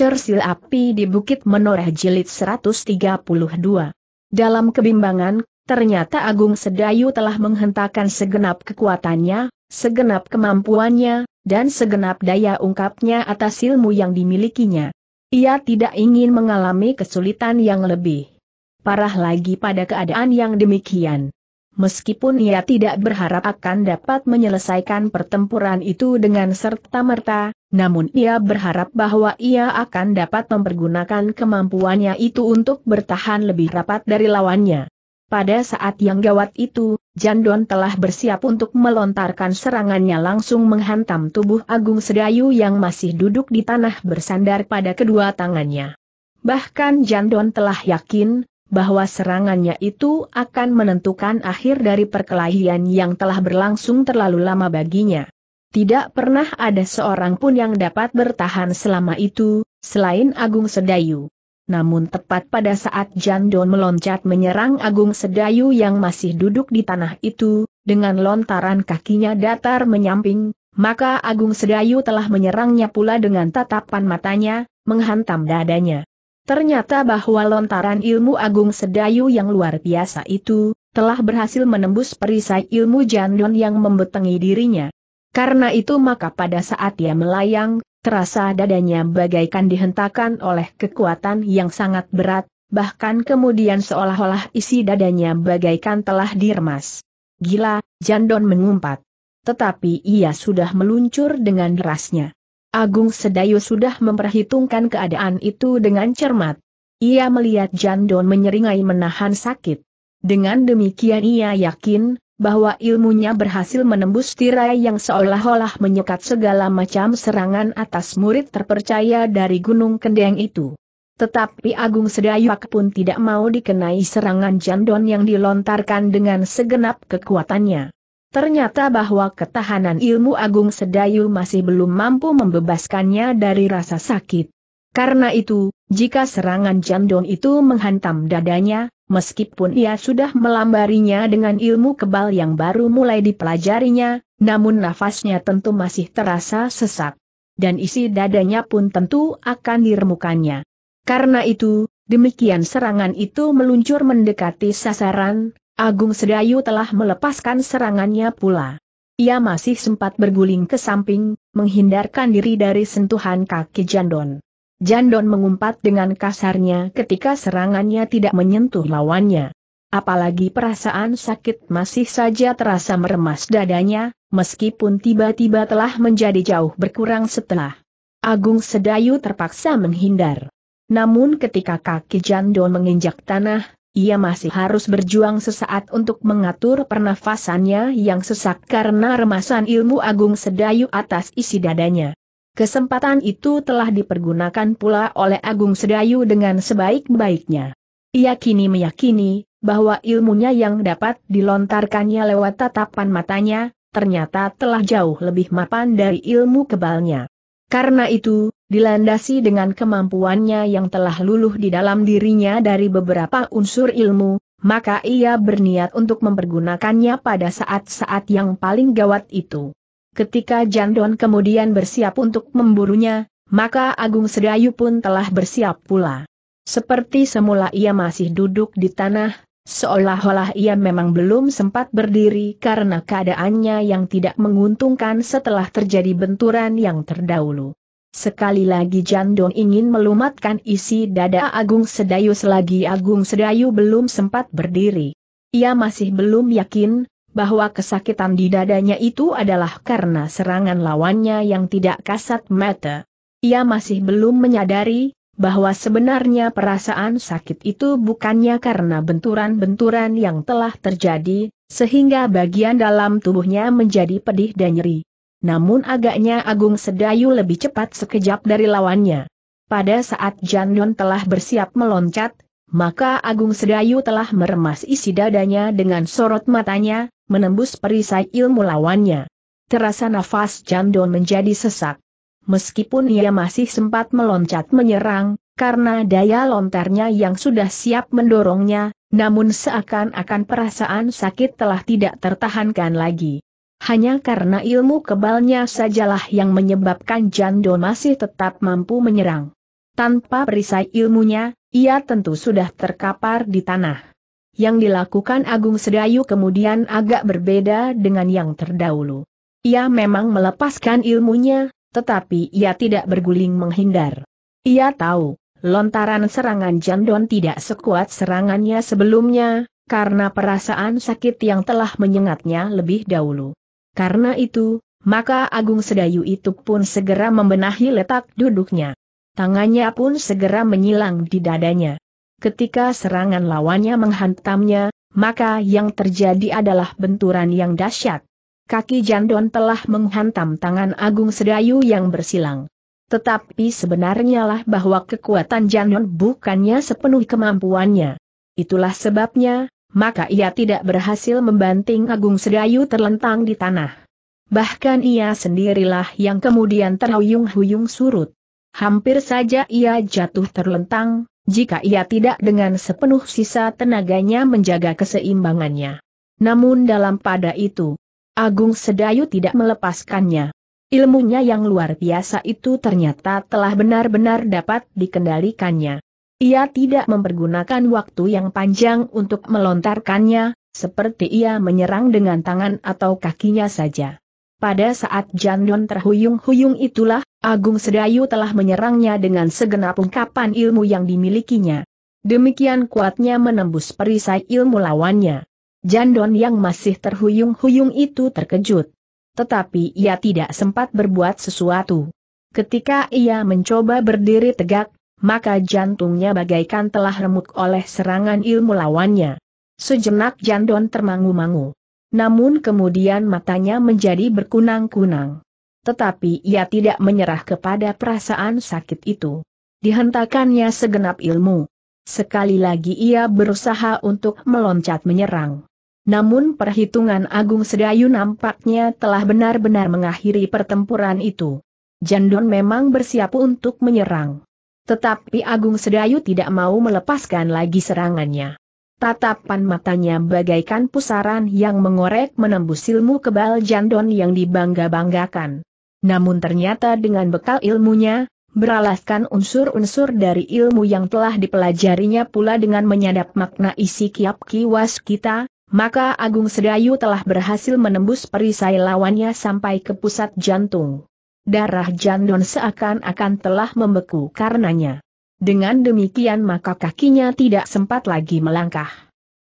Cersil Api di Bukit Menoreh Jilid 132. Dalam kebimbangan, ternyata Agung Sedayu telah menghentakkan segenap kekuatannya, segenap kemampuannya, dan segenap daya ungkapnya atas ilmu yang dimilikinya. Ia tidak ingin mengalami kesulitan yang lebih parah lagi pada keadaan yang demikian meskipun ia tidak berharap akan dapat menyelesaikan pertempuran itu dengan serta-merta, namun ia berharap bahwa ia akan dapat mempergunakan kemampuannya itu untuk bertahan lebih rapat dari lawannya. Pada saat yang gawat itu, Jandon telah bersiap untuk melontarkan serangannya langsung menghantam tubuh Agung Sedayu yang masih duduk di tanah bersandar pada kedua tangannya. Bahkan Jandon telah yakin, bahwa serangannya itu akan menentukan akhir dari perkelahian yang telah berlangsung terlalu lama baginya. Tidak pernah ada seorang pun yang dapat bertahan selama itu, selain Agung Sedayu. Namun tepat pada saat Jandon meloncat menyerang Agung Sedayu yang masih duduk di tanah itu, dengan lontaran kakinya datar menyamping, maka Agung Sedayu telah menyerangnya pula dengan tatapan matanya, menghantam dadanya. Ternyata bahwa lontaran ilmu agung sedayu yang luar biasa itu, telah berhasil menembus perisai ilmu Jandon yang membetengi dirinya. Karena itu maka pada saat ia melayang, terasa dadanya bagaikan dihentakan oleh kekuatan yang sangat berat, bahkan kemudian seolah-olah isi dadanya bagaikan telah diremas. Gila, Jandon mengumpat. Tetapi ia sudah meluncur dengan derasnya. Agung Sedayu sudah memperhitungkan keadaan itu dengan cermat. Ia melihat Jandon menyeringai menahan sakit. Dengan demikian ia yakin, bahwa ilmunya berhasil menembus tirai yang seolah-olah menyekat segala macam serangan atas murid terpercaya dari Gunung Kendeng itu. Tetapi Agung Sedayu pun tidak mau dikenai serangan Jandon yang dilontarkan dengan segenap kekuatannya. Ternyata bahwa ketahanan ilmu agung sedayu masih belum mampu membebaskannya dari rasa sakit. Karena itu, jika serangan jandong itu menghantam dadanya, meskipun ia sudah melambarinya dengan ilmu kebal yang baru mulai dipelajarinya, namun nafasnya tentu masih terasa sesak. Dan isi dadanya pun tentu akan diremukannya. Karena itu, demikian serangan itu meluncur mendekati sasaran, Agung Sedayu telah melepaskan serangannya pula. Ia masih sempat berguling ke samping, menghindarkan diri dari sentuhan kaki Jandon. Jandon mengumpat dengan kasarnya ketika serangannya tidak menyentuh lawannya. Apalagi perasaan sakit masih saja terasa meremas dadanya, meskipun tiba-tiba telah menjadi jauh berkurang setelah Agung Sedayu terpaksa menghindar. Namun ketika kaki Jandon menginjak tanah, ia masih harus berjuang sesaat untuk mengatur pernafasannya yang sesak karena remasan ilmu agung sedayu atas isi dadanya. Kesempatan itu telah dipergunakan pula oleh Agung Sedayu dengan sebaik-baiknya. Ia kini meyakini bahwa ilmunya yang dapat dilontarkannya lewat tatapan matanya, ternyata telah jauh lebih mapan dari ilmu kebalnya. Karena itu, dilandasi dengan kemampuannya yang telah luluh di dalam dirinya dari beberapa unsur ilmu, maka ia berniat untuk mempergunakannya pada saat-saat yang paling gawat itu. Ketika Jandon kemudian bersiap untuk memburunya, maka Agung Sedayu pun telah bersiap pula. Seperti semula ia masih duduk di tanah, seolah-olah ia memang belum sempat berdiri karena keadaannya yang tidak menguntungkan setelah terjadi benturan yang terdahulu. Sekali lagi Jandong ingin melumatkan isi dada Agung Sedayu selagi Agung Sedayu belum sempat berdiri. Ia masih belum yakin, bahwa kesakitan di dadanya itu adalah karena serangan lawannya yang tidak kasat mata. Ia masih belum menyadari, bahwa sebenarnya perasaan sakit itu bukannya karena benturan-benturan yang telah terjadi, sehingga bagian dalam tubuhnya menjadi pedih dan nyeri. Namun agaknya Agung Sedayu lebih cepat sekejap dari lawannya. Pada saat Jandon telah bersiap meloncat, maka Agung Sedayu telah meremas isi dadanya dengan sorot matanya, menembus perisai ilmu lawannya. Terasa nafas Don menjadi sesak. Meskipun ia masih sempat meloncat menyerang, karena daya lontarnya yang sudah siap mendorongnya, namun seakan-akan perasaan sakit telah tidak tertahankan lagi. Hanya karena ilmu kebalnya sajalah yang menyebabkan Jando masih tetap mampu menyerang. Tanpa perisai ilmunya, ia tentu sudah terkapar di tanah. Yang dilakukan Agung Sedayu kemudian agak berbeda dengan yang terdahulu. Ia memang melepaskan ilmunya, tetapi ia tidak berguling menghindar. Ia tahu, lontaran serangan Jandon tidak sekuat serangannya sebelumnya, karena perasaan sakit yang telah menyengatnya lebih dahulu. Karena itu, maka Agung Sedayu itu pun segera membenahi letak duduknya. Tangannya pun segera menyilang di dadanya. Ketika serangan lawannya menghantamnya, maka yang terjadi adalah benturan yang dahsyat. Kaki Jandon telah menghantam tangan Agung Sedayu yang bersilang. Tetapi sebenarnya lah bahwa kekuatan Jandon bukannya sepenuh kemampuannya. Itulah sebabnya, maka ia tidak berhasil membanting Agung Sedayu terlentang di tanah. Bahkan ia sendirilah yang kemudian terhuyung-huyung surut. Hampir saja ia jatuh terlentang, jika ia tidak dengan sepenuh sisa tenaganya menjaga keseimbangannya. Namun dalam pada itu, Agung Sedayu tidak melepaskannya. Ilmunya yang luar biasa itu ternyata telah benar-benar dapat dikendalikannya. Ia tidak mempergunakan waktu yang panjang untuk melontarkannya, seperti ia menyerang dengan tangan atau kakinya saja. Pada saat Jandon terhuyung-huyung itulah, Agung Sedayu telah menyerangnya dengan segenap ungkapan ilmu yang dimilikinya. Demikian kuatnya menembus perisai ilmu lawannya. Jandon yang masih terhuyung-huyung itu terkejut. Tetapi ia tidak sempat berbuat sesuatu. Ketika ia mencoba berdiri tegak, maka jantungnya bagaikan telah remuk oleh serangan ilmu lawannya. Sejenak Jandon termangu-mangu. Namun kemudian matanya menjadi berkunang-kunang. Tetapi ia tidak menyerah kepada perasaan sakit itu. Dihentakannya segenap ilmu. Sekali lagi ia berusaha untuk meloncat menyerang. Namun perhitungan Agung Sedayu nampaknya telah benar-benar mengakhiri pertempuran itu. Jandon memang bersiap untuk menyerang. Tetapi Agung Sedayu tidak mau melepaskan lagi serangannya. Tatapan matanya bagaikan pusaran yang mengorek menembus ilmu kebal Jandon yang dibangga-banggakan. Namun ternyata dengan bekal ilmunya, beralaskan unsur-unsur dari ilmu yang telah dipelajarinya pula dengan menyadap makna isi kiap kiwas kita, maka Agung Sedayu telah berhasil menembus perisai lawannya sampai ke pusat jantung darah Jandon seakan-akan telah membeku karenanya. Dengan demikian maka kakinya tidak sempat lagi melangkah.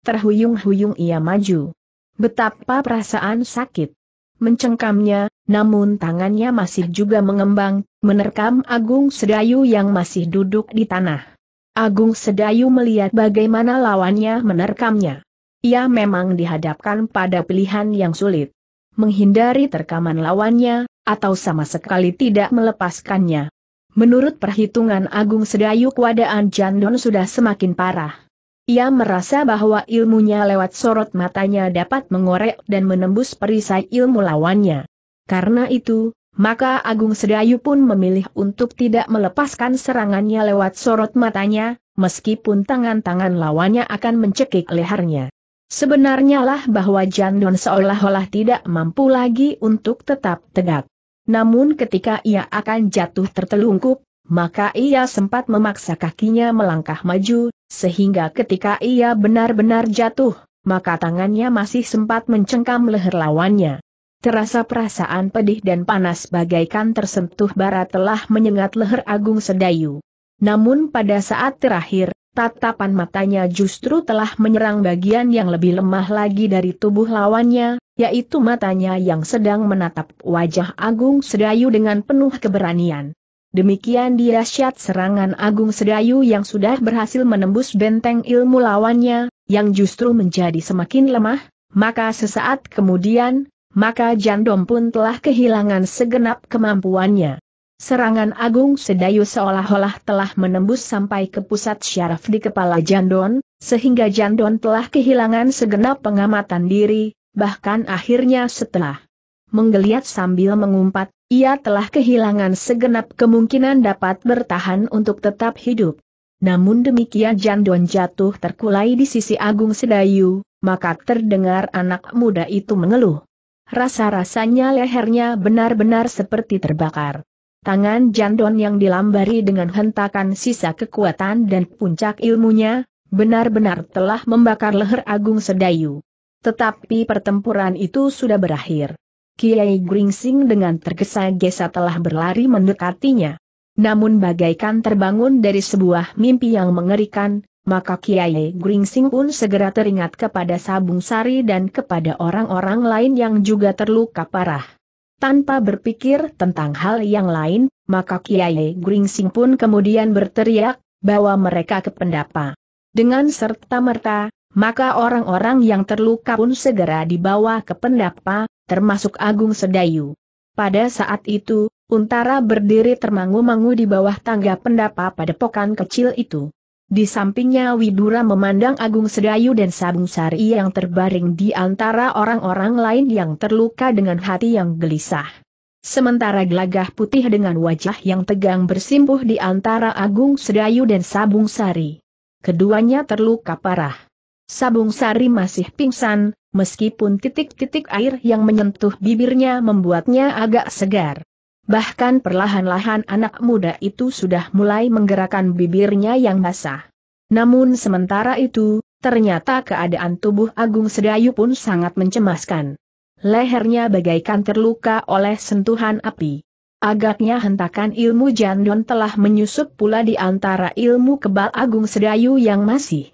Terhuyung-huyung ia maju. Betapa perasaan sakit. Mencengkamnya, namun tangannya masih juga mengembang, menerkam Agung Sedayu yang masih duduk di tanah. Agung Sedayu melihat bagaimana lawannya menerkamnya. Ia memang dihadapkan pada pilihan yang sulit. Menghindari terkaman lawannya, atau sama sekali tidak melepaskannya. Menurut perhitungan Agung Sedayu keadaan Jandon sudah semakin parah. Ia merasa bahwa ilmunya lewat sorot matanya dapat mengorek dan menembus perisai ilmu lawannya. Karena itu, maka Agung Sedayu pun memilih untuk tidak melepaskan serangannya lewat sorot matanya, meskipun tangan-tangan lawannya akan mencekik lehernya. Sebenarnya lah bahwa Jandon seolah-olah tidak mampu lagi untuk tetap tegak. Namun ketika ia akan jatuh tertelungkup, maka ia sempat memaksa kakinya melangkah maju, sehingga ketika ia benar-benar jatuh, maka tangannya masih sempat mencengkam leher lawannya. Terasa perasaan pedih dan panas bagaikan tersentuh bara telah menyengat leher Agung Sedayu. Namun pada saat terakhir, tatapan matanya justru telah menyerang bagian yang lebih lemah lagi dari tubuh lawannya, yaitu matanya yang sedang menatap wajah Agung Sedayu dengan penuh keberanian. Demikian dirasyat serangan Agung Sedayu yang sudah berhasil menembus benteng ilmu lawannya, yang justru menjadi semakin lemah, maka sesaat kemudian, maka Jandom pun telah kehilangan segenap kemampuannya. Serangan Agung Sedayu seolah-olah telah menembus sampai ke pusat syaraf di kepala Jandon, sehingga Jandon telah kehilangan segenap pengamatan diri, bahkan akhirnya setelah menggeliat sambil mengumpat, ia telah kehilangan segenap kemungkinan dapat bertahan untuk tetap hidup. Namun demikian Jandon jatuh terkulai di sisi Agung Sedayu, maka terdengar anak muda itu mengeluh. Rasa-rasanya lehernya benar-benar seperti terbakar. Tangan Jandon yang dilambari dengan hentakan sisa kekuatan dan puncak ilmunya, benar-benar telah membakar leher Agung Sedayu. Tetapi pertempuran itu sudah berakhir. Kiai Gringsing dengan tergesa-gesa telah berlari mendekatinya. Namun bagaikan terbangun dari sebuah mimpi yang mengerikan, maka Kiai Gringsing pun segera teringat kepada Sabung Sari dan kepada orang-orang lain yang juga terluka parah. Tanpa berpikir tentang hal yang lain, maka Kiai Gringsing pun kemudian berteriak, bahwa mereka ke pendapa. Dengan serta-merta, maka orang-orang yang terluka pun segera dibawa ke pendapa, termasuk Agung Sedayu. Pada saat itu, Untara berdiri termangu-mangu di bawah tangga pendapa pada pokan kecil itu. Di sampingnya Widura memandang Agung Sedayu dan Sabung Sari yang terbaring di antara orang-orang lain yang terluka dengan hati yang gelisah. Sementara gelagah putih dengan wajah yang tegang bersimpuh di antara Agung Sedayu dan Sabung Sari. Keduanya terluka parah. Sabung Sari masih pingsan, meskipun titik-titik air yang menyentuh bibirnya membuatnya agak segar. Bahkan perlahan-lahan anak muda itu sudah mulai menggerakkan bibirnya yang basah. Namun sementara itu, ternyata keadaan tubuh Agung Sedayu pun sangat mencemaskan. Lehernya bagaikan terluka oleh sentuhan api. Agaknya hentakan ilmu Jandon telah menyusup pula di antara ilmu kebal Agung Sedayu yang masih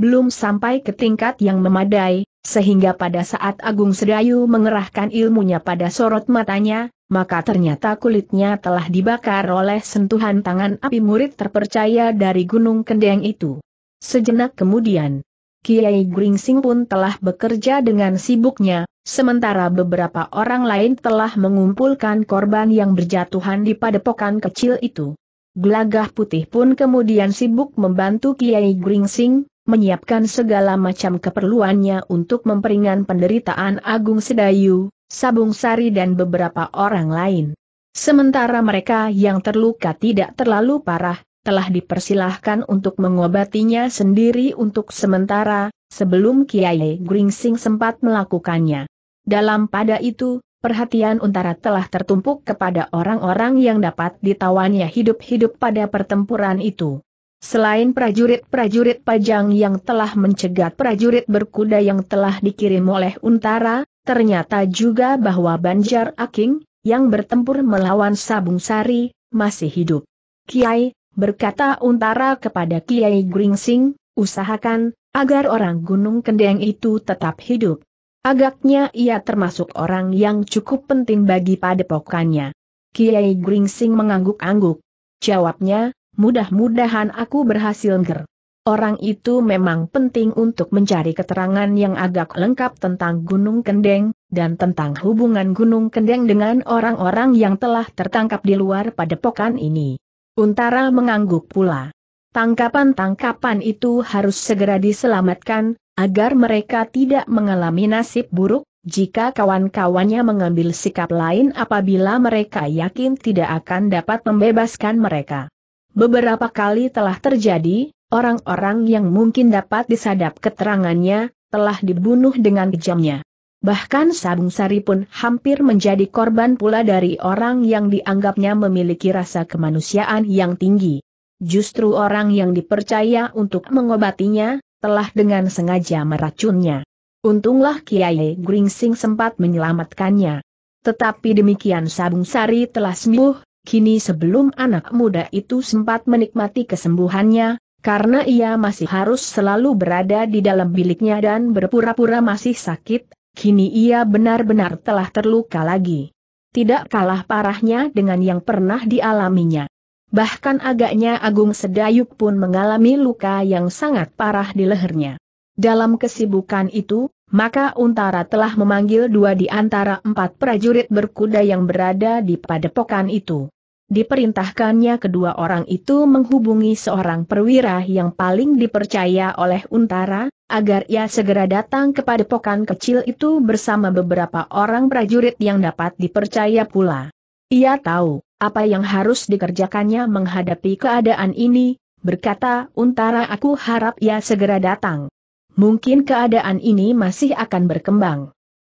belum sampai ke tingkat yang memadai, sehingga pada saat Agung Sedayu mengerahkan ilmunya pada sorot matanya, maka ternyata kulitnya telah dibakar oleh sentuhan tangan api murid terpercaya dari Gunung Kendeng itu. Sejenak kemudian, Kiai Gringsing pun telah bekerja dengan sibuknya, sementara beberapa orang lain telah mengumpulkan korban yang berjatuhan di padepokan kecil itu. Gelagah putih pun kemudian sibuk membantu Kiai Gringsing, menyiapkan segala macam keperluannya untuk memperingan penderitaan Agung Sedayu, Sabung Sari dan beberapa orang lain. Sementara mereka yang terluka tidak terlalu parah, telah dipersilahkan untuk mengobatinya sendiri untuk sementara, sebelum Kiai Gringsing sempat melakukannya. Dalam pada itu, perhatian Untara telah tertumpuk kepada orang-orang yang dapat ditawannya hidup-hidup pada pertempuran itu. Selain prajurit-prajurit pajang yang telah mencegat prajurit berkuda yang telah dikirim oleh Untara, ternyata juga bahwa Banjar Aking, yang bertempur melawan Sabung Sari, masih hidup. Kiai, berkata Untara kepada Kiai Gringsing, usahakan, agar orang Gunung Kendeng itu tetap hidup. Agaknya ia termasuk orang yang cukup penting bagi padepokannya. Kiai Gringsing mengangguk-angguk. Jawabnya, Mudah-mudahan aku berhasil nger. Orang itu memang penting untuk mencari keterangan yang agak lengkap tentang Gunung Kendeng, dan tentang hubungan Gunung Kendeng dengan orang-orang yang telah tertangkap di luar padepokan ini. Untara mengangguk pula. Tangkapan-tangkapan itu harus segera diselamatkan, agar mereka tidak mengalami nasib buruk, jika kawan-kawannya mengambil sikap lain apabila mereka yakin tidak akan dapat membebaskan mereka. Beberapa kali telah terjadi, orang-orang yang mungkin dapat disadap keterangannya, telah dibunuh dengan kejamnya. Bahkan Sabung Sari pun hampir menjadi korban pula dari orang yang dianggapnya memiliki rasa kemanusiaan yang tinggi. Justru orang yang dipercaya untuk mengobatinya, telah dengan sengaja meracunnya. Untunglah Kiai Gringsing sempat menyelamatkannya. Tetapi demikian Sabung Sari telah sembuh, Kini sebelum anak muda itu sempat menikmati kesembuhannya, karena ia masih harus selalu berada di dalam biliknya dan berpura-pura masih sakit, kini ia benar-benar telah terluka lagi. Tidak kalah parahnya dengan yang pernah dialaminya. Bahkan agaknya Agung Sedayuk pun mengalami luka yang sangat parah di lehernya. Dalam kesibukan itu, maka Untara telah memanggil dua di antara empat prajurit berkuda yang berada di padepokan itu. Diperintahkannya kedua orang itu menghubungi seorang perwira yang paling dipercaya oleh Untara, agar ia segera datang kepada padepokan kecil itu bersama beberapa orang prajurit yang dapat dipercaya pula. Ia tahu, apa yang harus dikerjakannya menghadapi keadaan ini, berkata Untara aku harap ia segera datang mungkin keadaan ini masih akan berkembang.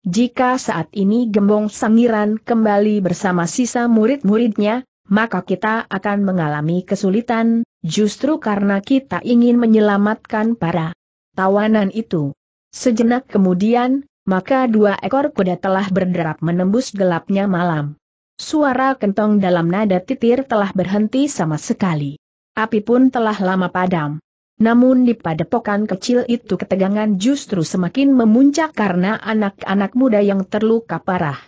Jika saat ini Gembong Sangiran kembali bersama sisa murid-muridnya, maka kita akan mengalami kesulitan, justru karena kita ingin menyelamatkan para tawanan itu. Sejenak kemudian, maka dua ekor kuda telah berderap menembus gelapnya malam. Suara kentong dalam nada titir telah berhenti sama sekali. Api pun telah lama padam. Namun di padepokan kecil itu ketegangan justru semakin memuncak karena anak-anak muda yang terluka parah.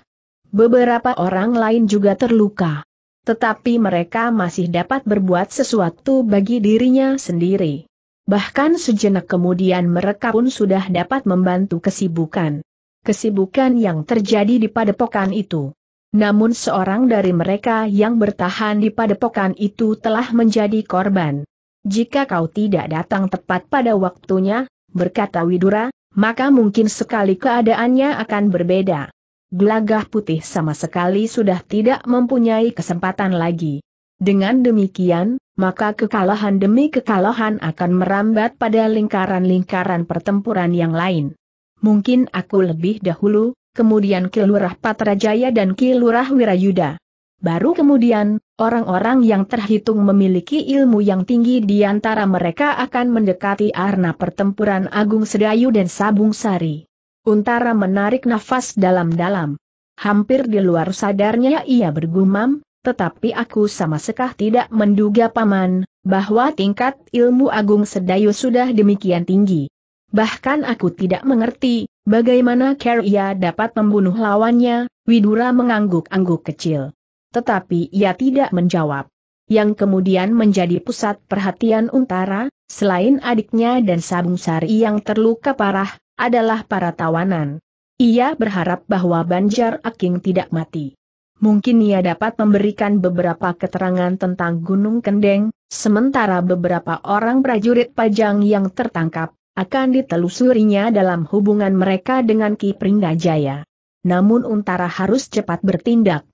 Beberapa orang lain juga terluka. Tetapi mereka masih dapat berbuat sesuatu bagi dirinya sendiri. Bahkan sejenak kemudian mereka pun sudah dapat membantu kesibukan. Kesibukan yang terjadi di padepokan itu. Namun seorang dari mereka yang bertahan di padepokan itu telah menjadi korban jika kau tidak datang tepat pada waktunya, berkata Widura, maka mungkin sekali keadaannya akan berbeda. Gelagah putih sama sekali sudah tidak mempunyai kesempatan lagi. Dengan demikian, maka kekalahan demi kekalahan akan merambat pada lingkaran-lingkaran pertempuran yang lain. Mungkin aku lebih dahulu, kemudian Kilurah Patrajaya dan Kilurah Wirayuda. Baru kemudian, Orang-orang yang terhitung memiliki ilmu yang tinggi di antara mereka akan mendekati arna pertempuran Agung Sedayu dan Sabung Sari. Untara menarik nafas dalam-dalam. Hampir di luar sadarnya ia bergumam, tetapi aku sama sekali tidak menduga paman, bahwa tingkat ilmu Agung Sedayu sudah demikian tinggi. Bahkan aku tidak mengerti, bagaimana Kerya dapat membunuh lawannya, Widura mengangguk-angguk kecil tetapi ia tidak menjawab. Yang kemudian menjadi pusat perhatian Untara, selain adiknya dan Sabung Sari yang terluka parah, adalah para tawanan. Ia berharap bahwa Banjar Aking tidak mati. Mungkin ia dapat memberikan beberapa keterangan tentang Gunung Kendeng, sementara beberapa orang prajurit pajang yang tertangkap, akan ditelusurinya dalam hubungan mereka dengan Ki Pringgajaya. Namun Untara harus cepat bertindak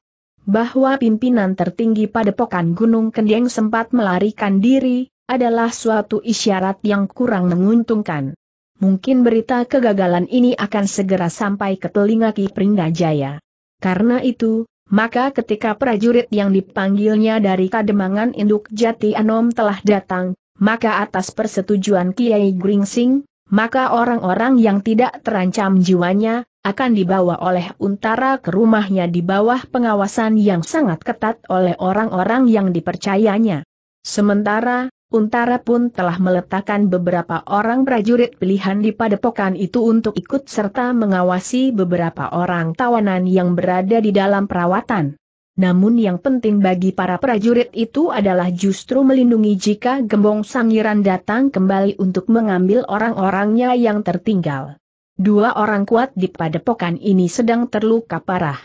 bahwa pimpinan tertinggi padepokan Gunung Kendeng sempat melarikan diri, adalah suatu isyarat yang kurang menguntungkan. Mungkin berita kegagalan ini akan segera sampai ke telinga Ki Pringgajaya. Karena itu, maka ketika prajurit yang dipanggilnya dari Kademangan Induk Jati Anom telah datang, maka atas persetujuan Kiai Gringsing, maka orang-orang yang tidak terancam jiwanya, akan dibawa oleh untara ke rumahnya di bawah pengawasan yang sangat ketat oleh orang-orang yang dipercayanya. Sementara, Untara pun telah meletakkan beberapa orang prajurit pilihan di padepokan itu untuk ikut serta mengawasi beberapa orang tawanan yang berada di dalam perawatan. Namun yang penting bagi para prajurit itu adalah justru melindungi jika Gembong Sangiran datang kembali untuk mengambil orang-orangnya yang tertinggal. Dua orang kuat di padepokan ini sedang terluka parah.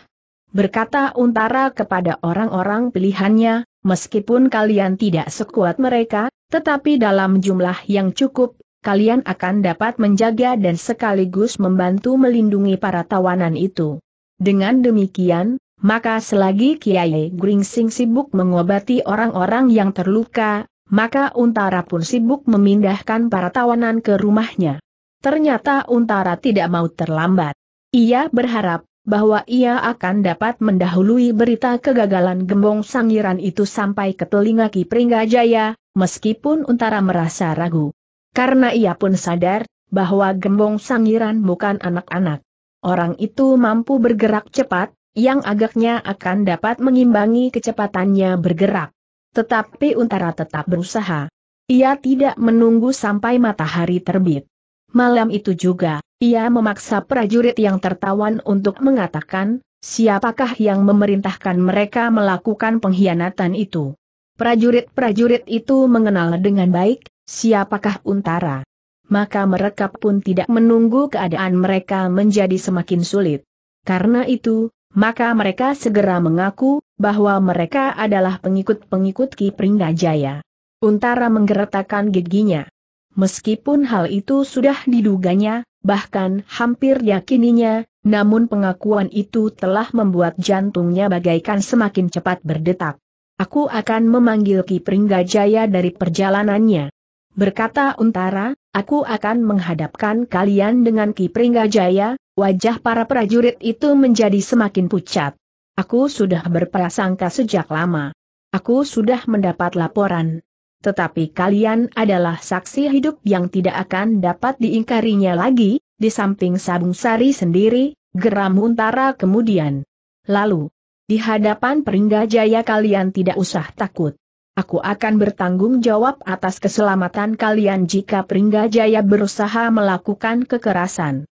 Berkata Untara kepada orang-orang pilihannya, meskipun kalian tidak sekuat mereka, tetapi dalam jumlah yang cukup kalian akan dapat menjaga dan sekaligus membantu melindungi para tawanan itu. Dengan demikian, maka selagi Kiai Gringsing sibuk mengobati orang-orang yang terluka, maka Untara pun sibuk memindahkan para tawanan ke rumahnya. Ternyata Untara tidak mau terlambat. Ia berharap bahwa ia akan dapat mendahului berita kegagalan gembong sangiran itu sampai ke telinga Ki Pringgajaya, meskipun Untara merasa ragu. Karena ia pun sadar bahwa gembong sangiran bukan anak-anak. Orang itu mampu bergerak cepat, yang agaknya akan dapat mengimbangi kecepatannya bergerak. Tetapi Untara tetap berusaha. Ia tidak menunggu sampai matahari terbit. Malam itu juga, ia memaksa prajurit yang tertawan untuk mengatakan, siapakah yang memerintahkan mereka melakukan pengkhianatan itu. Prajurit-prajurit itu mengenal dengan baik, siapakah Untara. Maka mereka pun tidak menunggu keadaan mereka menjadi semakin sulit. Karena itu, maka mereka segera mengaku bahwa mereka adalah pengikut-pengikut Ki Pringgajaya. Untara menggeretakkan giginya. Meskipun hal itu sudah diduganya, bahkan hampir yakininya, namun pengakuan itu telah membuat jantungnya bagaikan semakin cepat berdetak. Aku akan memanggil Ki Pringgajaya dari perjalanannya. Berkata Untara, aku akan menghadapkan kalian dengan Ki Pringgajaya, Wajah para prajurit itu menjadi semakin pucat. Aku sudah berprasangka sejak lama. Aku sudah mendapat laporan. Tetapi kalian adalah saksi hidup yang tidak akan dapat diingkarinya lagi, di samping Sabung Sari sendiri, geram untara kemudian. Lalu, di hadapan Peringga Jaya kalian tidak usah takut. Aku akan bertanggung jawab atas keselamatan kalian jika Peringga Jaya berusaha melakukan kekerasan.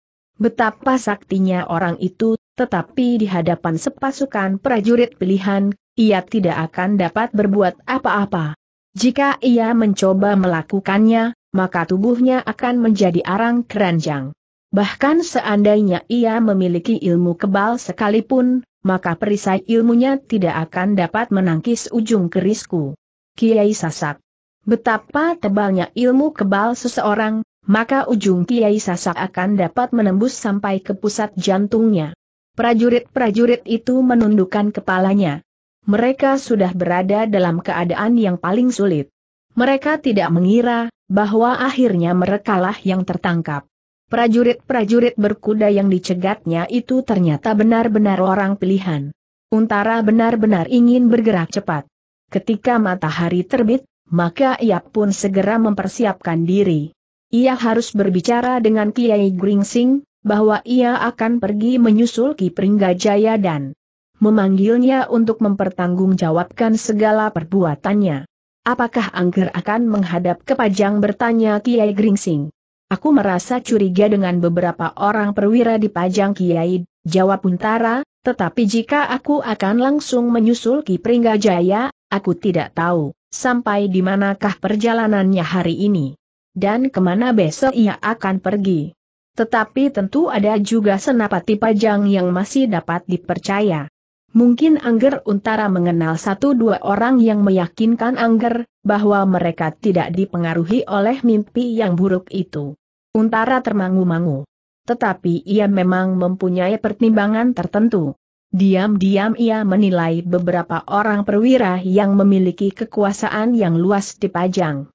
Betapa saktinya orang itu, tetapi di hadapan sepasukan prajurit pilihan, ia tidak akan dapat berbuat apa-apa. Jika ia mencoba melakukannya, maka tubuhnya akan menjadi arang keranjang. Bahkan seandainya ia memiliki ilmu kebal sekalipun, maka perisai ilmunya tidak akan dapat menangkis ujung kerisku. Kiai Sasak Betapa tebalnya ilmu kebal seseorang, maka ujung Kiai Sasak akan dapat menembus sampai ke pusat jantungnya. Prajurit-prajurit itu menundukkan kepalanya. Mereka sudah berada dalam keadaan yang paling sulit. Mereka tidak mengira bahwa akhirnya merekalah yang tertangkap. Prajurit-prajurit berkuda yang dicegatnya itu ternyata benar-benar orang pilihan. Untara benar-benar ingin bergerak cepat. Ketika matahari terbit, maka ia pun segera mempersiapkan diri ia harus berbicara dengan Kiai Gringsing, bahwa ia akan pergi menyusul Ki Pringgajaya dan memanggilnya untuk mempertanggungjawabkan segala perbuatannya. Apakah Angger akan menghadap ke Pajang bertanya Kiai Gringsing? Aku merasa curiga dengan beberapa orang perwira di Pajang Kiai, jawab Untara, tetapi jika aku akan langsung menyusul Ki Pringgajaya, aku tidak tahu sampai di manakah perjalanannya hari ini dan kemana besok ia akan pergi. Tetapi tentu ada juga senapati pajang yang masih dapat dipercaya. Mungkin Angger Untara mengenal satu dua orang yang meyakinkan Angger, bahwa mereka tidak dipengaruhi oleh mimpi yang buruk itu. Untara termangu-mangu. Tetapi ia memang mempunyai pertimbangan tertentu. Diam-diam ia menilai beberapa orang perwira yang memiliki kekuasaan yang luas di Pajang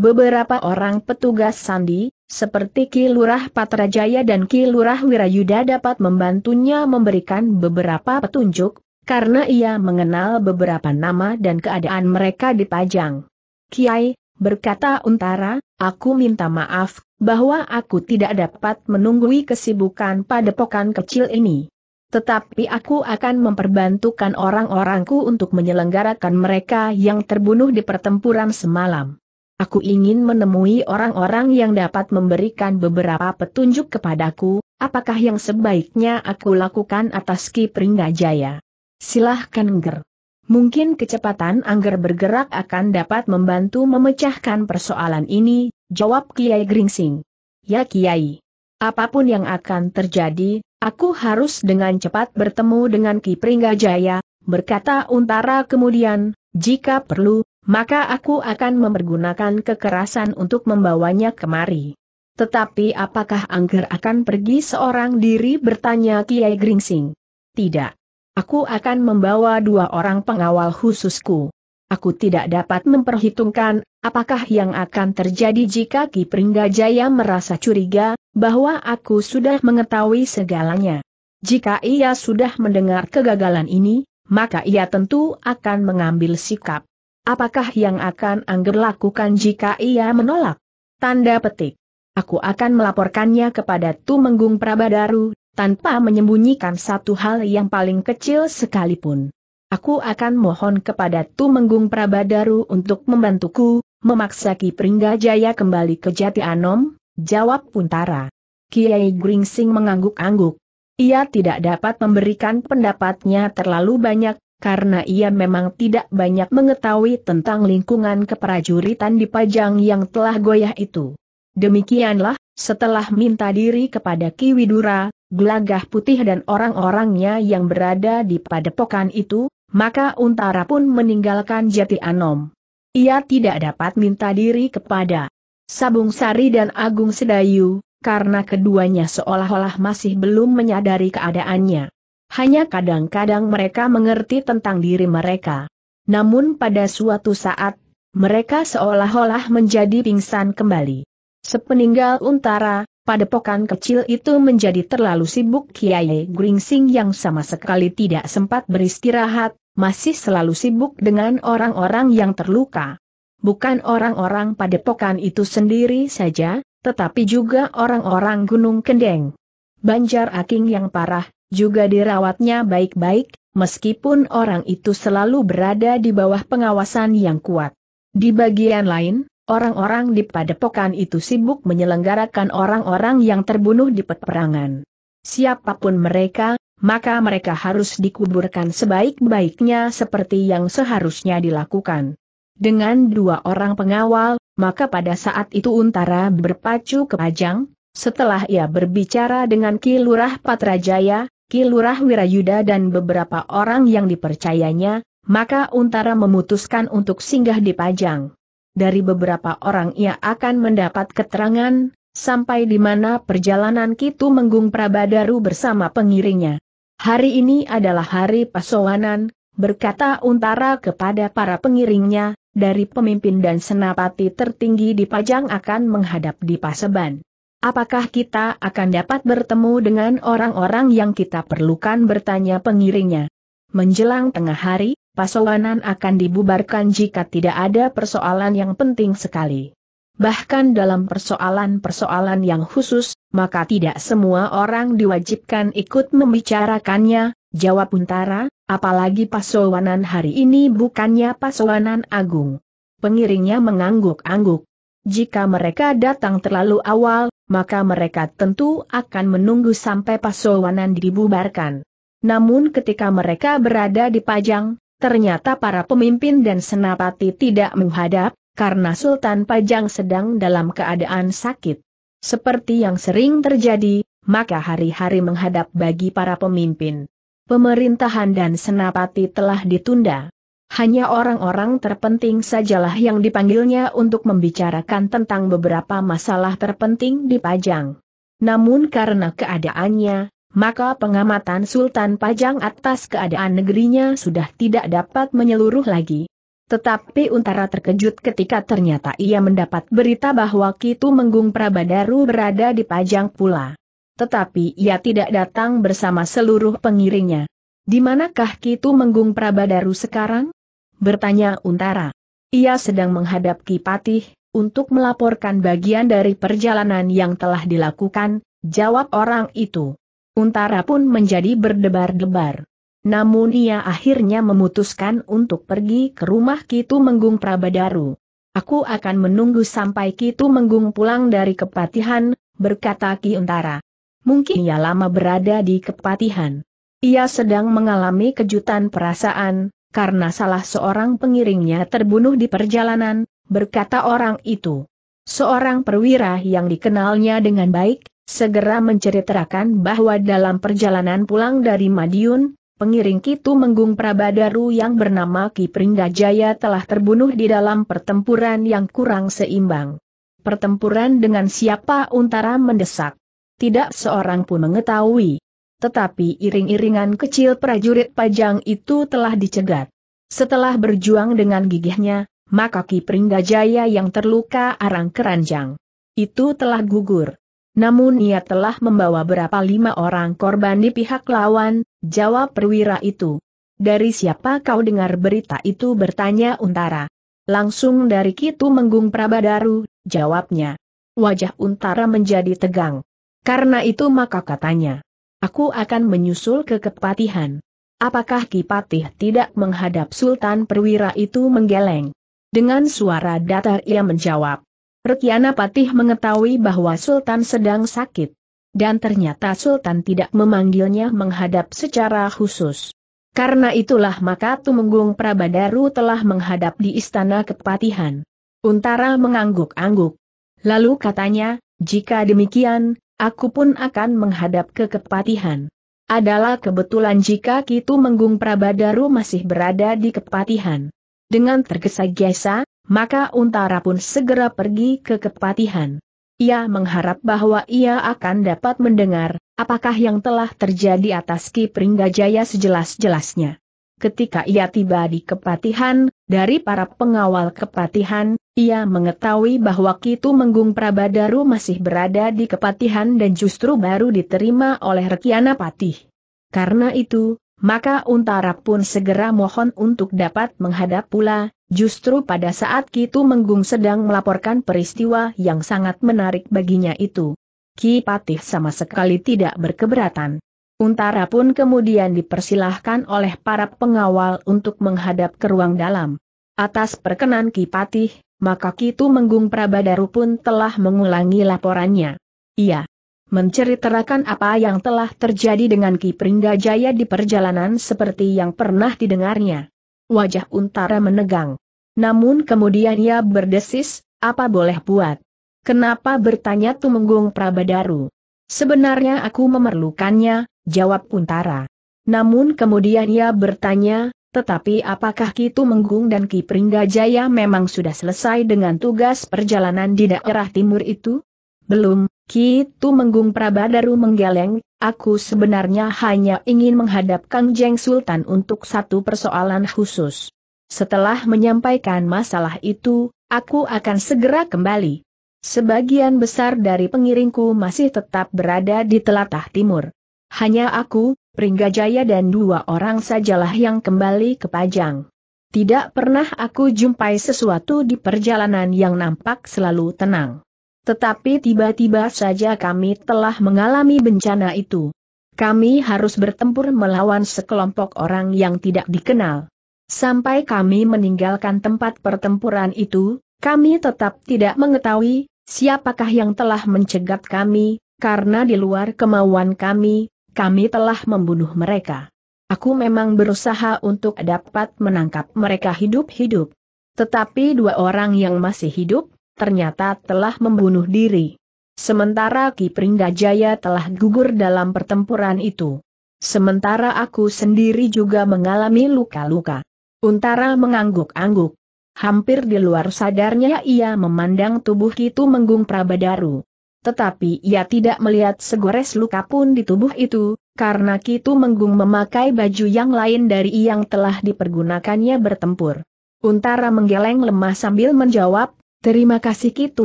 beberapa orang petugas sandi, seperti Ki Lurah Patrajaya dan Ki Lurah Wirayuda dapat membantunya memberikan beberapa petunjuk, karena ia mengenal beberapa nama dan keadaan mereka di Pajang. Kiai, berkata Untara, aku minta maaf, bahwa aku tidak dapat menunggui kesibukan pada pokan kecil ini. Tetapi aku akan memperbantukan orang-orangku untuk menyelenggarakan mereka yang terbunuh di pertempuran semalam. Aku ingin menemui orang-orang yang dapat memberikan beberapa petunjuk kepadaku, apakah yang sebaiknya aku lakukan atas Ki Pringgajaya. Silahkan Ger. Mungkin kecepatan Angger bergerak akan dapat membantu memecahkan persoalan ini, jawab Kiai Gringsing. Ya Kiai. Apapun yang akan terjadi, aku harus dengan cepat bertemu dengan Ki Pringgajaya, berkata Untara kemudian, jika perlu, maka aku akan mempergunakan kekerasan untuk membawanya kemari. Tetapi apakah Angger akan pergi seorang diri bertanya Kiai Gringsing? Tidak. Aku akan membawa dua orang pengawal khususku. Aku tidak dapat memperhitungkan apakah yang akan terjadi jika Ki Pringgajaya merasa curiga bahwa aku sudah mengetahui segalanya. Jika ia sudah mendengar kegagalan ini, maka ia tentu akan mengambil sikap. Apakah yang akan Angger lakukan jika ia menolak? Tanda petik. Aku akan melaporkannya kepada Tumenggung Prabadaru, tanpa menyembunyikan satu hal yang paling kecil sekalipun. Aku akan mohon kepada Tumenggung Prabadaru untuk membantuku, memaksa Ki Pringgajaya kembali ke Jati Anom, jawab Puntara. Kiai Gringsing mengangguk-angguk. Ia tidak dapat memberikan pendapatnya terlalu banyak, karena ia memang tidak banyak mengetahui tentang lingkungan keprajuritan di Pajang yang telah goyah itu. Demikianlah, setelah minta diri kepada Ki Widura, Gelagah Putih dan orang-orangnya yang berada di padepokan itu, maka Untara pun meninggalkan Jati Anom. Ia tidak dapat minta diri kepada Sabung Sari dan Agung Sedayu, karena keduanya seolah-olah masih belum menyadari keadaannya. Hanya kadang-kadang mereka mengerti tentang diri mereka. Namun pada suatu saat, mereka seolah-olah menjadi pingsan kembali. Sepeninggal Untara, pada pokan kecil itu menjadi terlalu sibuk Kiai Gringsing yang sama sekali tidak sempat beristirahat, masih selalu sibuk dengan orang-orang yang terluka. Bukan orang-orang pada pokan itu sendiri saja, tetapi juga orang-orang Gunung Kendeng. Banjar Aking yang parah, juga dirawatnya baik-baik, meskipun orang itu selalu berada di bawah pengawasan yang kuat. Di bagian lain, orang-orang di padepokan itu sibuk menyelenggarakan orang-orang yang terbunuh di peperangan. Siapapun mereka, maka mereka harus dikuburkan sebaik-baiknya seperti yang seharusnya dilakukan. Dengan dua orang pengawal, maka pada saat itu Untara berpacu ke Pajang, setelah ia berbicara dengan Kilurah Patrajaya, Kilurah Wirayuda dan beberapa orang yang dipercayanya, maka Untara memutuskan untuk singgah di Pajang. Dari beberapa orang ia akan mendapat keterangan, sampai di mana perjalanan Kitu Menggung Prabadaru bersama pengiringnya. Hari ini adalah hari pasowanan, berkata Untara kepada para pengiringnya, dari pemimpin dan senapati tertinggi di Pajang akan menghadap di Paseban. Apakah kita akan dapat bertemu dengan orang-orang yang kita perlukan bertanya pengiringnya. Menjelang tengah hari, pasowanan akan dibubarkan jika tidak ada persoalan yang penting sekali. Bahkan dalam persoalan-persoalan yang khusus, maka tidak semua orang diwajibkan ikut membicarakannya, jawab Untara, apalagi pasowanan hari ini bukannya pasowanan agung. Pengiringnya mengangguk-angguk. Jika mereka datang terlalu awal, maka mereka tentu akan menunggu sampai Pasowanan dibubarkan. Namun ketika mereka berada di Pajang, ternyata para pemimpin dan senapati tidak menghadap, karena Sultan Pajang sedang dalam keadaan sakit. Seperti yang sering terjadi, maka hari-hari menghadap bagi para pemimpin. Pemerintahan dan senapati telah ditunda. Hanya orang-orang terpenting sajalah yang dipanggilnya untuk membicarakan tentang beberapa masalah terpenting di Pajang. Namun karena keadaannya, maka pengamatan Sultan Pajang atas keadaan negerinya sudah tidak dapat menyeluruh lagi. Tetapi Untara terkejut ketika ternyata ia mendapat berita bahwa Kitu Menggung Prabadaru berada di Pajang pula. Tetapi ia tidak datang bersama seluruh pengiringnya. Di manakah Kitu Menggung Prabadaru sekarang? bertanya Untara. Ia sedang menghadap Kipatih, untuk melaporkan bagian dari perjalanan yang telah dilakukan, jawab orang itu. Untara pun menjadi berdebar-debar. Namun ia akhirnya memutuskan untuk pergi ke rumah Kitu Menggung Prabadaru. Aku akan menunggu sampai Kitu Menggung pulang dari kepatihan, berkata Ki Untara. Mungkin ia lama berada di kepatihan. Ia sedang mengalami kejutan perasaan, karena salah seorang pengiringnya terbunuh di perjalanan, berkata orang itu. Seorang perwira yang dikenalnya dengan baik, segera menceritakan bahwa dalam perjalanan pulang dari Madiun, pengiring Kitu Menggung Prabadaru yang bernama Ki Pringgajaya telah terbunuh di dalam pertempuran yang kurang seimbang. Pertempuran dengan siapa Untara mendesak. Tidak seorang pun mengetahui tetapi iring-iringan kecil prajurit pajang itu telah dicegat. Setelah berjuang dengan gigihnya, maka Ki Pringgajaya yang terluka arang keranjang. Itu telah gugur. Namun ia telah membawa berapa lima orang korban di pihak lawan, jawab perwira itu. Dari siapa kau dengar berita itu bertanya Untara. Langsung dari Kitu Menggung Prabadaru, jawabnya. Wajah Untara menjadi tegang. Karena itu maka katanya. Aku akan menyusul ke Kepatihan. Apakah Kipatih tidak menghadap Sultan Perwira itu menggeleng? Dengan suara datar ia menjawab. Rekiana Patih mengetahui bahwa Sultan sedang sakit. Dan ternyata Sultan tidak memanggilnya menghadap secara khusus. Karena itulah maka Tumenggung Prabadaru telah menghadap di istana kepatihan. Untara mengangguk-angguk. Lalu katanya, jika demikian, aku pun akan menghadap ke kepatihan. Adalah kebetulan jika Kitu Menggung Prabadaru masih berada di kepatihan. Dengan tergesa-gesa, maka Untara pun segera pergi ke kepatihan. Ia mengharap bahwa ia akan dapat mendengar apakah yang telah terjadi atas Ki Pringgajaya sejelas-jelasnya. Ketika ia tiba di kepatihan, dari para pengawal kepatihan, ia mengetahui bahwa Kitu Menggung Prabadaru masih berada di kepatihan dan justru baru diterima oleh Rekiana Patih. Karena itu, maka Untara pun segera mohon untuk dapat menghadap pula, justru pada saat Kitu Menggung sedang melaporkan peristiwa yang sangat menarik baginya itu. Ki Patih sama sekali tidak berkeberatan. Untara pun kemudian dipersilahkan oleh para pengawal untuk menghadap ke ruang dalam. Atas perkenan Kipatih, maka Kitu Menggung Prabadaru pun telah mengulangi laporannya. Ia Menceritakan apa yang telah terjadi dengan Ki Pringgajaya di perjalanan seperti yang pernah didengarnya. Wajah Untara menegang. Namun kemudian ia berdesis, apa boleh buat? Kenapa bertanya Tumenggung Prabadaru? Sebenarnya aku memerlukannya, jawab Untara. Namun kemudian ia bertanya, tetapi apakah Kitu Menggung dan Ki Pringgajaya memang sudah selesai dengan tugas perjalanan di daerah timur itu? Belum, Kitu Menggung Prabadaru menggeleng, aku sebenarnya hanya ingin menghadap Kang Jeng Sultan untuk satu persoalan khusus. Setelah menyampaikan masalah itu, aku akan segera kembali. Sebagian besar dari pengiringku masih tetap berada di telatah timur. Hanya aku, Pringgajaya dan dua orang sajalah yang kembali ke Pajang. Tidak pernah aku jumpai sesuatu di perjalanan yang nampak selalu tenang. Tetapi tiba-tiba saja kami telah mengalami bencana itu. Kami harus bertempur melawan sekelompok orang yang tidak dikenal. Sampai kami meninggalkan tempat pertempuran itu, kami tetap tidak mengetahui siapakah yang telah mencegat kami, karena di luar kemauan kami, kami telah membunuh mereka. Aku memang berusaha untuk dapat menangkap mereka hidup-hidup. Tetapi dua orang yang masih hidup, ternyata telah membunuh diri. Sementara Ki Pringgajaya telah gugur dalam pertempuran itu. Sementara aku sendiri juga mengalami luka-luka. Untara mengangguk-angguk. Hampir di luar sadarnya ia memandang tubuh itu Menggung Prabadaru tetapi ia tidak melihat segores luka pun di tubuh itu, karena Kitu Menggung memakai baju yang lain dari yang telah dipergunakannya bertempur. Untara menggeleng lemah sambil menjawab, Terima kasih Kitu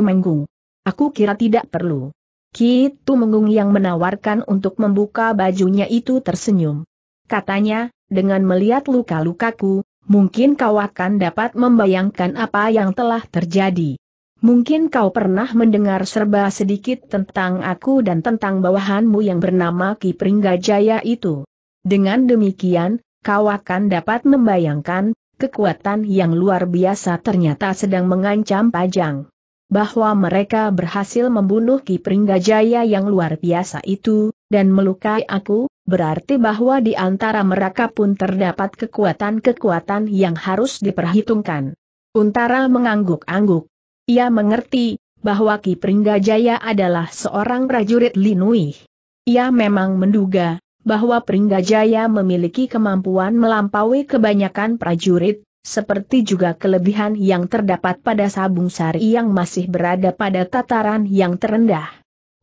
Menggung. Aku kira tidak perlu. Kitu Menggung yang menawarkan untuk membuka bajunya itu tersenyum. Katanya, dengan melihat luka-lukaku, mungkin kau akan dapat membayangkan apa yang telah terjadi. Mungkin kau pernah mendengar serba sedikit tentang aku dan tentang bawahanmu yang bernama Ki Pringgajaya itu. Dengan demikian, kau akan dapat membayangkan, kekuatan yang luar biasa ternyata sedang mengancam Pajang. Bahwa mereka berhasil membunuh Ki Pringgajaya yang luar biasa itu, dan melukai aku, berarti bahwa di antara mereka pun terdapat kekuatan-kekuatan yang harus diperhitungkan. Untara mengangguk-angguk. Ia mengerti bahwa Ki Pringgajaya adalah seorang prajurit Linui. Ia memang menduga bahwa Pringgajaya memiliki kemampuan melampaui kebanyakan prajurit, seperti juga kelebihan yang terdapat pada Sabung Sari yang masih berada pada tataran yang terendah.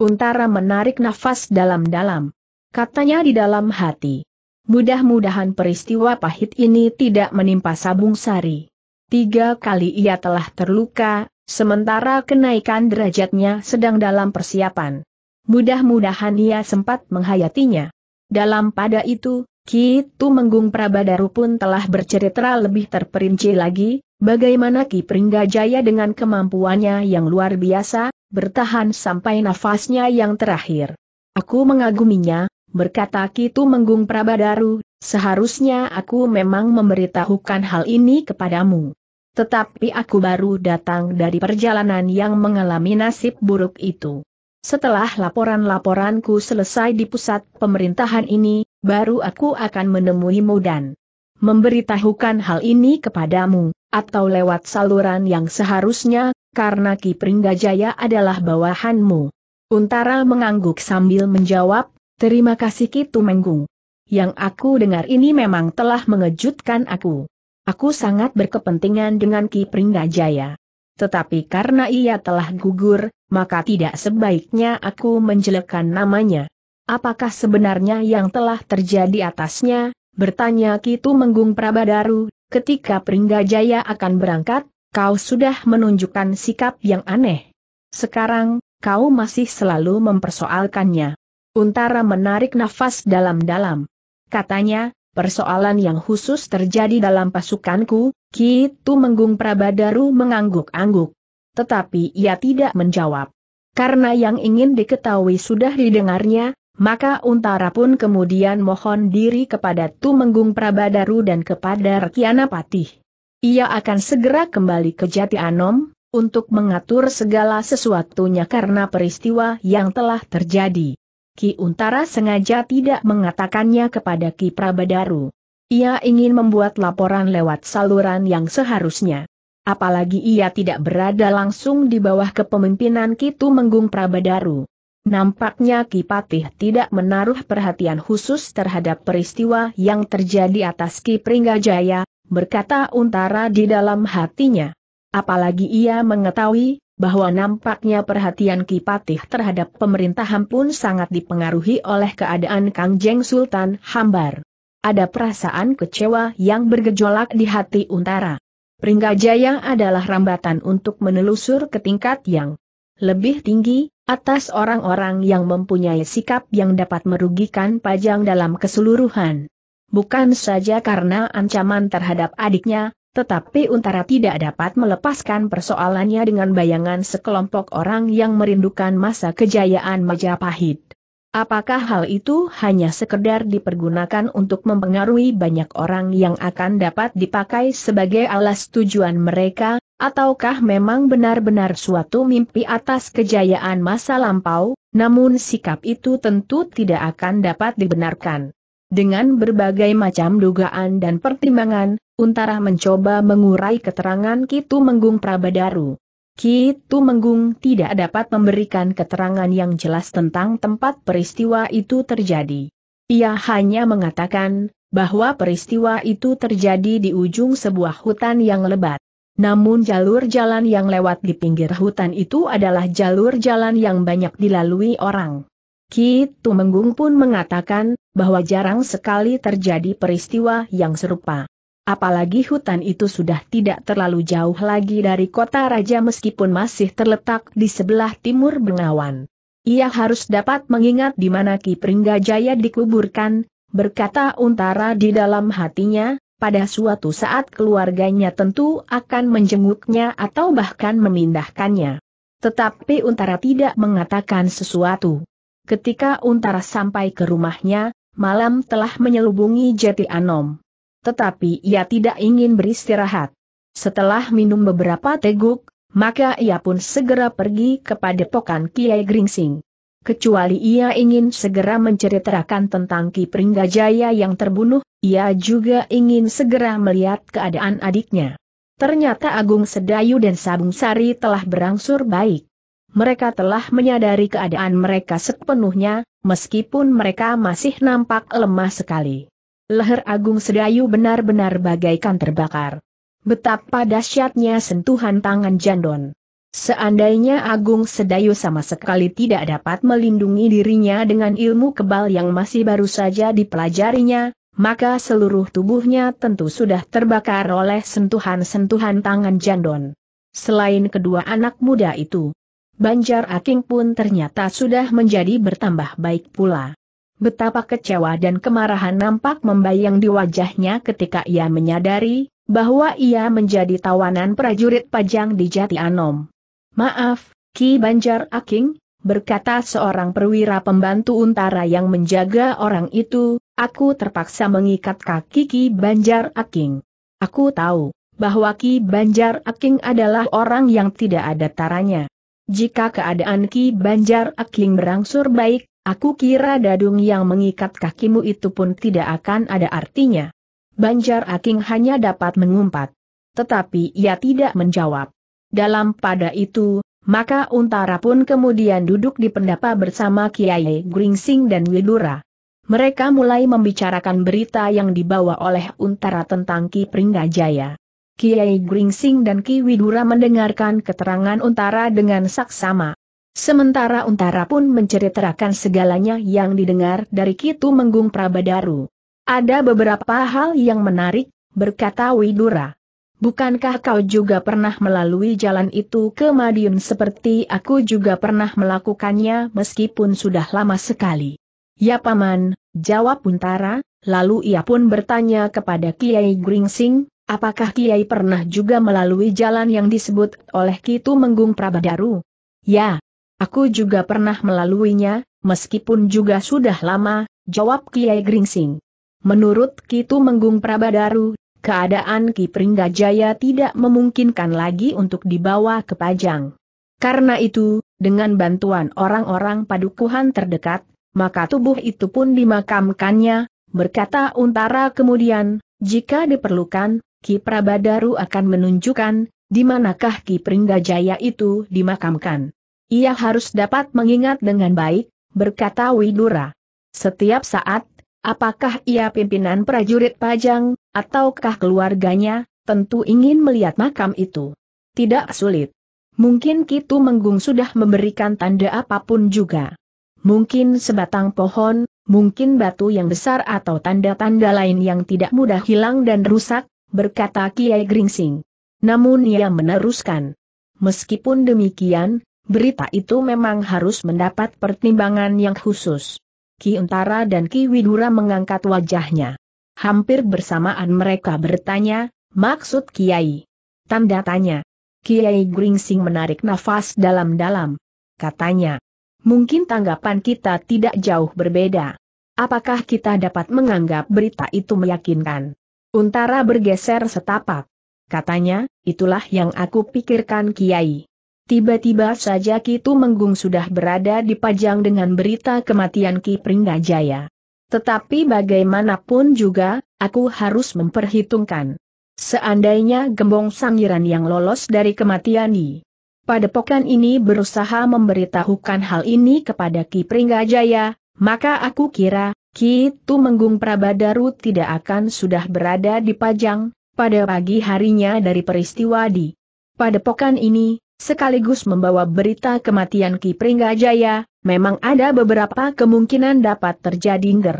Untara menarik nafas dalam-dalam. Katanya di dalam hati. Mudah-mudahan peristiwa pahit ini tidak menimpa Sabung Sari. Tiga kali ia telah terluka, Sementara kenaikan derajatnya sedang dalam persiapan. Mudah-mudahan ia sempat menghayatinya. Dalam pada itu, Ki Tumenggung Prabadaru pun telah bercerita lebih terperinci lagi, bagaimana Ki Pringgajaya dengan kemampuannya yang luar biasa, bertahan sampai nafasnya yang terakhir. Aku mengaguminya, berkata Ki Tumenggung Prabadaru, seharusnya aku memang memberitahukan hal ini kepadamu. Tetapi aku baru datang dari perjalanan yang mengalami nasib buruk itu. Setelah laporan-laporanku selesai di pusat pemerintahan ini, baru aku akan menemuimu dan memberitahukan hal ini kepadamu, atau lewat saluran yang seharusnya, karena Ki Pringgajaya adalah bawahanmu. Untara mengangguk sambil menjawab, terima kasih Ki Tumenggung. Yang aku dengar ini memang telah mengejutkan aku. Aku sangat berkepentingan dengan Ki Pringgajaya. Tetapi karena ia telah gugur, maka tidak sebaiknya aku menjelekkan namanya. Apakah sebenarnya yang telah terjadi atasnya? Bertanya Kitu Menggung Prabadaru, ketika Pringgajaya akan berangkat, kau sudah menunjukkan sikap yang aneh. Sekarang, kau masih selalu mempersoalkannya. Untara menarik nafas dalam-dalam. Katanya, persoalan yang khusus terjadi dalam pasukanku, Kitu Menggung Prabadaru mengangguk-angguk. Tetapi ia tidak menjawab. Karena yang ingin diketahui sudah didengarnya, maka Untara pun kemudian mohon diri kepada Tumenggung Prabadaru dan kepada Rekiana Patih. Ia akan segera kembali ke Jati Anom, untuk mengatur segala sesuatunya karena peristiwa yang telah terjadi. Ki Untara sengaja tidak mengatakannya kepada Ki Prabadaru. Ia ingin membuat laporan lewat saluran yang seharusnya. Apalagi ia tidak berada langsung di bawah kepemimpinan Ki Tumenggung Prabadaru. Nampaknya Ki Patih tidak menaruh perhatian khusus terhadap peristiwa yang terjadi atas Ki Pringgajaya, berkata Untara di dalam hatinya. Apalagi ia mengetahui, bahwa nampaknya perhatian Kipatih terhadap pemerintahan pun sangat dipengaruhi oleh keadaan Kang Jeng Sultan Hambar. Ada perasaan kecewa yang bergejolak di hati Untara. Pringgajaya adalah rambatan untuk menelusur ke tingkat yang lebih tinggi, atas orang-orang yang mempunyai sikap yang dapat merugikan Pajang dalam keseluruhan. Bukan saja karena ancaman terhadap adiknya, tetapi Untara tidak dapat melepaskan persoalannya dengan bayangan sekelompok orang yang merindukan masa kejayaan Majapahit. Apakah hal itu hanya sekedar dipergunakan untuk mempengaruhi banyak orang yang akan dapat dipakai sebagai alas tujuan mereka, ataukah memang benar-benar suatu mimpi atas kejayaan masa lampau, namun sikap itu tentu tidak akan dapat dibenarkan. Dengan berbagai macam dugaan dan pertimbangan, Untara mencoba mengurai keterangan Kitu Menggung Prabadaru. Kitu Menggung tidak dapat memberikan keterangan yang jelas tentang tempat peristiwa itu terjadi. Ia hanya mengatakan bahwa peristiwa itu terjadi di ujung sebuah hutan yang lebat. Namun jalur jalan yang lewat di pinggir hutan itu adalah jalur jalan yang banyak dilalui orang. Kitu Menggung pun mengatakan bahwa jarang sekali terjadi peristiwa yang serupa. Apalagi hutan itu sudah tidak terlalu jauh lagi dari kota raja meskipun masih terletak di sebelah timur Bengawan. Ia harus dapat mengingat di mana Ki Pringgajaya dikuburkan, berkata Untara di dalam hatinya, pada suatu saat keluarganya tentu akan menjenguknya atau bahkan memindahkannya. Tetapi Untara tidak mengatakan sesuatu. Ketika Untara sampai ke rumahnya, malam telah menyelubungi Jati Anom tetapi ia tidak ingin beristirahat. Setelah minum beberapa teguk, maka ia pun segera pergi kepada pokan Kiai Gringsing. Kecuali ia ingin segera menceritakan tentang Ki Pringgajaya yang terbunuh, ia juga ingin segera melihat keadaan adiknya. Ternyata Agung Sedayu dan Sabung Sari telah berangsur baik. Mereka telah menyadari keadaan mereka sepenuhnya, meskipun mereka masih nampak lemah sekali. Leher Agung Sedayu benar-benar bagaikan terbakar. Betapa dahsyatnya sentuhan tangan Jandon. Seandainya Agung Sedayu sama sekali tidak dapat melindungi dirinya dengan ilmu kebal yang masih baru saja dipelajarinya, maka seluruh tubuhnya tentu sudah terbakar oleh sentuhan-sentuhan tangan Jandon. Selain kedua anak muda itu, Banjar Aking pun ternyata sudah menjadi bertambah baik pula. Betapa kecewa dan kemarahan nampak membayang di wajahnya ketika ia menyadari bahwa ia menjadi tawanan prajurit pajang di Jati Anom. Maaf, Ki Banjar Aking, berkata seorang perwira pembantu untara yang menjaga orang itu, aku terpaksa mengikat kaki Ki Banjar Aking. Aku tahu bahwa Ki Banjar Aking adalah orang yang tidak ada taranya. Jika keadaan Ki Banjar Aking berangsur baik, Aku kira dadung yang mengikat kakimu itu pun tidak akan ada artinya. Banjar Aking hanya dapat mengumpat. Tetapi ia tidak menjawab. Dalam pada itu, maka Untara pun kemudian duduk di pendapa bersama Kiai Gringsing dan Widura. Mereka mulai membicarakan berita yang dibawa oleh Untara tentang Ki Pringgajaya. Kiai Gringsing dan Ki Widura mendengarkan keterangan Untara dengan saksama. Sementara Untara pun menceritakan segalanya yang didengar dari Kitu Menggung Prabadaru. Ada beberapa hal yang menarik, berkata Widura. Bukankah kau juga pernah melalui jalan itu ke Madiun seperti aku juga pernah melakukannya meskipun sudah lama sekali? Ya paman, jawab Untara, lalu ia pun bertanya kepada Kiai Gringsing, apakah Kiai pernah juga melalui jalan yang disebut oleh Kitu Menggung Prabadaru? Ya, Aku juga pernah melaluinya, meskipun juga sudah lama, jawab Kiai Gringsing. Menurut Kitu Menggung Prabadaru, keadaan Ki Pringgajaya tidak memungkinkan lagi untuk dibawa ke Pajang. Karena itu, dengan bantuan orang-orang padukuhan terdekat, maka tubuh itu pun dimakamkannya, berkata Untara kemudian, jika diperlukan, Ki Prabadaru akan menunjukkan, di manakah Ki Pringgajaya itu dimakamkan. Ia harus dapat mengingat dengan baik, berkata Widura. Setiap saat, apakah ia pimpinan prajurit pajang, ataukah keluarganya, tentu ingin melihat makam itu. Tidak sulit. Mungkin Kitu Menggung sudah memberikan tanda apapun juga. Mungkin sebatang pohon, mungkin batu yang besar atau tanda-tanda lain yang tidak mudah hilang dan rusak, berkata Kiai Gringsing. Namun ia meneruskan. Meskipun demikian, Berita itu memang harus mendapat pertimbangan yang khusus. Ki Untara dan Ki Widura mengangkat wajahnya. Hampir bersamaan mereka bertanya, maksud Kiai. Tanda tanya. Kiai Gringsing menarik nafas dalam-dalam. Katanya, mungkin tanggapan kita tidak jauh berbeda. Apakah kita dapat menganggap berita itu meyakinkan? Untara bergeser setapak. Katanya, itulah yang aku pikirkan Kiai. Tiba-tiba saja Kitu Menggung sudah berada di pajang dengan berita kematian Ki Pringgajaya. Tetapi bagaimanapun juga, aku harus memperhitungkan. Seandainya Gembong Sangiran yang lolos dari kematian pada Padepokan ini berusaha memberitahukan hal ini kepada Ki Pringgajaya, maka aku kira, Ki Tu Menggung Prabadaru tidak akan sudah berada di Pajang, pada pagi harinya dari peristiwa di Padepokan ini, sekaligus membawa berita kematian Ki Pringgajaya, memang ada beberapa kemungkinan dapat terjadi nger.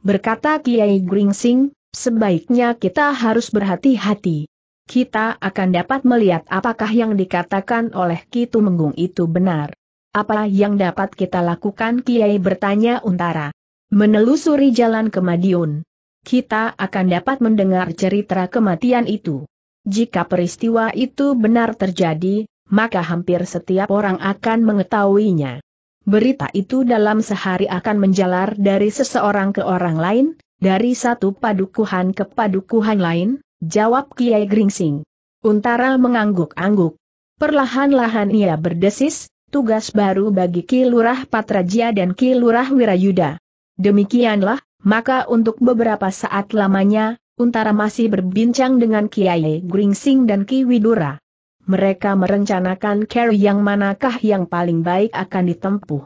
Berkata Kiai Gringsing, sebaiknya kita harus berhati-hati. Kita akan dapat melihat apakah yang dikatakan oleh Ki Tumenggung itu benar. Apa yang dapat kita lakukan Kiai bertanya Untara. Menelusuri jalan ke Madiun. Kita akan dapat mendengar cerita kematian itu. Jika peristiwa itu benar terjadi, maka hampir setiap orang akan mengetahuinya. Berita itu dalam sehari akan menjalar dari seseorang ke orang lain, dari satu padukuhan ke padukuhan lain, jawab Kiai Gringsing. Untara mengangguk-angguk. Perlahan-lahan ia berdesis, tugas baru bagi Ki Lurah Patraja dan Ki Lurah Wirayuda. Demikianlah, maka untuk beberapa saat lamanya, Untara masih berbincang dengan Kiai Gringsing dan Ki Widura mereka merencanakan care yang manakah yang paling baik akan ditempuh.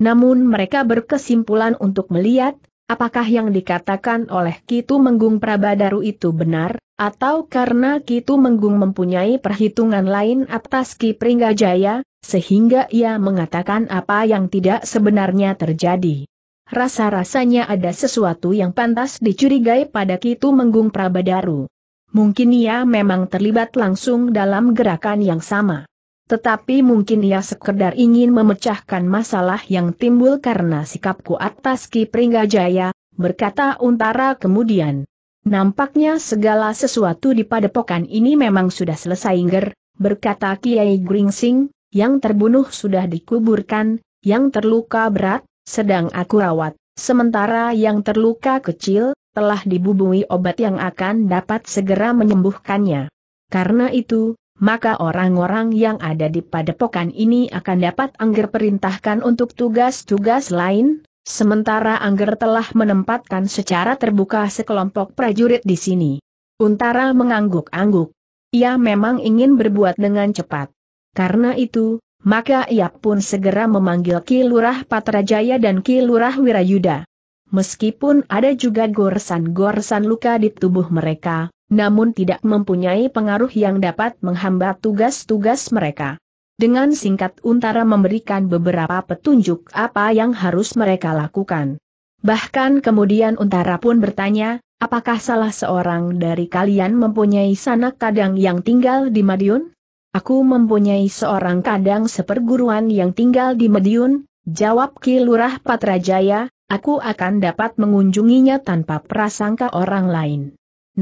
Namun mereka berkesimpulan untuk melihat, apakah yang dikatakan oleh Kitu Menggung Prabadaru itu benar, atau karena Kitu Menggung mempunyai perhitungan lain atas Ki Pringgajaya, sehingga ia mengatakan apa yang tidak sebenarnya terjadi. Rasa-rasanya ada sesuatu yang pantas dicurigai pada Kitu Menggung Prabadaru. Mungkin ia memang terlibat langsung dalam gerakan yang sama. Tetapi mungkin ia sekedar ingin memecahkan masalah yang timbul karena sikapku atas Paski Pringgajaya, berkata Untara kemudian. Nampaknya segala sesuatu di padepokan ini memang sudah selesai Inger, berkata Kiai Gringsing, yang terbunuh sudah dikuburkan, yang terluka berat, sedang aku rawat, sementara yang terluka kecil, telah dibubui obat yang akan dapat segera menyembuhkannya. Karena itu, maka orang-orang yang ada di padepokan ini akan dapat Angger perintahkan untuk tugas-tugas lain, sementara Angger telah menempatkan secara terbuka sekelompok prajurit di sini. Untara mengangguk-angguk. Ia memang ingin berbuat dengan cepat. Karena itu, maka ia pun segera memanggil Ki Lurah Patrajaya dan Ki Lurah Wirayuda. Meskipun ada juga goresan-goresan luka di tubuh mereka, namun tidak mempunyai pengaruh yang dapat menghambat tugas-tugas mereka. Dengan singkat Untara memberikan beberapa petunjuk apa yang harus mereka lakukan. Bahkan kemudian Untara pun bertanya, apakah salah seorang dari kalian mempunyai sanak kadang yang tinggal di Madiun? Aku mempunyai seorang kadang seperguruan yang tinggal di Madiun, jawab Ki Lurah Patrajaya, aku akan dapat mengunjunginya tanpa prasangka orang lain.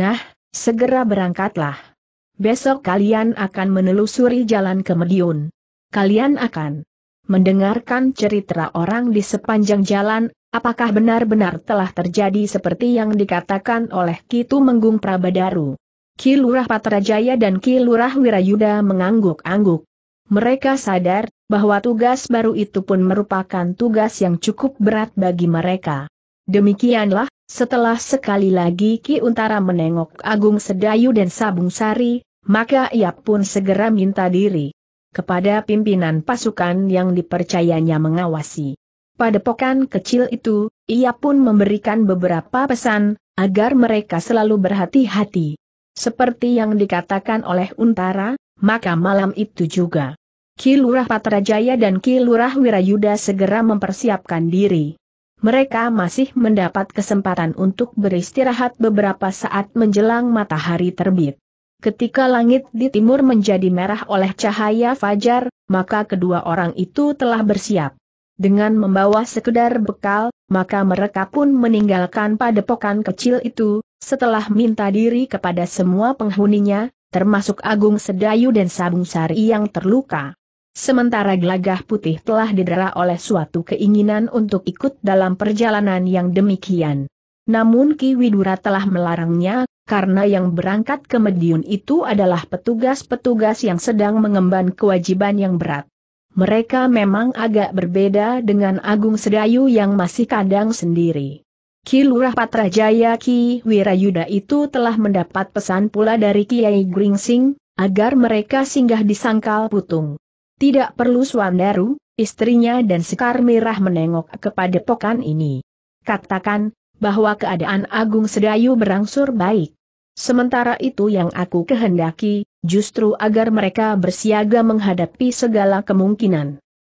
Nah, segera berangkatlah. Besok kalian akan menelusuri jalan ke Medion. Kalian akan mendengarkan cerita orang di sepanjang jalan, apakah benar-benar telah terjadi seperti yang dikatakan oleh Kitu Menggung Prabadaru. Kilurah Patrajaya dan Kilurah Wirayuda mengangguk-angguk. Mereka sadar bahwa tugas baru itu pun merupakan tugas yang cukup berat bagi mereka. Demikianlah, setelah sekali lagi Ki Untara menengok Agung Sedayu dan Sabung Sari, maka ia pun segera minta diri kepada pimpinan pasukan yang dipercayanya mengawasi. Pada pokan kecil itu, ia pun memberikan beberapa pesan, agar mereka selalu berhati-hati. Seperti yang dikatakan oleh Untara, maka malam itu juga. Ki Lurah Patrajaya dan Ki Lurah Wirayuda segera mempersiapkan diri. Mereka masih mendapat kesempatan untuk beristirahat beberapa saat menjelang matahari terbit. Ketika langit di timur menjadi merah oleh cahaya fajar, maka kedua orang itu telah bersiap. Dengan membawa sekedar bekal, maka mereka pun meninggalkan padepokan kecil itu, setelah minta diri kepada semua penghuninya, termasuk Agung Sedayu dan Sabung Sari yang terluka. Sementara gelagah putih telah didera oleh suatu keinginan untuk ikut dalam perjalanan yang demikian. Namun Ki Widura telah melarangnya, karena yang berangkat ke Mediun itu adalah petugas-petugas yang sedang mengemban kewajiban yang berat. Mereka memang agak berbeda dengan Agung Sedayu yang masih kadang sendiri. Ki Lurah Patrajaya Ki Wirayuda itu telah mendapat pesan pula dari Kiai Gringsing, agar mereka singgah di Sangkal Putung. Tidak perlu Swandaru, istrinya dan Sekar Mirah menengok kepada pokan ini. Katakan, bahwa keadaan Agung Sedayu berangsur baik. Sementara itu yang aku kehendaki, justru agar mereka bersiaga menghadapi segala kemungkinan.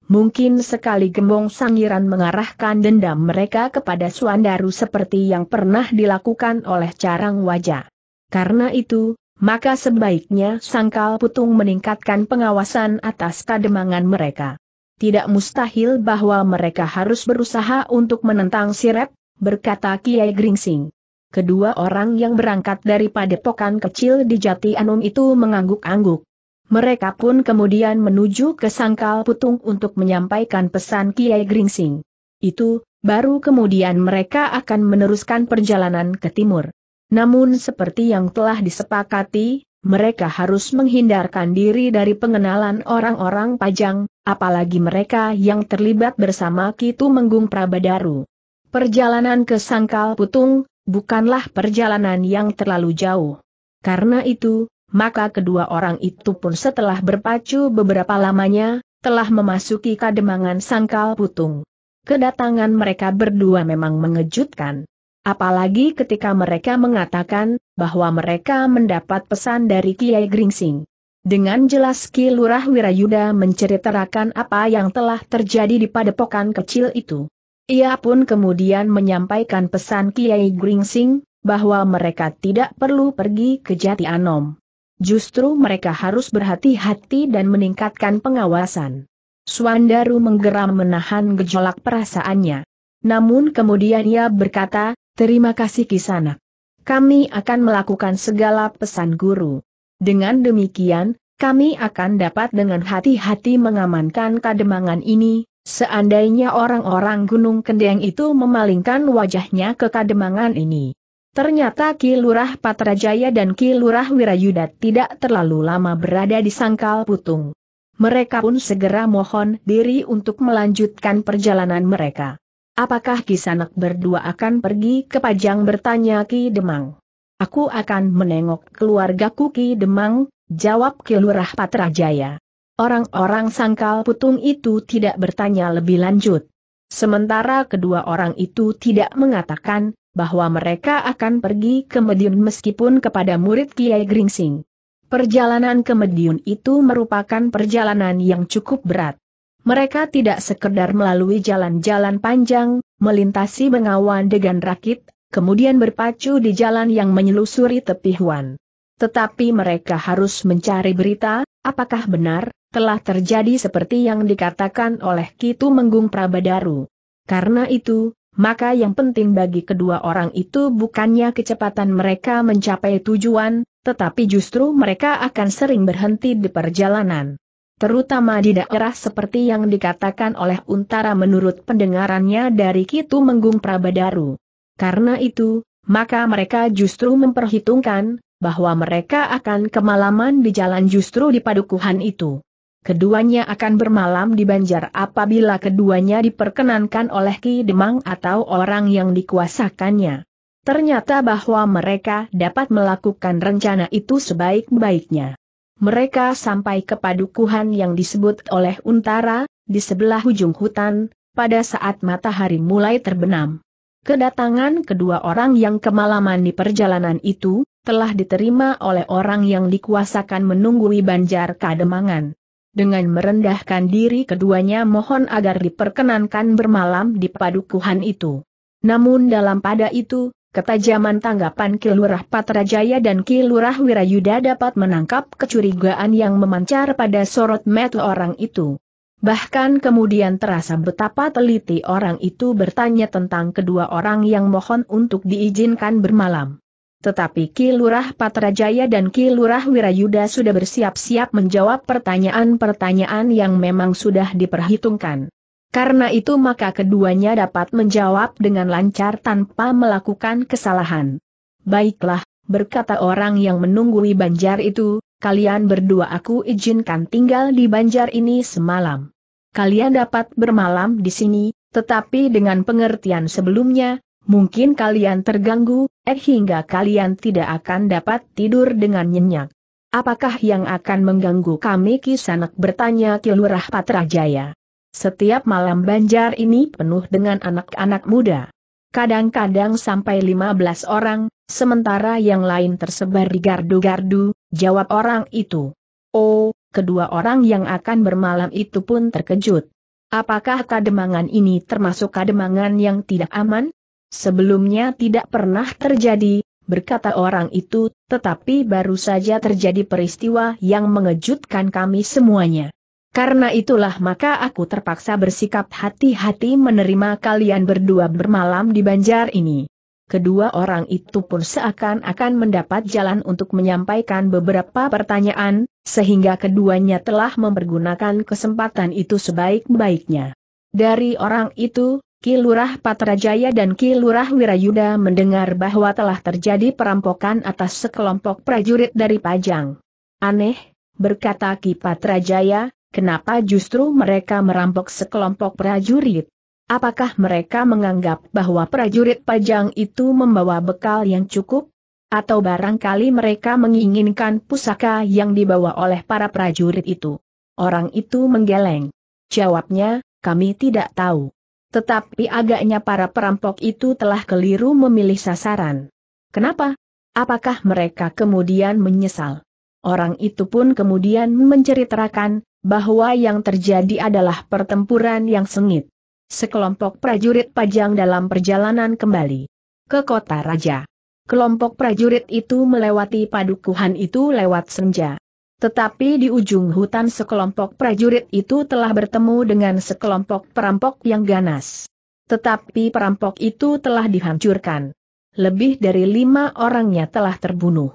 Mungkin sekali Gembong Sangiran mengarahkan dendam mereka kepada Suandaru seperti yang pernah dilakukan oleh Carang Wajah. Karena itu, maka sebaiknya Sangkal Putung meningkatkan pengawasan atas kademangan mereka. Tidak mustahil bahwa mereka harus berusaha untuk menentang Sirep, berkata Kiai Gringsing. Kedua orang yang berangkat dari padepokan kecil di Jati Anum itu mengangguk-angguk. Mereka pun kemudian menuju ke sangkal putung untuk menyampaikan pesan Kiai Gringsing. Itu, baru kemudian mereka akan meneruskan perjalanan ke timur. Namun seperti yang telah disepakati, mereka harus menghindarkan diri dari pengenalan orang-orang pajang, apalagi mereka yang terlibat bersama Kitu Menggung Prabadaru. Perjalanan ke Sangkal Putung, bukanlah perjalanan yang terlalu jauh. Karena itu, maka kedua orang itu pun setelah berpacu beberapa lamanya, telah memasuki kademangan sangkal putung. Kedatangan mereka berdua memang mengejutkan. Apalagi ketika mereka mengatakan bahwa mereka mendapat pesan dari Kiai Gringsing. Dengan jelas Ki Lurah Wirayuda menceritakan apa yang telah terjadi di padepokan kecil itu. Ia pun kemudian menyampaikan pesan Kiai Gringsing bahwa mereka tidak perlu pergi ke Jati Anom justru mereka harus berhati-hati dan meningkatkan pengawasan. Swandaru menggeram menahan gejolak perasaannya. Namun kemudian ia berkata, terima kasih kisanak. Kami akan melakukan segala pesan guru. Dengan demikian, kami akan dapat dengan hati-hati mengamankan kademangan ini, seandainya orang-orang Gunung Kendeng itu memalingkan wajahnya ke kademangan ini. Ternyata Ki Lurah Patrajaya dan Ki Lurah Wirayuda tidak terlalu lama berada di Sangkal Putung. Mereka pun segera mohon diri untuk melanjutkan perjalanan mereka. Apakah Kisanak berdua akan pergi ke Pajang bertanya Ki Demang? Aku akan menengok keluargaku Ki Demang, jawab Ki Lurah Patrajaya. Orang-orang Sangkal Putung itu tidak bertanya lebih lanjut. Sementara kedua orang itu tidak mengatakan bahwa mereka akan pergi ke Medion meskipun kepada murid Kiai Gringsing. Perjalanan ke Medion itu merupakan perjalanan yang cukup berat. Mereka tidak sekedar melalui jalan-jalan panjang, melintasi bengawan dengan rakit, kemudian berpacu di jalan yang menyelusuri tepi Huan. Tetapi mereka harus mencari berita, apakah benar, telah terjadi seperti yang dikatakan oleh Kitu Menggung Prabadaru. Karena itu, maka yang penting bagi kedua orang itu bukannya kecepatan mereka mencapai tujuan, tetapi justru mereka akan sering berhenti di perjalanan. Terutama di daerah seperti yang dikatakan oleh Untara menurut pendengarannya dari Kitu Menggung Prabadaru. Karena itu, maka mereka justru memperhitungkan, bahwa mereka akan kemalaman di jalan justru di padukuhan itu keduanya akan bermalam di Banjar apabila keduanya diperkenankan oleh Ki Demang atau orang yang dikuasakannya. Ternyata bahwa mereka dapat melakukan rencana itu sebaik-baiknya. Mereka sampai ke padukuhan yang disebut oleh Untara, di sebelah ujung hutan, pada saat matahari mulai terbenam. Kedatangan kedua orang yang kemalaman di perjalanan itu, telah diterima oleh orang yang dikuasakan menunggui banjar kademangan dengan merendahkan diri keduanya mohon agar diperkenankan bermalam di padukuhan itu. Namun dalam pada itu, ketajaman tanggapan Kilurah Patrajaya dan Kilurah Wirayuda dapat menangkap kecurigaan yang memancar pada sorot mata orang itu. Bahkan kemudian terasa betapa teliti orang itu bertanya tentang kedua orang yang mohon untuk diizinkan bermalam. Tetapi Ki Lurah Patrajaya dan Ki Lurah Wirayuda sudah bersiap-siap menjawab pertanyaan-pertanyaan yang memang sudah diperhitungkan. Karena itu maka keduanya dapat menjawab dengan lancar tanpa melakukan kesalahan. Baiklah, berkata orang yang menunggui banjar itu, kalian berdua aku izinkan tinggal di banjar ini semalam. Kalian dapat bermalam di sini, tetapi dengan pengertian sebelumnya, mungkin kalian terganggu, eh hingga kalian tidak akan dapat tidur dengan nyenyak. Apakah yang akan mengganggu kami Kisanak bertanya Kilurah Patrajaya. Setiap malam banjar ini penuh dengan anak-anak muda. Kadang-kadang sampai 15 orang, sementara yang lain tersebar di gardu-gardu, jawab orang itu. Oh, kedua orang yang akan bermalam itu pun terkejut. Apakah kademangan ini termasuk kademangan yang tidak aman? Sebelumnya tidak pernah terjadi, berkata orang itu, tetapi baru saja terjadi peristiwa yang mengejutkan kami semuanya. Karena itulah maka aku terpaksa bersikap hati-hati menerima kalian berdua bermalam di banjar ini. Kedua orang itu pun seakan-akan mendapat jalan untuk menyampaikan beberapa pertanyaan, sehingga keduanya telah mempergunakan kesempatan itu sebaik-baiknya. Dari orang itu, Kilurah Patrajaya dan Kilurah Wirayuda mendengar bahwa telah terjadi perampokan atas sekelompok prajurit dari Pajang. Aneh, berkata Ki Patrajaya, kenapa justru mereka merampok sekelompok prajurit? Apakah mereka menganggap bahwa prajurit Pajang itu membawa bekal yang cukup? Atau barangkali mereka menginginkan pusaka yang dibawa oleh para prajurit itu? Orang itu menggeleng. Jawabnya, kami tidak tahu. Tetapi agaknya para perampok itu telah keliru memilih sasaran. Kenapa? Apakah mereka kemudian menyesal? Orang itu pun kemudian menceritakan, bahwa yang terjadi adalah pertempuran yang sengit. Sekelompok prajurit pajang dalam perjalanan kembali ke kota raja. Kelompok prajurit itu melewati padukuhan itu lewat senja. Tetapi di ujung hutan sekelompok prajurit itu telah bertemu dengan sekelompok perampok yang ganas. Tetapi perampok itu telah dihancurkan. Lebih dari lima orangnya telah terbunuh.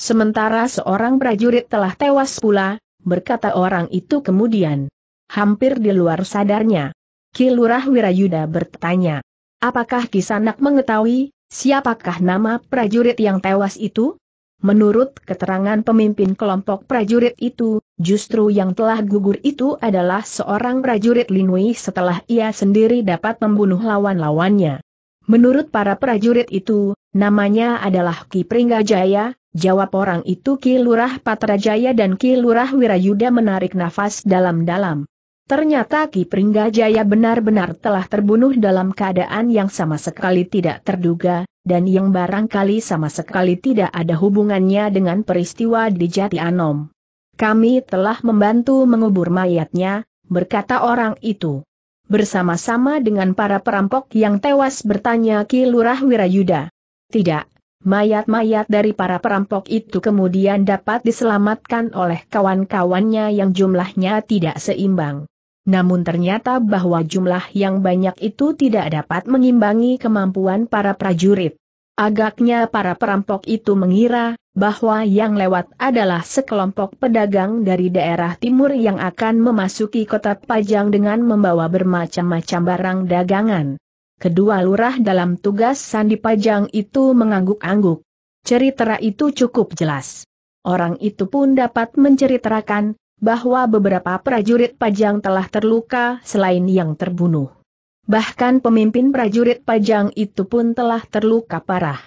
Sementara seorang prajurit telah tewas pula, berkata orang itu kemudian. Hampir di luar sadarnya. Kilurah Wirayuda bertanya. Apakah Kisanak mengetahui, siapakah nama prajurit yang tewas itu? Menurut keterangan pemimpin kelompok prajurit itu, justru yang telah gugur itu adalah seorang prajurit Linui setelah ia sendiri dapat membunuh lawan-lawannya. Menurut para prajurit itu, namanya adalah Ki Pringgajaya, jawab orang itu Ki Lurah Patrajaya dan Ki Lurah Wirayuda menarik nafas dalam-dalam. Ternyata Ki Pringgajaya benar-benar telah terbunuh dalam keadaan yang sama sekali tidak terduga, dan yang barangkali sama sekali tidak ada hubungannya dengan peristiwa di Jati Anom. Kami telah membantu mengubur mayatnya, berkata orang itu. Bersama-sama dengan para perampok yang tewas bertanya Ki Lurah Wirayuda. Tidak, mayat-mayat dari para perampok itu kemudian dapat diselamatkan oleh kawan-kawannya yang jumlahnya tidak seimbang. Namun ternyata bahwa jumlah yang banyak itu tidak dapat mengimbangi kemampuan para prajurit. Agaknya para perampok itu mengira bahwa yang lewat adalah sekelompok pedagang dari daerah timur yang akan memasuki kota Pajang dengan membawa bermacam-macam barang dagangan. Kedua lurah dalam tugas Sandi Pajang itu mengangguk-angguk. Cerita itu cukup jelas. Orang itu pun dapat menceritakan bahwa beberapa prajurit Pajang telah terluka selain yang terbunuh. Bahkan pemimpin prajurit Pajang itu pun telah terluka parah.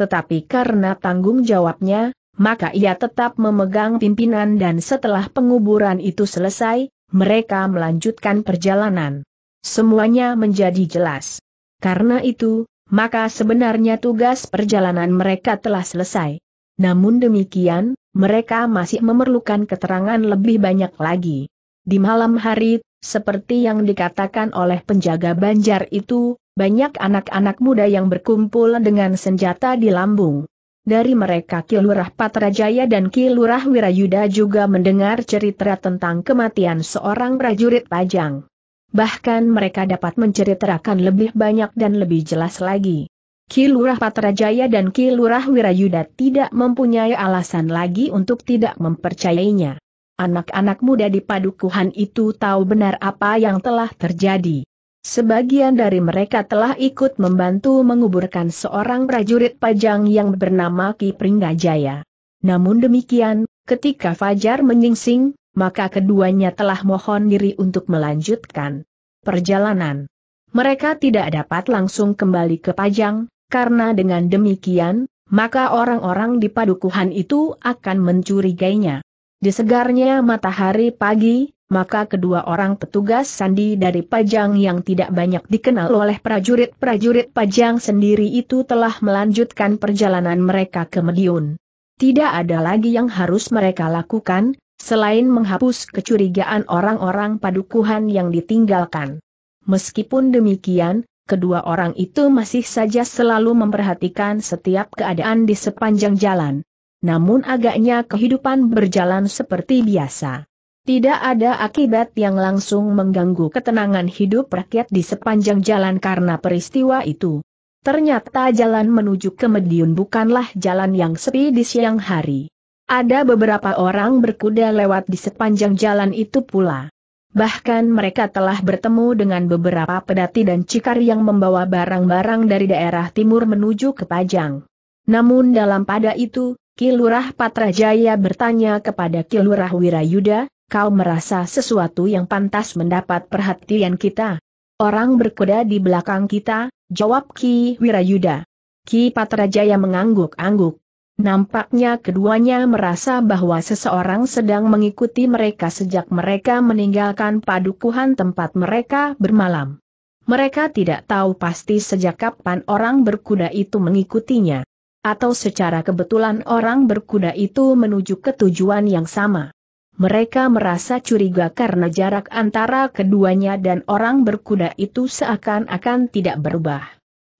Tetapi karena tanggung jawabnya, maka ia tetap memegang pimpinan dan setelah penguburan itu selesai, mereka melanjutkan perjalanan. Semuanya menjadi jelas. Karena itu, maka sebenarnya tugas perjalanan mereka telah selesai. Namun demikian, mereka masih memerlukan keterangan lebih banyak lagi. Di malam hari, seperti yang dikatakan oleh penjaga banjar itu, banyak anak-anak muda yang berkumpul dengan senjata di lambung. Dari mereka Kilurah Patrajaya dan Kilurah Wirayuda juga mendengar cerita tentang kematian seorang prajurit pajang. Bahkan mereka dapat menceritakan lebih banyak dan lebih jelas lagi. Ki Lurah Patrajaya dan Ki Lurah Wirayuda tidak mempunyai alasan lagi untuk tidak mempercayainya. Anak-anak muda di padukuhan itu tahu benar apa yang telah terjadi. Sebagian dari mereka telah ikut membantu menguburkan seorang prajurit pajang yang bernama Ki Pringgajaya. Namun demikian, ketika Fajar menyingsing, maka keduanya telah mohon diri untuk melanjutkan perjalanan. Mereka tidak dapat langsung kembali ke Pajang, karena dengan demikian, maka orang-orang di padukuhan itu akan mencurigainya. Disegarnya matahari pagi, maka kedua orang petugas sandi dari Pajang yang tidak banyak dikenal oleh prajurit-prajurit Pajang sendiri itu telah melanjutkan perjalanan mereka ke Medion. Tidak ada lagi yang harus mereka lakukan, selain menghapus kecurigaan orang-orang padukuhan yang ditinggalkan. Meskipun demikian, kedua orang itu masih saja selalu memperhatikan setiap keadaan di sepanjang jalan. Namun agaknya kehidupan berjalan seperti biasa. Tidak ada akibat yang langsung mengganggu ketenangan hidup rakyat di sepanjang jalan karena peristiwa itu. Ternyata jalan menuju ke Medion bukanlah jalan yang sepi di siang hari. Ada beberapa orang berkuda lewat di sepanjang jalan itu pula. Bahkan mereka telah bertemu dengan beberapa pedati dan cikar yang membawa barang-barang dari daerah timur menuju ke Pajang. Namun dalam pada itu, Kilurah Patrajaya bertanya kepada Kilurah Wirayuda, kau merasa sesuatu yang pantas mendapat perhatian kita? Orang berkuda di belakang kita, jawab Ki Wirayuda. Ki Patrajaya mengangguk-angguk. Nampaknya keduanya merasa bahwa seseorang sedang mengikuti mereka sejak mereka meninggalkan padukuhan tempat mereka bermalam. Mereka tidak tahu pasti sejak kapan orang berkuda itu mengikutinya. Atau secara kebetulan orang berkuda itu menuju ke tujuan yang sama. Mereka merasa curiga karena jarak antara keduanya dan orang berkuda itu seakan-akan tidak berubah.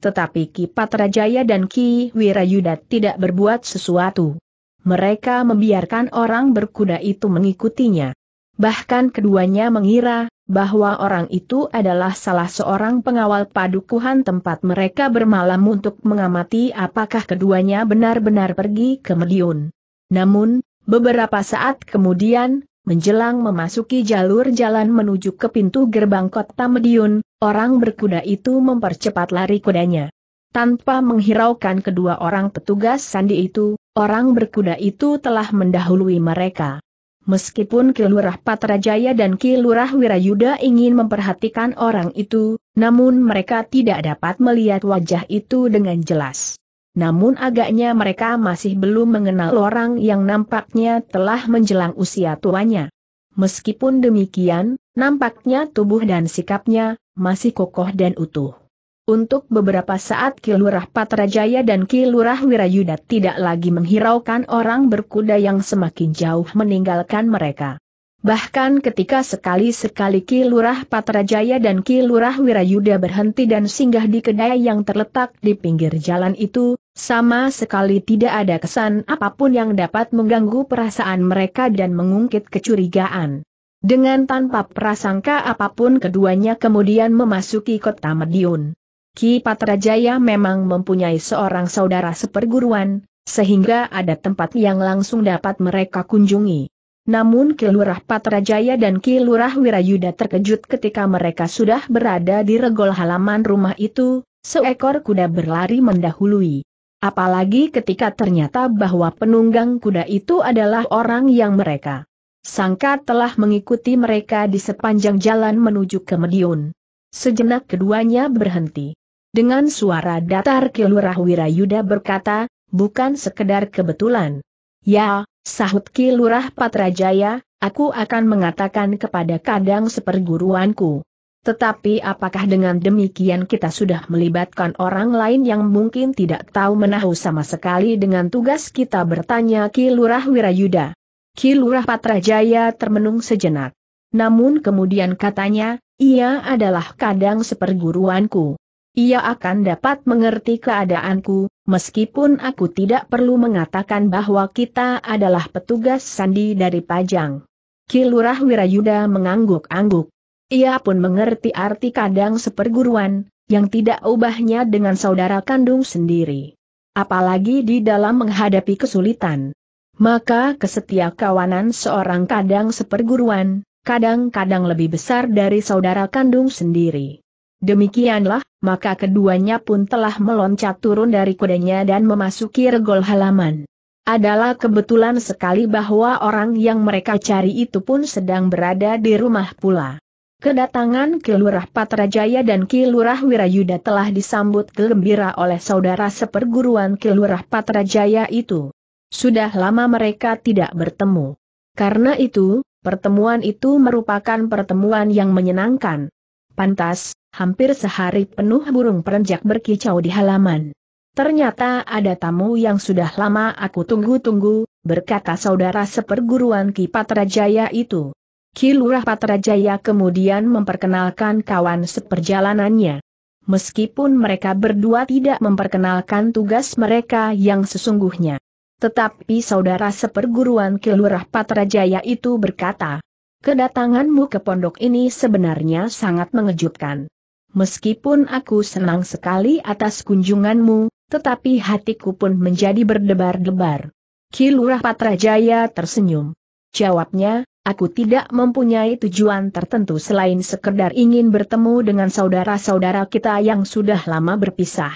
Tetapi Ki Patrajaya dan Ki Wirayuda tidak berbuat sesuatu. Mereka membiarkan orang berkuda itu mengikutinya. Bahkan keduanya mengira bahwa orang itu adalah salah seorang pengawal padukuhan tempat mereka bermalam untuk mengamati apakah keduanya benar-benar pergi ke Medion. Namun, beberapa saat kemudian, Menjelang memasuki jalur jalan menuju ke pintu gerbang kota Medion, orang berkuda itu mempercepat lari kudanya. Tanpa menghiraukan kedua orang petugas sandi itu, orang berkuda itu telah mendahului mereka. Meskipun Kilurah Patrajaya dan Kilurah Wirayuda ingin memperhatikan orang itu, namun mereka tidak dapat melihat wajah itu dengan jelas namun agaknya mereka masih belum mengenal orang yang nampaknya telah menjelang usia tuanya. Meskipun demikian, nampaknya tubuh dan sikapnya masih kokoh dan utuh. Untuk beberapa saat Kilurah Patrajaya dan Kilurah Wirayuda tidak lagi menghiraukan orang berkuda yang semakin jauh meninggalkan mereka. Bahkan ketika sekali-sekali Kilurah Patrajaya dan Kilurah Wirayuda berhenti dan singgah di kedai yang terletak di pinggir jalan itu, sama sekali tidak ada kesan apapun yang dapat mengganggu perasaan mereka dan mengungkit kecurigaan. Dengan tanpa prasangka apapun keduanya kemudian memasuki kota Madiun. Ki Patrajaya memang mempunyai seorang saudara seperguruan, sehingga ada tempat yang langsung dapat mereka kunjungi. Namun Kilurah Patrajaya dan Kilurah Wirayuda terkejut ketika mereka sudah berada di regol halaman rumah itu, seekor kuda berlari mendahului. Apalagi ketika ternyata bahwa penunggang kuda itu adalah orang yang mereka sangka telah mengikuti mereka di sepanjang jalan menuju ke Medion. Sejenak keduanya berhenti. Dengan suara datar Kilurah Wirayuda berkata, bukan sekedar kebetulan. Ya, sahut Kilurah Patrajaya, aku akan mengatakan kepada kadang seperguruanku. Tetapi apakah dengan demikian kita sudah melibatkan orang lain yang mungkin tidak tahu menahu sama sekali dengan tugas kita bertanya Ki Lurah Wirayuda. Ki Lurah Patrajaya termenung sejenak. Namun kemudian katanya, ia adalah kadang seperguruanku. Ia akan dapat mengerti keadaanku, meskipun aku tidak perlu mengatakan bahwa kita adalah petugas sandi dari Pajang. Ki Lurah Wirayuda mengangguk-angguk. Ia pun mengerti arti kadang seperguruan, yang tidak ubahnya dengan saudara kandung sendiri. Apalagi di dalam menghadapi kesulitan. Maka kesetia kawanan seorang kadang seperguruan, kadang-kadang lebih besar dari saudara kandung sendiri. Demikianlah, maka keduanya pun telah meloncat turun dari kudanya dan memasuki regol halaman. Adalah kebetulan sekali bahwa orang yang mereka cari itu pun sedang berada di rumah pula. Kedatangan Kilurah Patrajaya dan Kilurah Wirayuda telah disambut gembira oleh saudara seperguruan Kilurah Patrajaya itu. Sudah lama mereka tidak bertemu. Karena itu, pertemuan itu merupakan pertemuan yang menyenangkan. Pantas, hampir sehari penuh burung perenjak berkicau di halaman. Ternyata ada tamu yang sudah lama aku tunggu-tunggu, berkata saudara seperguruan Ki Patrajaya itu. Kilurah Patrajaya kemudian memperkenalkan kawan seperjalanannya. Meskipun mereka berdua tidak memperkenalkan tugas mereka yang sesungguhnya. Tetapi saudara seperguruan Kilurah Patrajaya itu berkata, Kedatanganmu ke pondok ini sebenarnya sangat mengejutkan. Meskipun aku senang sekali atas kunjunganmu, tetapi hatiku pun menjadi berdebar-debar. Kilurah Patrajaya tersenyum. Jawabnya, Aku tidak mempunyai tujuan tertentu selain sekedar ingin bertemu dengan saudara-saudara kita yang sudah lama berpisah.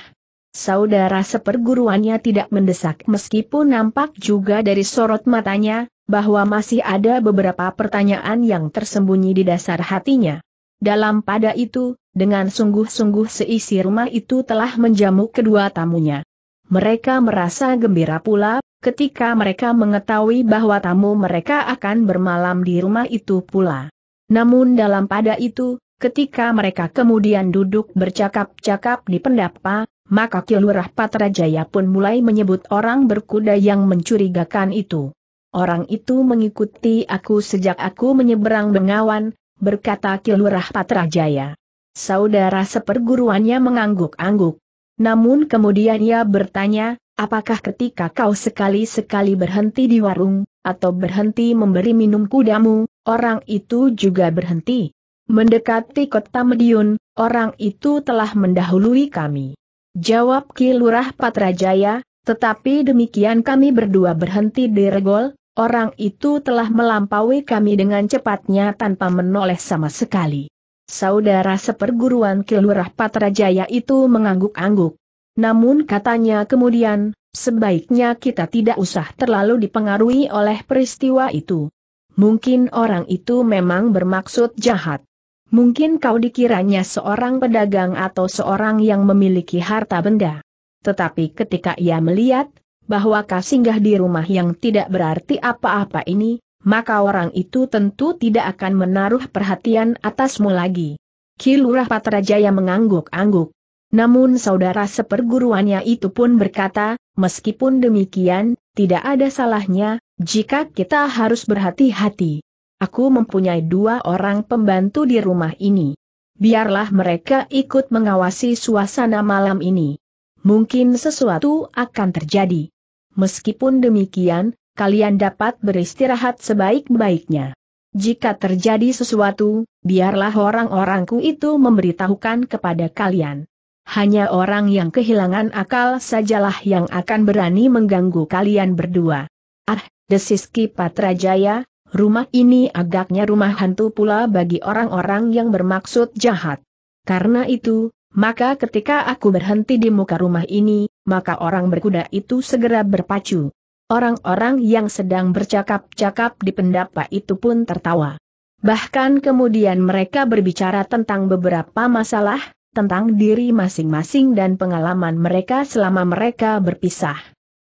Saudara seperguruannya tidak mendesak meskipun nampak juga dari sorot matanya, bahwa masih ada beberapa pertanyaan yang tersembunyi di dasar hatinya. Dalam pada itu, dengan sungguh-sungguh seisi rumah itu telah menjamu kedua tamunya. Mereka merasa gembira pula, ketika mereka mengetahui bahwa tamu mereka akan bermalam di rumah itu pula. Namun dalam pada itu, ketika mereka kemudian duduk bercakap-cakap di pendapa, maka Kilurah Patrajaya pun mulai menyebut orang berkuda yang mencurigakan itu. Orang itu mengikuti aku sejak aku menyeberang Bengawan, berkata Kilurah Patrajaya. Saudara seperguruannya mengangguk-angguk. Namun kemudian ia bertanya, apakah ketika kau sekali-sekali berhenti di warung, atau berhenti memberi minum kudamu, orang itu juga berhenti? Mendekati kota Medion, orang itu telah mendahului kami. Jawab Ki Lurah Patrajaya, tetapi demikian kami berdua berhenti di regol, orang itu telah melampaui kami dengan cepatnya tanpa menoleh sama sekali. Saudara seperguruan kelurah Patrajaya itu mengangguk-angguk. Namun katanya kemudian, sebaiknya kita tidak usah terlalu dipengaruhi oleh peristiwa itu. Mungkin orang itu memang bermaksud jahat. Mungkin kau dikiranya seorang pedagang atau seorang yang memiliki harta benda. Tetapi ketika ia melihat, bahwa kau singgah di rumah yang tidak berarti apa-apa ini, maka orang itu tentu tidak akan menaruh perhatian atasmu lagi. Kilurah Patrajaya mengangguk-angguk. Namun saudara seperguruannya itu pun berkata, meskipun demikian, tidak ada salahnya, jika kita harus berhati-hati. Aku mempunyai dua orang pembantu di rumah ini. Biarlah mereka ikut mengawasi suasana malam ini. Mungkin sesuatu akan terjadi. Meskipun demikian, kalian dapat beristirahat sebaik-baiknya. Jika terjadi sesuatu, biarlah orang-orangku itu memberitahukan kepada kalian. Hanya orang yang kehilangan akal sajalah yang akan berani mengganggu kalian berdua. Ah, desis Ki Patrajaya, rumah ini agaknya rumah hantu pula bagi orang-orang yang bermaksud jahat. Karena itu, maka ketika aku berhenti di muka rumah ini, maka orang berkuda itu segera berpacu. Orang-orang yang sedang bercakap-cakap di pendapa itu pun tertawa. Bahkan kemudian mereka berbicara tentang beberapa masalah, tentang diri masing-masing dan pengalaman mereka selama mereka berpisah.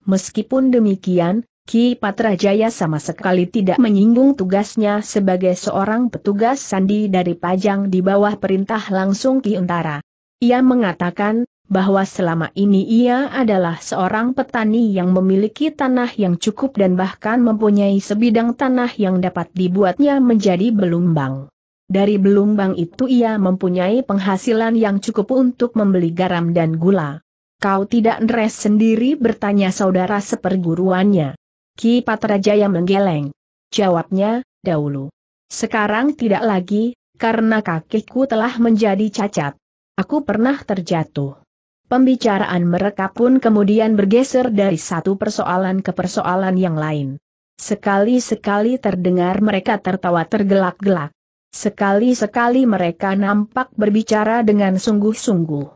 Meskipun demikian, Ki Patrajaya sama sekali tidak menyinggung tugasnya sebagai seorang petugas sandi dari Pajang di bawah perintah langsung Ki Untara. Ia mengatakan, bahwa selama ini ia adalah seorang petani yang memiliki tanah yang cukup dan bahkan mempunyai sebidang tanah yang dapat dibuatnya menjadi belumbang. Dari belumbang itu ia mempunyai penghasilan yang cukup untuk membeli garam dan gula. Kau tidak neres sendiri bertanya saudara seperguruannya. Ki Patrajaya menggeleng. Jawabnya, dahulu. Sekarang tidak lagi, karena kakiku telah menjadi cacat. Aku pernah terjatuh. Pembicaraan mereka pun kemudian bergeser dari satu persoalan ke persoalan yang lain. Sekali-sekali terdengar mereka tertawa tergelak-gelak. Sekali-sekali mereka nampak berbicara dengan sungguh-sungguh.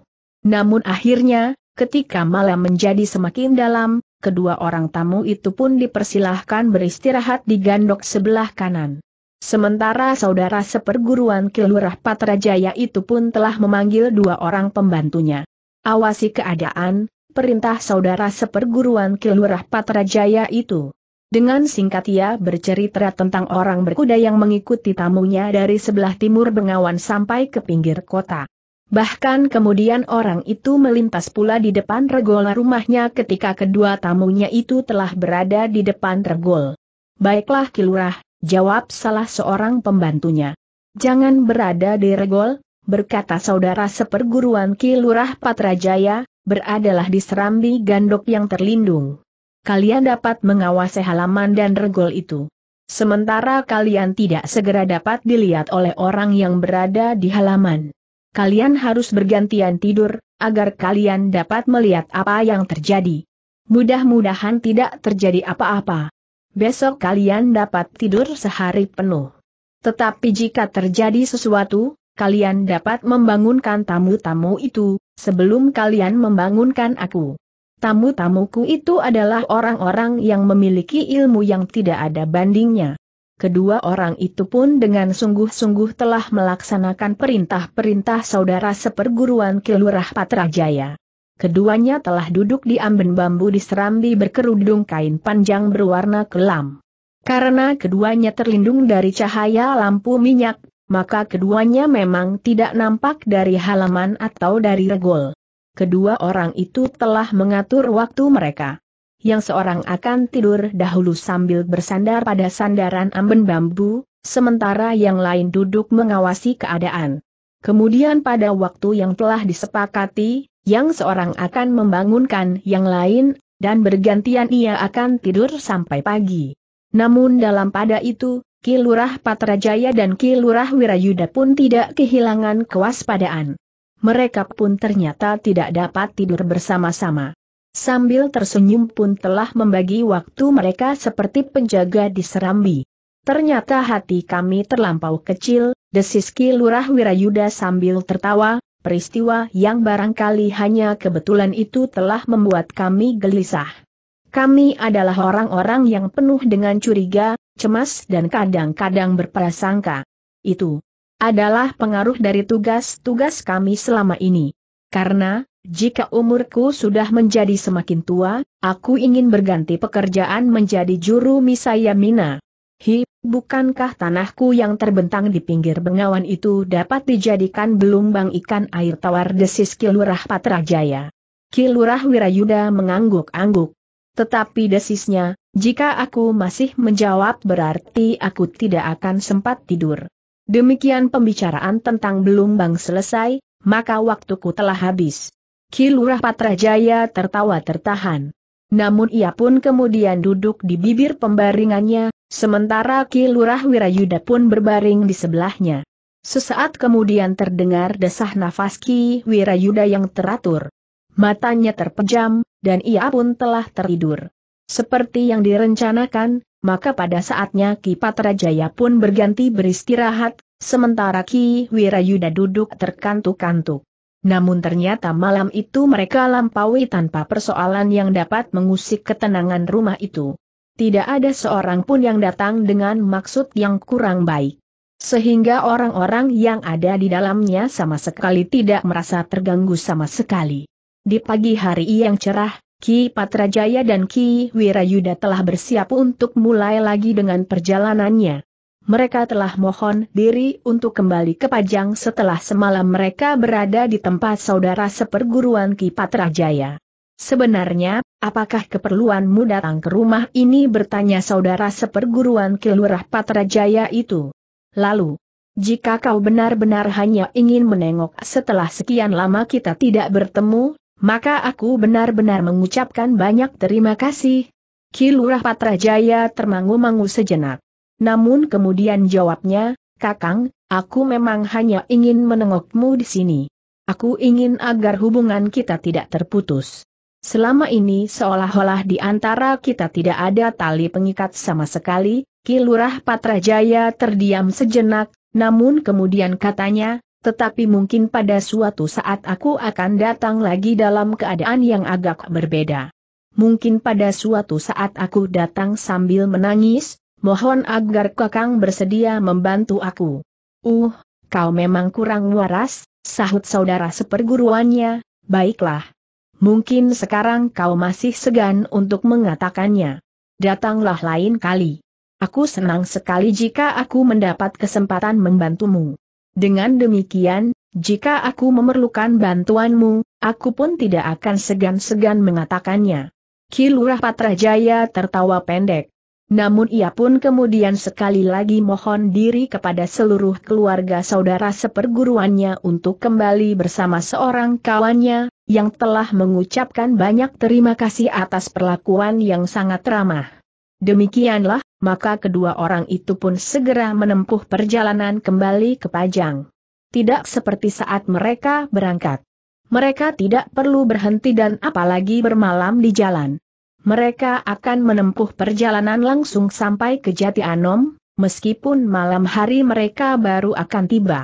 Namun akhirnya, ketika malam menjadi semakin dalam, kedua orang tamu itu pun dipersilahkan beristirahat di gandok sebelah kanan. Sementara saudara seperguruan Kilurah Patrajaya itu pun telah memanggil dua orang pembantunya. Awasi keadaan, perintah saudara seperguruan Kilurah Patrajaya itu. Dengan singkat ia bercerita tentang orang berkuda yang mengikuti tamunya dari sebelah timur Bengawan sampai ke pinggir kota. Bahkan kemudian orang itu melintas pula di depan regol rumahnya ketika kedua tamunya itu telah berada di depan regol. Baiklah Kilurah, jawab salah seorang pembantunya. Jangan berada di regol, berkata saudara seperguruan Kilurah Patrajaya, beradalah di serambi gandok yang terlindung. Kalian dapat mengawasi halaman dan regol itu. Sementara kalian tidak segera dapat dilihat oleh orang yang berada di halaman. Kalian harus bergantian tidur, agar kalian dapat melihat apa yang terjadi. Mudah-mudahan tidak terjadi apa-apa. Besok kalian dapat tidur sehari penuh. Tetapi jika terjadi sesuatu, kalian dapat membangunkan tamu-tamu itu, sebelum kalian membangunkan aku. Tamu-tamuku itu adalah orang-orang yang memiliki ilmu yang tidak ada bandingnya. Kedua orang itu pun dengan sungguh-sungguh telah melaksanakan perintah-perintah saudara seperguruan Kilurah Patrajaya. Keduanya telah duduk di amben bambu di serambi berkerudung kain panjang berwarna kelam. Karena keduanya terlindung dari cahaya lampu minyak, maka keduanya memang tidak nampak dari halaman atau dari regol. Kedua orang itu telah mengatur waktu mereka. Yang seorang akan tidur dahulu sambil bersandar pada sandaran amben bambu, sementara yang lain duduk mengawasi keadaan. Kemudian pada waktu yang telah disepakati, yang seorang akan membangunkan yang lain, dan bergantian ia akan tidur sampai pagi. Namun dalam pada itu, Kilurah Patrajaya dan Kilurah Wirayuda pun tidak kehilangan kewaspadaan. Mereka pun ternyata tidak dapat tidur bersama-sama. Sambil tersenyum pun telah membagi waktu mereka seperti penjaga di Serambi. Ternyata hati kami terlampau kecil, desis Kilurah Wirayuda sambil tertawa, peristiwa yang barangkali hanya kebetulan itu telah membuat kami gelisah. Kami adalah orang-orang yang penuh dengan curiga, cemas dan kadang-kadang berprasangka. Itu adalah pengaruh dari tugas-tugas kami selama ini. Karena, jika umurku sudah menjadi semakin tua, aku ingin berganti pekerjaan menjadi juru misaya mina. Hi, bukankah tanahku yang terbentang di pinggir bengawan itu dapat dijadikan belumbang ikan air tawar desis Kilurah Patrajaya? Kilurah Wirayuda mengangguk-angguk. Tetapi desisnya, jika aku masih menjawab berarti aku tidak akan sempat tidur. Demikian pembicaraan tentang belum bang selesai, maka waktuku telah habis. Kilurah Patrajaya tertawa tertahan. Namun ia pun kemudian duduk di bibir pembaringannya, sementara Kilurah Wirayuda pun berbaring di sebelahnya. Sesaat kemudian terdengar desah nafas Ki Wirayuda yang teratur matanya terpejam, dan ia pun telah tertidur. Seperti yang direncanakan, maka pada saatnya Ki Patrajaya pun berganti beristirahat, sementara Ki Wirayuda duduk terkantuk-kantuk. Namun ternyata malam itu mereka lampaui tanpa persoalan yang dapat mengusik ketenangan rumah itu. Tidak ada seorang pun yang datang dengan maksud yang kurang baik. Sehingga orang-orang yang ada di dalamnya sama sekali tidak merasa terganggu sama sekali. Di pagi hari yang cerah, Ki Patrajaya dan Ki Wirayuda telah bersiap untuk mulai lagi dengan perjalanannya. Mereka telah mohon diri untuk kembali ke Pajang setelah semalam mereka berada di tempat saudara seperguruan Ki Patrajaya. Sebenarnya, apakah keperluanmu datang ke rumah ini bertanya saudara seperguruan Ki Lurah Patrajaya itu. Lalu, jika kau benar-benar hanya ingin menengok setelah sekian lama kita tidak bertemu, maka aku benar-benar mengucapkan banyak terima kasih. Kilurah Patrajaya termangu-mangu sejenak. Namun kemudian jawabnya, Kakang, aku memang hanya ingin menengokmu di sini. Aku ingin agar hubungan kita tidak terputus. Selama ini seolah-olah di antara kita tidak ada tali pengikat sama sekali, Kilurah Patrajaya terdiam sejenak, namun kemudian katanya, tetapi mungkin pada suatu saat aku akan datang lagi dalam keadaan yang agak berbeda. Mungkin pada suatu saat aku datang sambil menangis, mohon agar kakang bersedia membantu aku. Uh, kau memang kurang waras, sahut saudara seperguruannya, baiklah. Mungkin sekarang kau masih segan untuk mengatakannya. Datanglah lain kali. Aku senang sekali jika aku mendapat kesempatan membantumu. Dengan demikian, jika aku memerlukan bantuanmu, aku pun tidak akan segan-segan mengatakannya. Kilurah Patrajaya tertawa pendek. Namun ia pun kemudian sekali lagi mohon diri kepada seluruh keluarga saudara seperguruannya untuk kembali bersama seorang kawannya, yang telah mengucapkan banyak terima kasih atas perlakuan yang sangat ramah. Demikianlah, maka kedua orang itu pun segera menempuh perjalanan kembali ke Pajang. Tidak seperti saat mereka berangkat. Mereka tidak perlu berhenti dan apalagi bermalam di jalan. Mereka akan menempuh perjalanan langsung sampai ke Jati Anom, meskipun malam hari mereka baru akan tiba.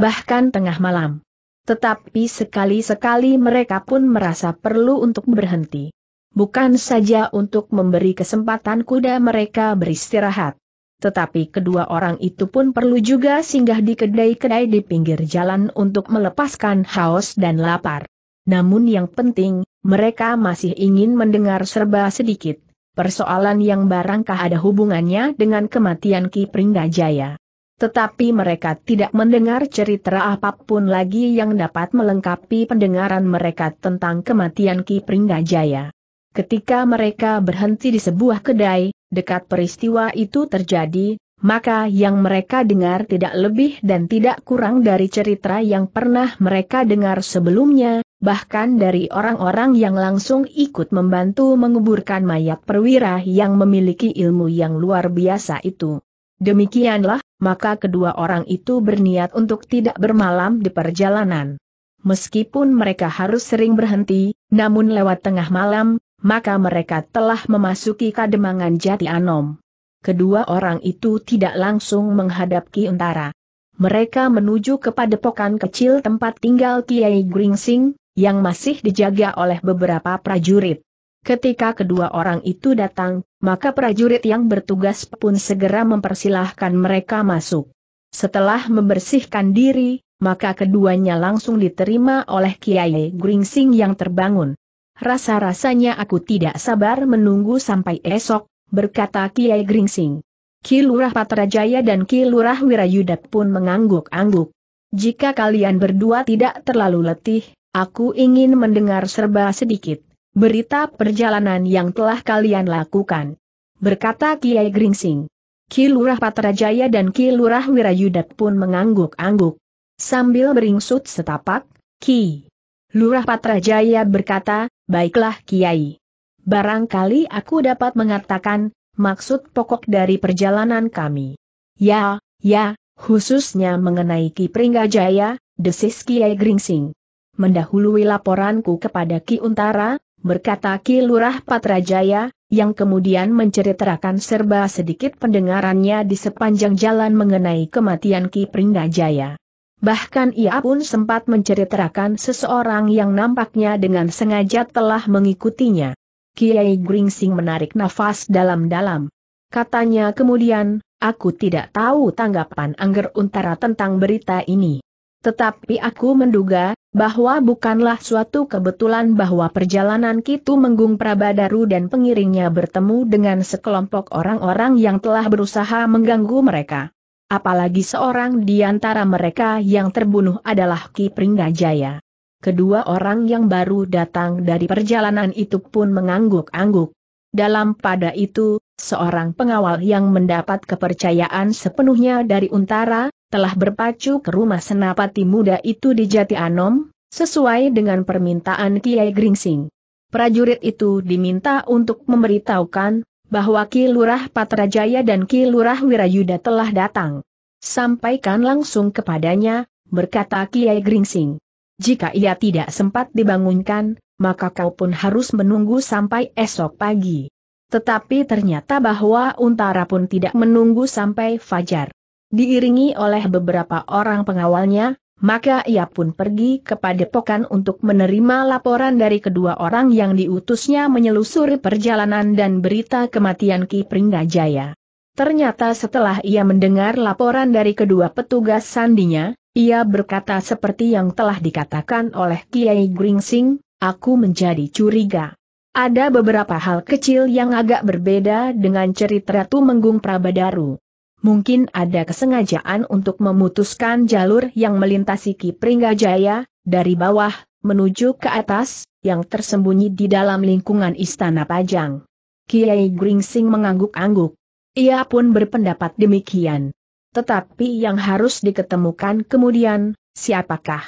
Bahkan tengah malam. Tetapi sekali-sekali mereka pun merasa perlu untuk berhenti bukan saja untuk memberi kesempatan kuda mereka beristirahat. Tetapi kedua orang itu pun perlu juga singgah di kedai-kedai di pinggir jalan untuk melepaskan haus dan lapar. Namun yang penting, mereka masih ingin mendengar serba sedikit, persoalan yang barangkah ada hubungannya dengan kematian Ki Pringgajaya. Tetapi mereka tidak mendengar cerita apapun lagi yang dapat melengkapi pendengaran mereka tentang kematian Ki Pringgajaya. Ketika mereka berhenti di sebuah kedai, dekat peristiwa itu terjadi, maka yang mereka dengar tidak lebih dan tidak kurang dari cerita yang pernah mereka dengar sebelumnya, bahkan dari orang-orang yang langsung ikut membantu menguburkan mayat perwira yang memiliki ilmu yang luar biasa itu. Demikianlah, maka kedua orang itu berniat untuk tidak bermalam di perjalanan. Meskipun mereka harus sering berhenti, namun lewat tengah malam, maka mereka telah memasuki kademangan Jati Anom. Kedua orang itu tidak langsung menghadap Ki Untara. Mereka menuju kepada padepokan kecil tempat tinggal Kiai Gringsing, yang masih dijaga oleh beberapa prajurit. Ketika kedua orang itu datang, maka prajurit yang bertugas pun segera mempersilahkan mereka masuk. Setelah membersihkan diri, maka keduanya langsung diterima oleh Kiai Gringsing yang terbangun. Rasa-rasanya aku tidak sabar menunggu sampai esok, berkata Kiai Gringsing. Ki Lurah Patrajaya dan Ki Lurah Wirayudat pun mengangguk-angguk. Jika kalian berdua tidak terlalu letih, aku ingin mendengar serba sedikit. Berita perjalanan yang telah kalian lakukan. Berkata Kiai Gringsing. Ki Lurah Patrajaya dan Ki Lurah Wirayudat pun mengangguk-angguk. Sambil beringsut setapak, Ki Lurah Patrajaya berkata, baiklah Kiai. Barangkali aku dapat mengatakan, maksud pokok dari perjalanan kami. Ya, ya, khususnya mengenai Ki Pringgajaya, desis Kiai Gringsing. Mendahului laporanku kepada Ki Untara, berkata Ki Lurah Patrajaya, yang kemudian menceritakan serba sedikit pendengarannya di sepanjang jalan mengenai kematian Ki Pringgajaya. Bahkan ia pun sempat menceritakan seseorang yang nampaknya dengan sengaja telah mengikutinya. Kiai Gringsing menarik nafas dalam-dalam. Katanya kemudian, aku tidak tahu tanggapan Angger Untara tentang berita ini. Tetapi aku menduga, bahwa bukanlah suatu kebetulan bahwa perjalanan Kitu Menggung Prabadaru dan pengiringnya bertemu dengan sekelompok orang-orang yang telah berusaha mengganggu mereka apalagi seorang di antara mereka yang terbunuh adalah Ki Pringgajaya. Kedua orang yang baru datang dari perjalanan itu pun mengangguk-angguk. Dalam pada itu, seorang pengawal yang mendapat kepercayaan sepenuhnya dari Untara, telah berpacu ke rumah senapati muda itu di Jati Anom, sesuai dengan permintaan Kiai Gringsing. Prajurit itu diminta untuk memberitahukan bahwa Ki Lurah Patrajaya dan Ki Lurah Wirayuda telah datang. Sampaikan langsung kepadanya, berkata Kiai Gringsing. Jika ia tidak sempat dibangunkan, maka kau pun harus menunggu sampai esok pagi. Tetapi ternyata bahwa Untara pun tidak menunggu sampai fajar. Diiringi oleh beberapa orang pengawalnya, maka ia pun pergi kepada pokan untuk menerima laporan dari kedua orang yang diutusnya menyelusuri perjalanan dan berita kematian Ki Pringgajaya. Ternyata setelah ia mendengar laporan dari kedua petugas sandinya, ia berkata seperti yang telah dikatakan oleh Kiai Gringsing, aku menjadi curiga. Ada beberapa hal kecil yang agak berbeda dengan cerita Tumenggung Prabadaru. Mungkin ada kesengajaan untuk memutuskan jalur yang melintasi Ki Pringgajaya, dari bawah, menuju ke atas, yang tersembunyi di dalam lingkungan Istana Pajang. Kiai Gringsing mengangguk-angguk. Ia pun berpendapat demikian. Tetapi yang harus diketemukan kemudian, siapakah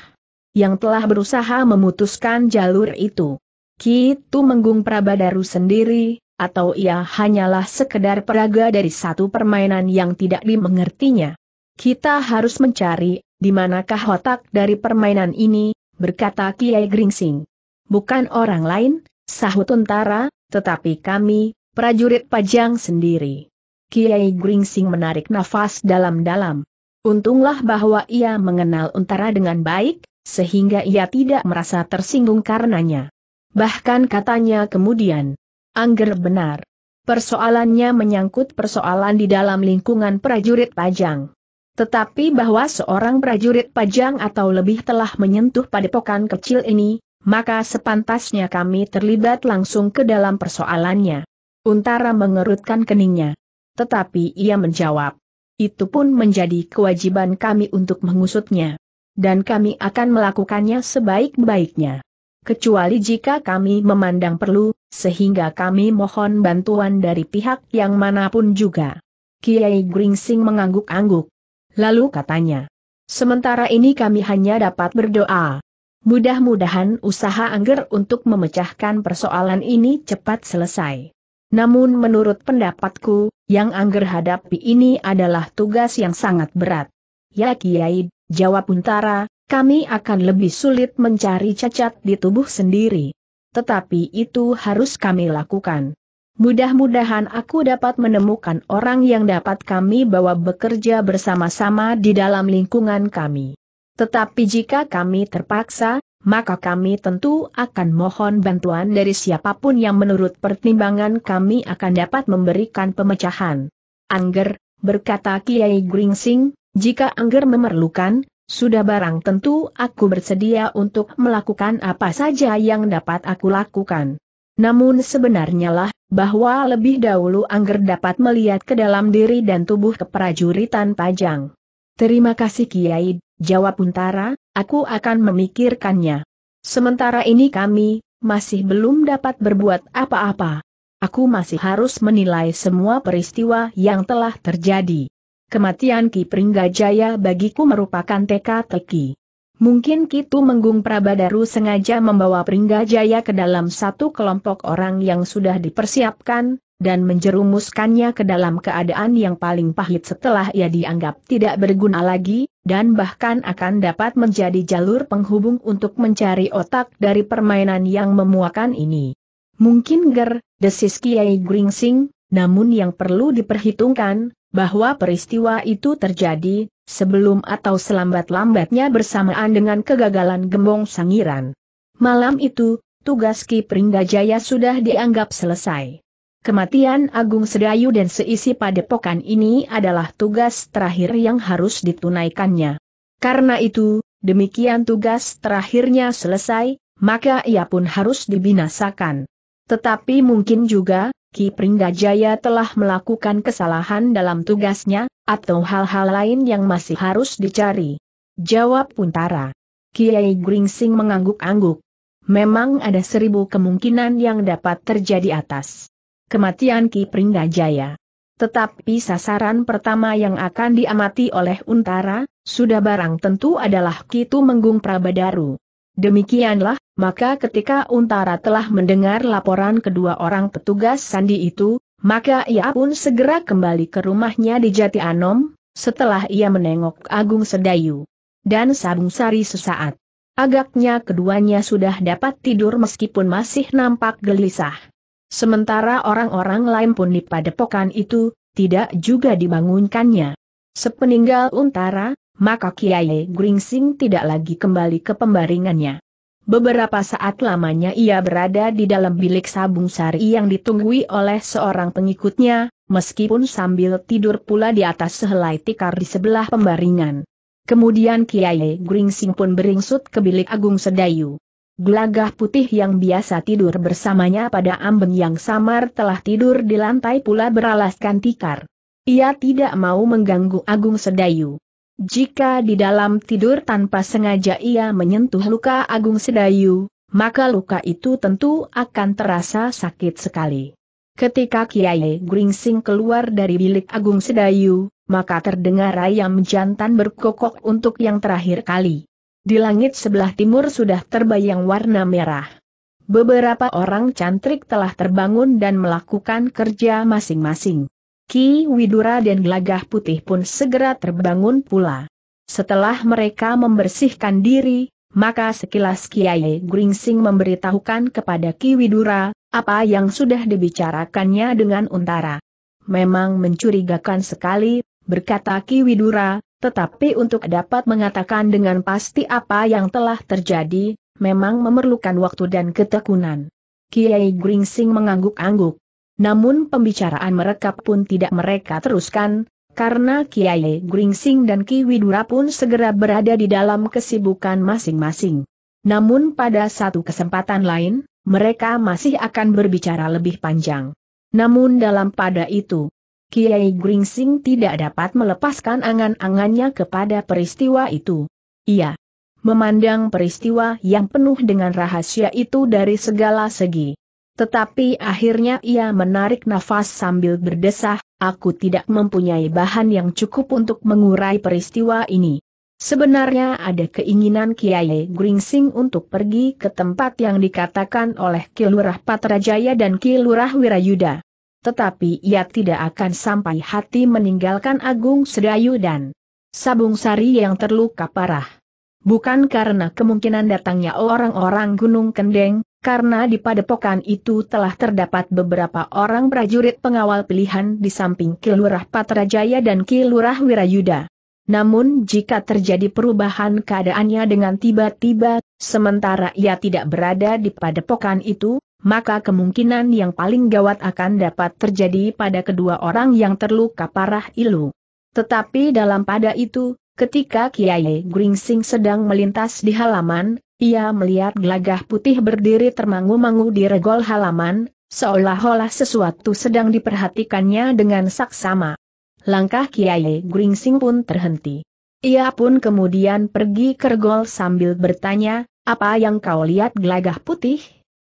yang telah berusaha memutuskan jalur itu? Kitu Menggung Prabadaru sendiri, atau ia hanyalah sekedar peraga dari satu permainan yang tidak dimengertinya. Kita harus mencari, di manakah otak dari permainan ini, berkata Kiai Gringsing. Bukan orang lain, sahut tentara, tetapi kami, prajurit pajang sendiri. Kiai Gringsing menarik nafas dalam-dalam. Untunglah bahwa ia mengenal Untara dengan baik, sehingga ia tidak merasa tersinggung karenanya. Bahkan katanya kemudian, Angger benar. Persoalannya menyangkut persoalan di dalam lingkungan prajurit Pajang. Tetapi bahwa seorang prajurit Pajang atau lebih telah menyentuh padepokan kecil ini, maka sepantasnya kami terlibat langsung ke dalam persoalannya. Untara mengerutkan keningnya. Tetapi ia menjawab, itu pun menjadi kewajiban kami untuk mengusutnya. Dan kami akan melakukannya sebaik-baiknya. Kecuali jika kami memandang perlu, sehingga kami mohon bantuan dari pihak yang manapun juga. Kiai Gringsing mengangguk-angguk. Lalu katanya, sementara ini kami hanya dapat berdoa. Mudah-mudahan usaha Angger untuk memecahkan persoalan ini cepat selesai. Namun menurut pendapatku, yang Angger hadapi ini adalah tugas yang sangat berat. Ya Kiai, jawab Untara, kami akan lebih sulit mencari cacat di tubuh sendiri tetapi itu harus kami lakukan. Mudah-mudahan aku dapat menemukan orang yang dapat kami bawa bekerja bersama-sama di dalam lingkungan kami. Tetapi jika kami terpaksa, maka kami tentu akan mohon bantuan dari siapapun yang menurut pertimbangan kami akan dapat memberikan pemecahan. Angger, berkata Kiai Gringsing, jika Angger memerlukan, sudah barang tentu aku bersedia untuk melakukan apa saja yang dapat aku lakukan. Namun sebenarnya lah, bahwa lebih dahulu Angger dapat melihat ke dalam diri dan tubuh keprajuritan Pajang. Terima kasih Kiai, jawab Untara, aku akan memikirkannya. Sementara ini kami, masih belum dapat berbuat apa-apa. Aku masih harus menilai semua peristiwa yang telah terjadi. Kematian Ki Pringgajaya bagiku merupakan teka-teki. Mungkin Kitu Menggung Prabadaru sengaja membawa Pringgajaya ke dalam satu kelompok orang yang sudah dipersiapkan, dan menjerumuskannya ke dalam keadaan yang paling pahit setelah ia dianggap tidak berguna lagi, dan bahkan akan dapat menjadi jalur penghubung untuk mencari otak dari permainan yang memuakan ini. Mungkin ger, desis Kiai Gringsing, namun yang perlu diperhitungkan, bahwa peristiwa itu terjadi, sebelum atau selambat-lambatnya bersamaan dengan kegagalan gembong sangiran. Malam itu, tugas Ki Pringgajaya sudah dianggap selesai. Kematian Agung Sedayu dan seisi padepokan ini adalah tugas terakhir yang harus ditunaikannya. Karena itu, demikian tugas terakhirnya selesai, maka ia pun harus dibinasakan. Tetapi mungkin juga, Ki Pringgajaya telah melakukan kesalahan dalam tugasnya, atau hal-hal lain yang masih harus dicari? Jawab Puntara. Kiai Gringsing mengangguk-angguk. Memang ada seribu kemungkinan yang dapat terjadi atas kematian Ki Pringgajaya. Tetapi sasaran pertama yang akan diamati oleh Untara, sudah barang tentu adalah Kitu Menggung Prabadaru. Demikianlah maka ketika Untara telah mendengar laporan kedua orang petugas sandi itu, maka ia pun segera kembali ke rumahnya di Jati Anom, setelah ia menengok Agung Sedayu dan Sabung Sari sesaat. Agaknya keduanya sudah dapat tidur meskipun masih nampak gelisah. Sementara orang-orang lain pun di padepokan itu, tidak juga dibangunkannya. Sepeninggal Untara, maka Kiai Gringsing tidak lagi kembali ke pembaringannya. Beberapa saat lamanya ia berada di dalam bilik sabung sari yang ditunggui oleh seorang pengikutnya, meskipun sambil tidur pula di atas sehelai tikar di sebelah pembaringan. Kemudian Kiai Gringsing pun beringsut ke bilik Agung Sedayu. Gelagah putih yang biasa tidur bersamanya pada amben yang samar telah tidur di lantai pula beralaskan tikar. Ia tidak mau mengganggu Agung Sedayu. Jika di dalam tidur tanpa sengaja ia menyentuh luka Agung Sedayu, maka luka itu tentu akan terasa sakit sekali. Ketika Kiai Gringsing keluar dari bilik Agung Sedayu, maka terdengar ayam jantan berkokok untuk yang terakhir kali. Di langit sebelah timur sudah terbayang warna merah. Beberapa orang cantrik telah terbangun dan melakukan kerja masing-masing. Ki Widura dan Gelagah Putih pun segera terbangun pula. Setelah mereka membersihkan diri, maka sekilas Kiai Gringsing memberitahukan kepada Ki Widura, apa yang sudah dibicarakannya dengan Untara. Memang mencurigakan sekali, berkata Ki Widura, tetapi untuk dapat mengatakan dengan pasti apa yang telah terjadi, memang memerlukan waktu dan ketekunan. Kiai Gringsing mengangguk-angguk. Namun pembicaraan mereka pun tidak mereka teruskan, karena Kiai Gringsing dan Ki Widura pun segera berada di dalam kesibukan masing-masing. Namun pada satu kesempatan lain, mereka masih akan berbicara lebih panjang. Namun dalam pada itu, Kiai Gringsing tidak dapat melepaskan angan-angannya kepada peristiwa itu. Ia memandang peristiwa yang penuh dengan rahasia itu dari segala segi. Tetapi akhirnya ia menarik nafas sambil berdesah, aku tidak mempunyai bahan yang cukup untuk mengurai peristiwa ini. Sebenarnya ada keinginan Kiai Gringsing untuk pergi ke tempat yang dikatakan oleh Kilurah Patrajaya dan Kilurah Wirayuda. Tetapi ia tidak akan sampai hati meninggalkan Agung Sedayu dan Sabung Sari yang terluka parah. Bukan karena kemungkinan datangnya orang-orang Gunung Kendeng, karena di padepokan itu telah terdapat beberapa orang prajurit pengawal pilihan di samping Kilurah Patrajaya dan Kilurah Wirayuda. Namun jika terjadi perubahan keadaannya dengan tiba-tiba, sementara ia tidak berada di padepokan itu, maka kemungkinan yang paling gawat akan dapat terjadi pada kedua orang yang terluka parah ilu. Tetapi dalam pada itu, ketika Kiai Gringsing sedang melintas di halaman, ia melihat gelagah putih berdiri termangu-mangu di regol halaman, seolah-olah sesuatu sedang diperhatikannya dengan saksama. Langkah Kiai Gringsing pun terhenti. Ia pun kemudian pergi ke regol sambil bertanya, apa yang kau lihat gelagah putih?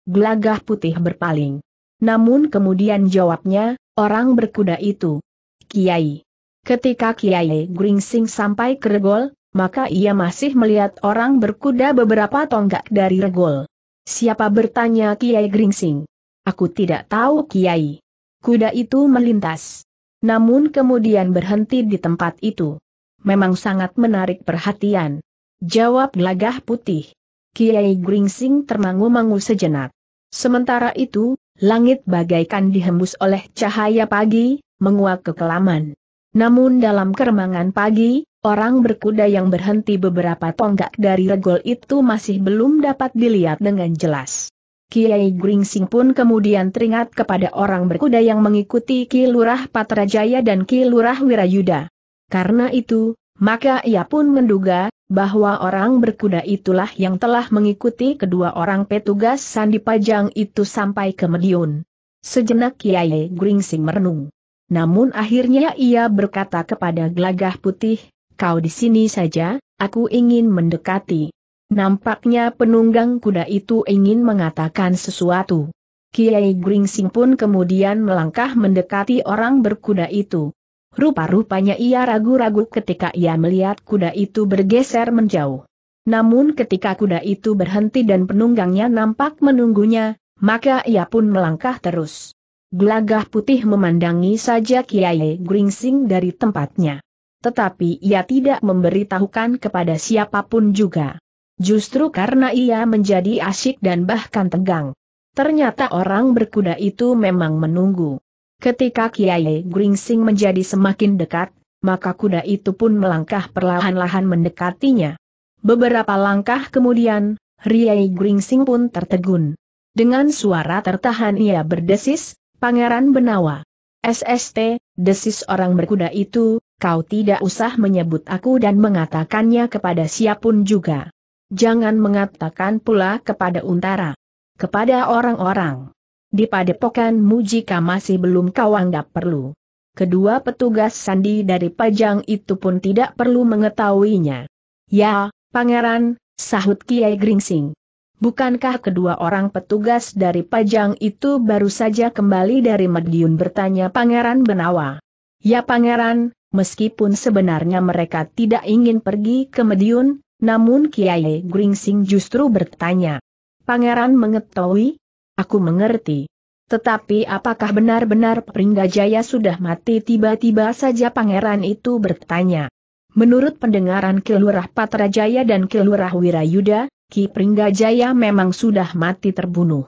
Gelagah putih berpaling. Namun kemudian jawabnya, orang berkuda itu. Kiai. Ketika Kiai Gringsing sampai ke regol, maka ia masih melihat orang berkuda beberapa tonggak dari regol. Siapa bertanya Kiai Gringsing? Aku tidak tahu Kiai. Kuda itu melintas. Namun kemudian berhenti di tempat itu. Memang sangat menarik perhatian. Jawab gelagah putih. Kiai Gringsing termangu-mangu sejenak. Sementara itu, langit bagaikan dihembus oleh cahaya pagi, menguak kekelaman. Namun dalam keremangan pagi, Orang berkuda yang berhenti beberapa tonggak dari regol itu masih belum dapat dilihat dengan jelas. Kiai Gringsing pun kemudian teringat kepada orang berkuda yang mengikuti Ki Lurah Patrajaya dan Ki Lurah Wirayuda. Karena itu, maka ia pun menduga, bahwa orang berkuda itulah yang telah mengikuti kedua orang petugas Sandi Pajang itu sampai ke Medion. Sejenak Kiai Gringsing merenung. Namun akhirnya ia berkata kepada Gelagah Putih, kau di sini saja, aku ingin mendekati. Nampaknya penunggang kuda itu ingin mengatakan sesuatu. Kiai Gringsing pun kemudian melangkah mendekati orang berkuda itu. Rupa-rupanya ia ragu-ragu ketika ia melihat kuda itu bergeser menjauh. Namun ketika kuda itu berhenti dan penunggangnya nampak menunggunya, maka ia pun melangkah terus. Gelagah putih memandangi saja Kiai Gringsing dari tempatnya tetapi ia tidak memberitahukan kepada siapapun juga. Justru karena ia menjadi asyik dan bahkan tegang. Ternyata orang berkuda itu memang menunggu. Ketika Kiai Gringsing menjadi semakin dekat, maka kuda itu pun melangkah perlahan-lahan mendekatinya. Beberapa langkah kemudian, Riai Gringsing pun tertegun. Dengan suara tertahan ia berdesis, Pangeran Benawa. SST, desis orang berkuda itu, kau tidak usah menyebut aku dan mengatakannya kepada siapun juga. Jangan mengatakan pula kepada untara. Kepada orang-orang. Di padepokanmu jika masih belum kau anggap perlu. Kedua petugas sandi dari pajang itu pun tidak perlu mengetahuinya. Ya, pangeran, sahut Kiai Gringsing. Bukankah kedua orang petugas dari pajang itu baru saja kembali dari Madiun bertanya pangeran Benawa? Ya pangeran, Meskipun sebenarnya mereka tidak ingin pergi ke Medion, namun Kiai Gringsing justru bertanya. Pangeran mengetahui? Aku mengerti. Tetapi apakah benar-benar Pringgajaya sudah mati tiba-tiba saja pangeran itu bertanya. Menurut pendengaran Kilurah Patrajaya dan Kilurah Wirayuda, Ki Pringgajaya memang sudah mati terbunuh.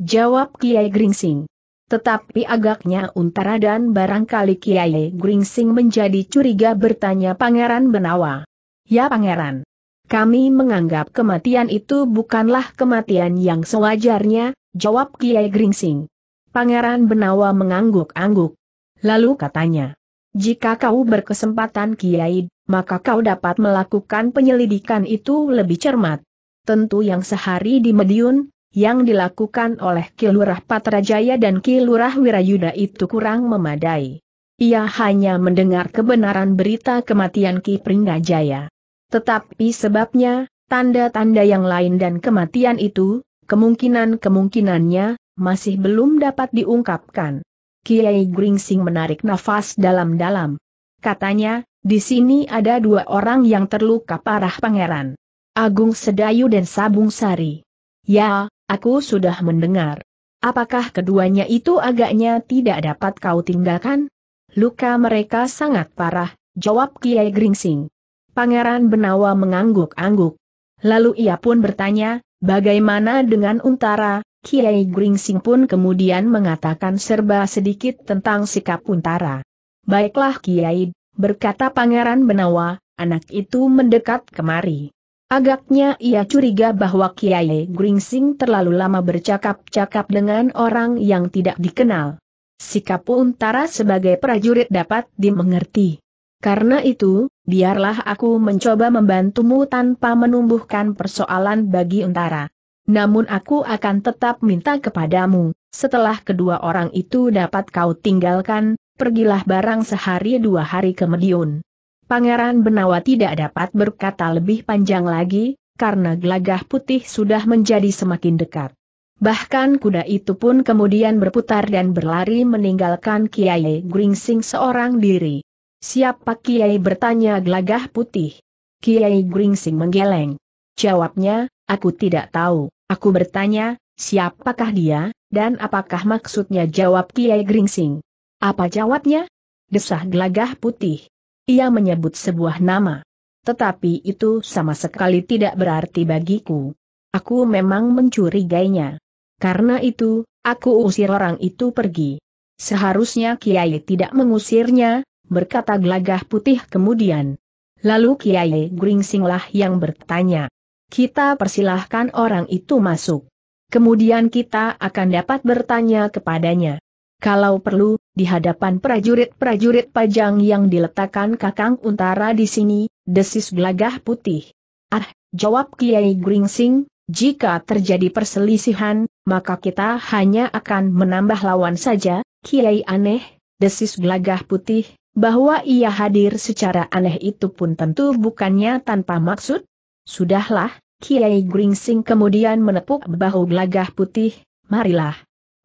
Jawab Kiai Gringsing. Tetapi agaknya Untara dan barangkali Kiai Gringsing menjadi curiga bertanya Pangeran Benawa. Ya Pangeran. Kami menganggap kematian itu bukanlah kematian yang sewajarnya, jawab Kiai Gringsing. Pangeran Benawa mengangguk-angguk. Lalu katanya, jika kau berkesempatan Kiai, maka kau dapat melakukan penyelidikan itu lebih cermat. Tentu yang sehari di Mediun, yang dilakukan oleh Kilurah Patrajaya dan Kilurah Wirayuda itu kurang memadai. Ia hanya mendengar kebenaran berita kematian Ki Pringgajaya. Tetapi sebabnya, tanda-tanda yang lain dan kematian itu, kemungkinan-kemungkinannya, masih belum dapat diungkapkan. Kiai Gringsing menarik nafas dalam-dalam. Katanya, di sini ada dua orang yang terluka parah pangeran. Agung Sedayu dan Sabung Sari. Ya, Aku sudah mendengar. Apakah keduanya itu agaknya tidak dapat kau tinggalkan? Luka mereka sangat parah, jawab Kiai Gringsing. Pangeran Benawa mengangguk-angguk. Lalu ia pun bertanya, bagaimana dengan Untara? Kiai Gringsing pun kemudian mengatakan serba sedikit tentang sikap Untara. Baiklah Kiai, berkata Pangeran Benawa, anak itu mendekat kemari. Agaknya ia curiga bahwa Kiai Gringsing terlalu lama bercakap-cakap dengan orang yang tidak dikenal. Sikap Untara sebagai prajurit dapat dimengerti. Karena itu, biarlah aku mencoba membantumu tanpa menumbuhkan persoalan bagi Untara. Namun aku akan tetap minta kepadamu, setelah kedua orang itu dapat kau tinggalkan, pergilah barang sehari dua hari ke Medion. Pangeran Benawa tidak dapat berkata lebih panjang lagi, karena gelagah putih sudah menjadi semakin dekat. Bahkan kuda itu pun kemudian berputar dan berlari meninggalkan Kiai Gringsing seorang diri. Siapa Kiai bertanya gelagah putih? Kiai Gringsing menggeleng. Jawabnya, aku tidak tahu. Aku bertanya, siapakah dia, dan apakah maksudnya jawab Kiai Gringsing? Apa jawabnya? Desah gelagah putih. Ia menyebut sebuah nama. Tetapi itu sama sekali tidak berarti bagiku. Aku memang mencurigainya. Karena itu, aku usir orang itu pergi. Seharusnya Kiai tidak mengusirnya, berkata gelagah putih kemudian. Lalu Kiai Gringsinglah yang bertanya. Kita persilahkan orang itu masuk. Kemudian kita akan dapat bertanya kepadanya. Kalau perlu, di hadapan prajurit-prajurit pajang yang diletakkan kakang untara di sini, desis gelagah putih. Ah, jawab Kiai Gringsing, jika terjadi perselisihan, maka kita hanya akan menambah lawan saja, Kiai aneh, desis gelagah putih, bahwa ia hadir secara aneh itu pun tentu bukannya tanpa maksud. Sudahlah, Kiai Gringsing kemudian menepuk bahu gelagah putih, marilah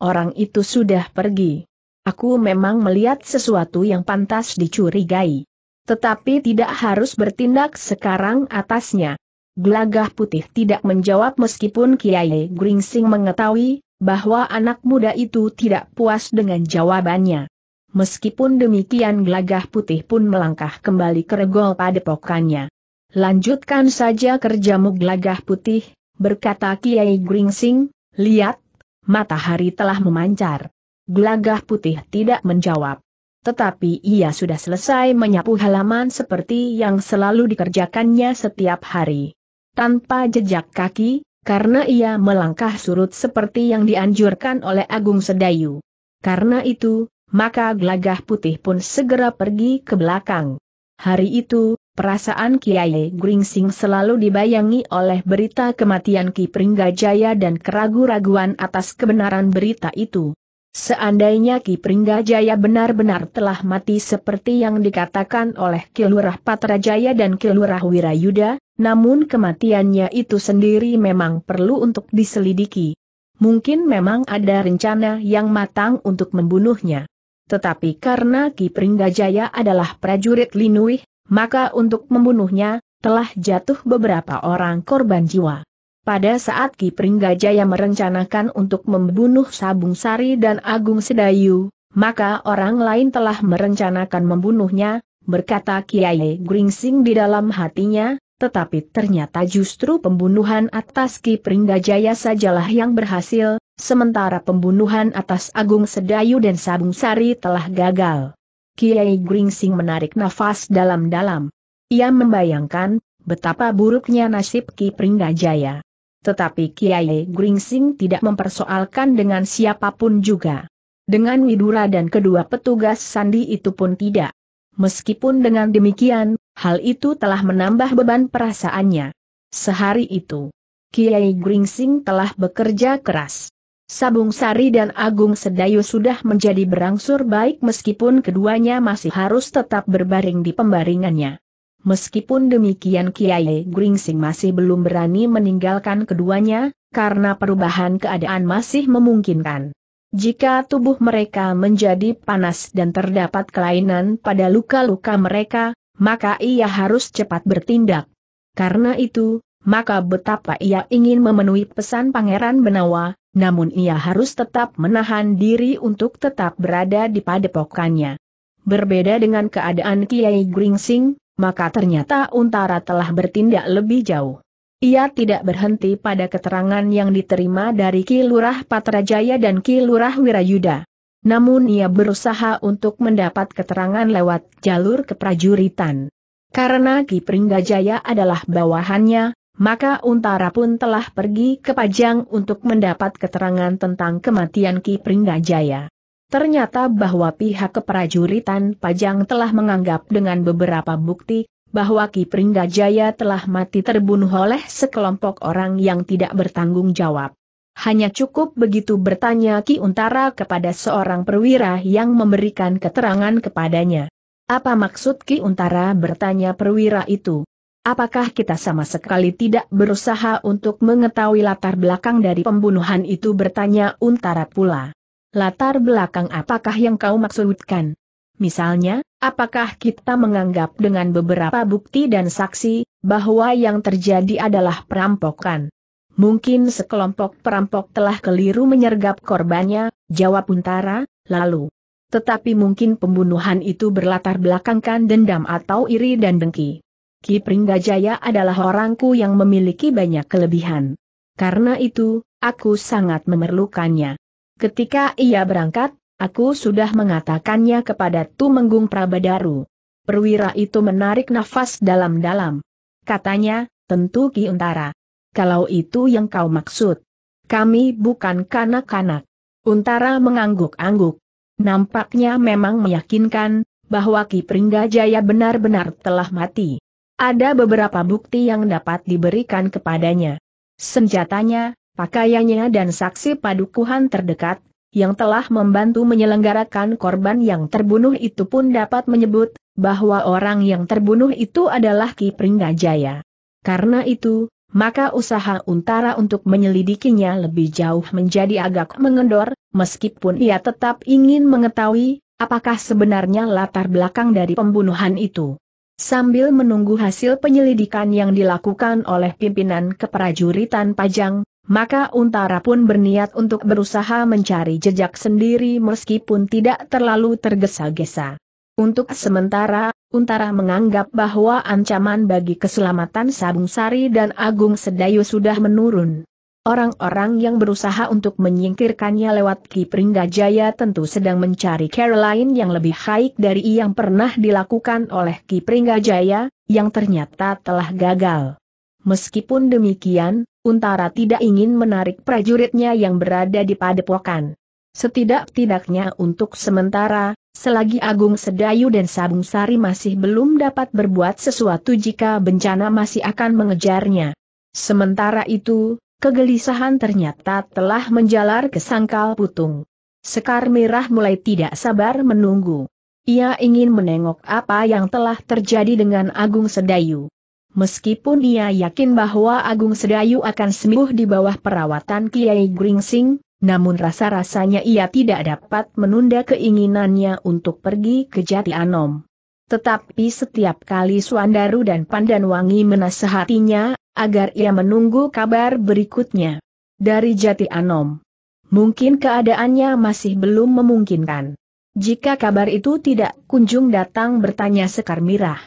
orang itu sudah pergi. Aku memang melihat sesuatu yang pantas dicurigai. Tetapi tidak harus bertindak sekarang atasnya. Glagah putih tidak menjawab meskipun Kiai Gringsing mengetahui bahwa anak muda itu tidak puas dengan jawabannya. Meskipun demikian Glagah putih pun melangkah kembali ke regol padepokannya. Lanjutkan saja kerjamu Glagah putih, berkata Kiai Gringsing, lihat, matahari telah memancar. Gelagah putih tidak menjawab. Tetapi ia sudah selesai menyapu halaman seperti yang selalu dikerjakannya setiap hari. Tanpa jejak kaki, karena ia melangkah surut seperti yang dianjurkan oleh Agung Sedayu. Karena itu, maka gelagah putih pun segera pergi ke belakang. Hari itu, Perasaan Kiai Gringsing selalu dibayangi oleh berita kematian Ki Pringgajaya dan keragu-raguan atas kebenaran berita itu. Seandainya Ki Pringgajaya benar-benar telah mati seperti yang dikatakan oleh Kilurah Patrajaya dan Kilurah Wirayuda, namun kematiannya itu sendiri memang perlu untuk diselidiki. Mungkin memang ada rencana yang matang untuk membunuhnya. Tetapi karena Ki Pringgajaya adalah prajurit Linuih, maka untuk membunuhnya, telah jatuh beberapa orang korban jiwa. Pada saat Ki Pringgajaya merencanakan untuk membunuh Sabung Sari dan Agung Sedayu, maka orang lain telah merencanakan membunuhnya, berkata Kiai Gringsing di dalam hatinya, tetapi ternyata justru pembunuhan atas Ki Pringgajaya sajalah yang berhasil, sementara pembunuhan atas Agung Sedayu dan Sabung Sari telah gagal. Kiai Gringsing menarik nafas dalam-dalam. Ia membayangkan, betapa buruknya nasib Ki Pringgajaya. Tetapi Kiai Gringsing tidak mempersoalkan dengan siapapun juga. Dengan Widura dan kedua petugas sandi itu pun tidak. Meskipun dengan demikian, hal itu telah menambah beban perasaannya. Sehari itu, Kiai Gringsing telah bekerja keras. Sabung Sari dan Agung Sedayu sudah menjadi berangsur baik meskipun keduanya masih harus tetap berbaring di pembaringannya. Meskipun demikian Kiai Gringsing masih belum berani meninggalkan keduanya, karena perubahan keadaan masih memungkinkan. Jika tubuh mereka menjadi panas dan terdapat kelainan pada luka-luka mereka, maka ia harus cepat bertindak. Karena itu, maka betapa ia ingin memenuhi pesan Pangeran Benawa, namun ia harus tetap menahan diri untuk tetap berada di padepokannya. Berbeda dengan keadaan Kiai Gringsing, maka ternyata Untara telah bertindak lebih jauh. Ia tidak berhenti pada keterangan yang diterima dari Ki Lurah Patrajaya dan Ki Lurah Wirayuda. Namun ia berusaha untuk mendapat keterangan lewat jalur keprajuritan. Karena Ki Pringgajaya adalah bawahannya, maka Untara pun telah pergi ke Pajang untuk mendapat keterangan tentang kematian Ki Pringgajaya. Ternyata bahwa pihak keprajuritan Pajang telah menganggap dengan beberapa bukti bahwa Ki Pringgajaya telah mati terbunuh oleh sekelompok orang yang tidak bertanggung jawab. Hanya cukup begitu bertanya Ki Untara kepada seorang perwira yang memberikan keterangan kepadanya. Apa maksud Ki Untara bertanya perwira itu? Apakah kita sama sekali tidak berusaha untuk mengetahui latar belakang dari pembunuhan itu bertanya Untara pula. Latar belakang apakah yang kau maksudkan? Misalnya, apakah kita menganggap dengan beberapa bukti dan saksi, bahwa yang terjadi adalah perampokan? Mungkin sekelompok perampok telah keliru menyergap korbannya, jawab Untara, lalu. Tetapi mungkin pembunuhan itu berlatar belakangkan dendam atau iri dan dengki. Ki Pringgajaya adalah orangku yang memiliki banyak kelebihan. Karena itu, aku sangat memerlukannya. Ketika ia berangkat, aku sudah mengatakannya kepada Tumenggung Prabadaru. Perwira itu menarik nafas dalam-dalam. Katanya, tentu Ki Untara. Kalau itu yang kau maksud. Kami bukan kanak-kanak. Untara mengangguk-angguk. Nampaknya memang meyakinkan, bahwa Ki Pringgajaya benar-benar telah mati. Ada beberapa bukti yang dapat diberikan kepadanya. Senjatanya, pakaiannya dan saksi padukuhan terdekat, yang telah membantu menyelenggarakan korban yang terbunuh itu pun dapat menyebut, bahwa orang yang terbunuh itu adalah Ki Pringgajaya. Karena itu, maka usaha Untara untuk menyelidikinya lebih jauh menjadi agak mengendor, meskipun ia tetap ingin mengetahui, apakah sebenarnya latar belakang dari pembunuhan itu. Sambil menunggu hasil penyelidikan yang dilakukan oleh pimpinan keprajuritan Pajang, maka Untara pun berniat untuk berusaha mencari jejak sendiri meskipun tidak terlalu tergesa-gesa. Untuk sementara, Untara menganggap bahwa ancaman bagi keselamatan Sabung Sari dan Agung Sedayu sudah menurun. Orang-orang yang berusaha untuk menyingkirkannya lewat Kipringga Jaya tentu sedang mencari Caroline yang lebih baik dari yang pernah dilakukan oleh Kipringga Jaya, yang ternyata telah gagal. Meskipun demikian, Untara tidak ingin menarik prajuritnya yang berada di padepokan. Setidak-tidaknya untuk sementara, selagi Agung Sedayu dan Sabung Sari masih belum dapat berbuat sesuatu jika bencana masih akan mengejarnya. Sementara itu, Kegelisahan ternyata telah menjalar ke sangkal putung. Sekar Mirah mulai tidak sabar menunggu. Ia ingin menengok apa yang telah terjadi dengan Agung Sedayu. Meskipun ia yakin bahwa Agung Sedayu akan sembuh di bawah perawatan Kiai Gringsing, namun rasa-rasanya ia tidak dapat menunda keinginannya untuk pergi ke Jati Anom. Tetapi setiap kali Suandaru dan Pandanwangi menasehatinya, agar ia menunggu kabar berikutnya. Dari Jati Anom. Mungkin keadaannya masih belum memungkinkan. Jika kabar itu tidak kunjung datang bertanya Sekar Mirah.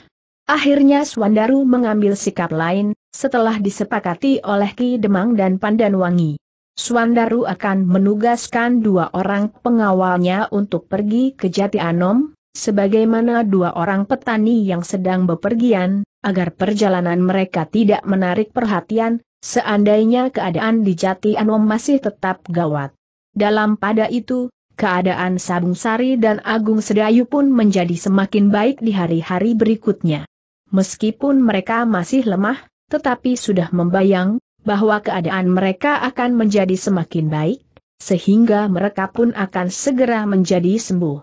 Akhirnya Swandaru mengambil sikap lain, setelah disepakati oleh Ki Demang dan Pandan Wangi. Swandaru akan menugaskan dua orang pengawalnya untuk pergi ke Jati Anom, sebagaimana dua orang petani yang sedang bepergian, agar perjalanan mereka tidak menarik perhatian, seandainya keadaan di Jati Anom masih tetap gawat. Dalam pada itu, keadaan Sabung Sari dan Agung Sedayu pun menjadi semakin baik di hari-hari berikutnya. Meskipun mereka masih lemah, tetapi sudah membayang bahwa keadaan mereka akan menjadi semakin baik, sehingga mereka pun akan segera menjadi sembuh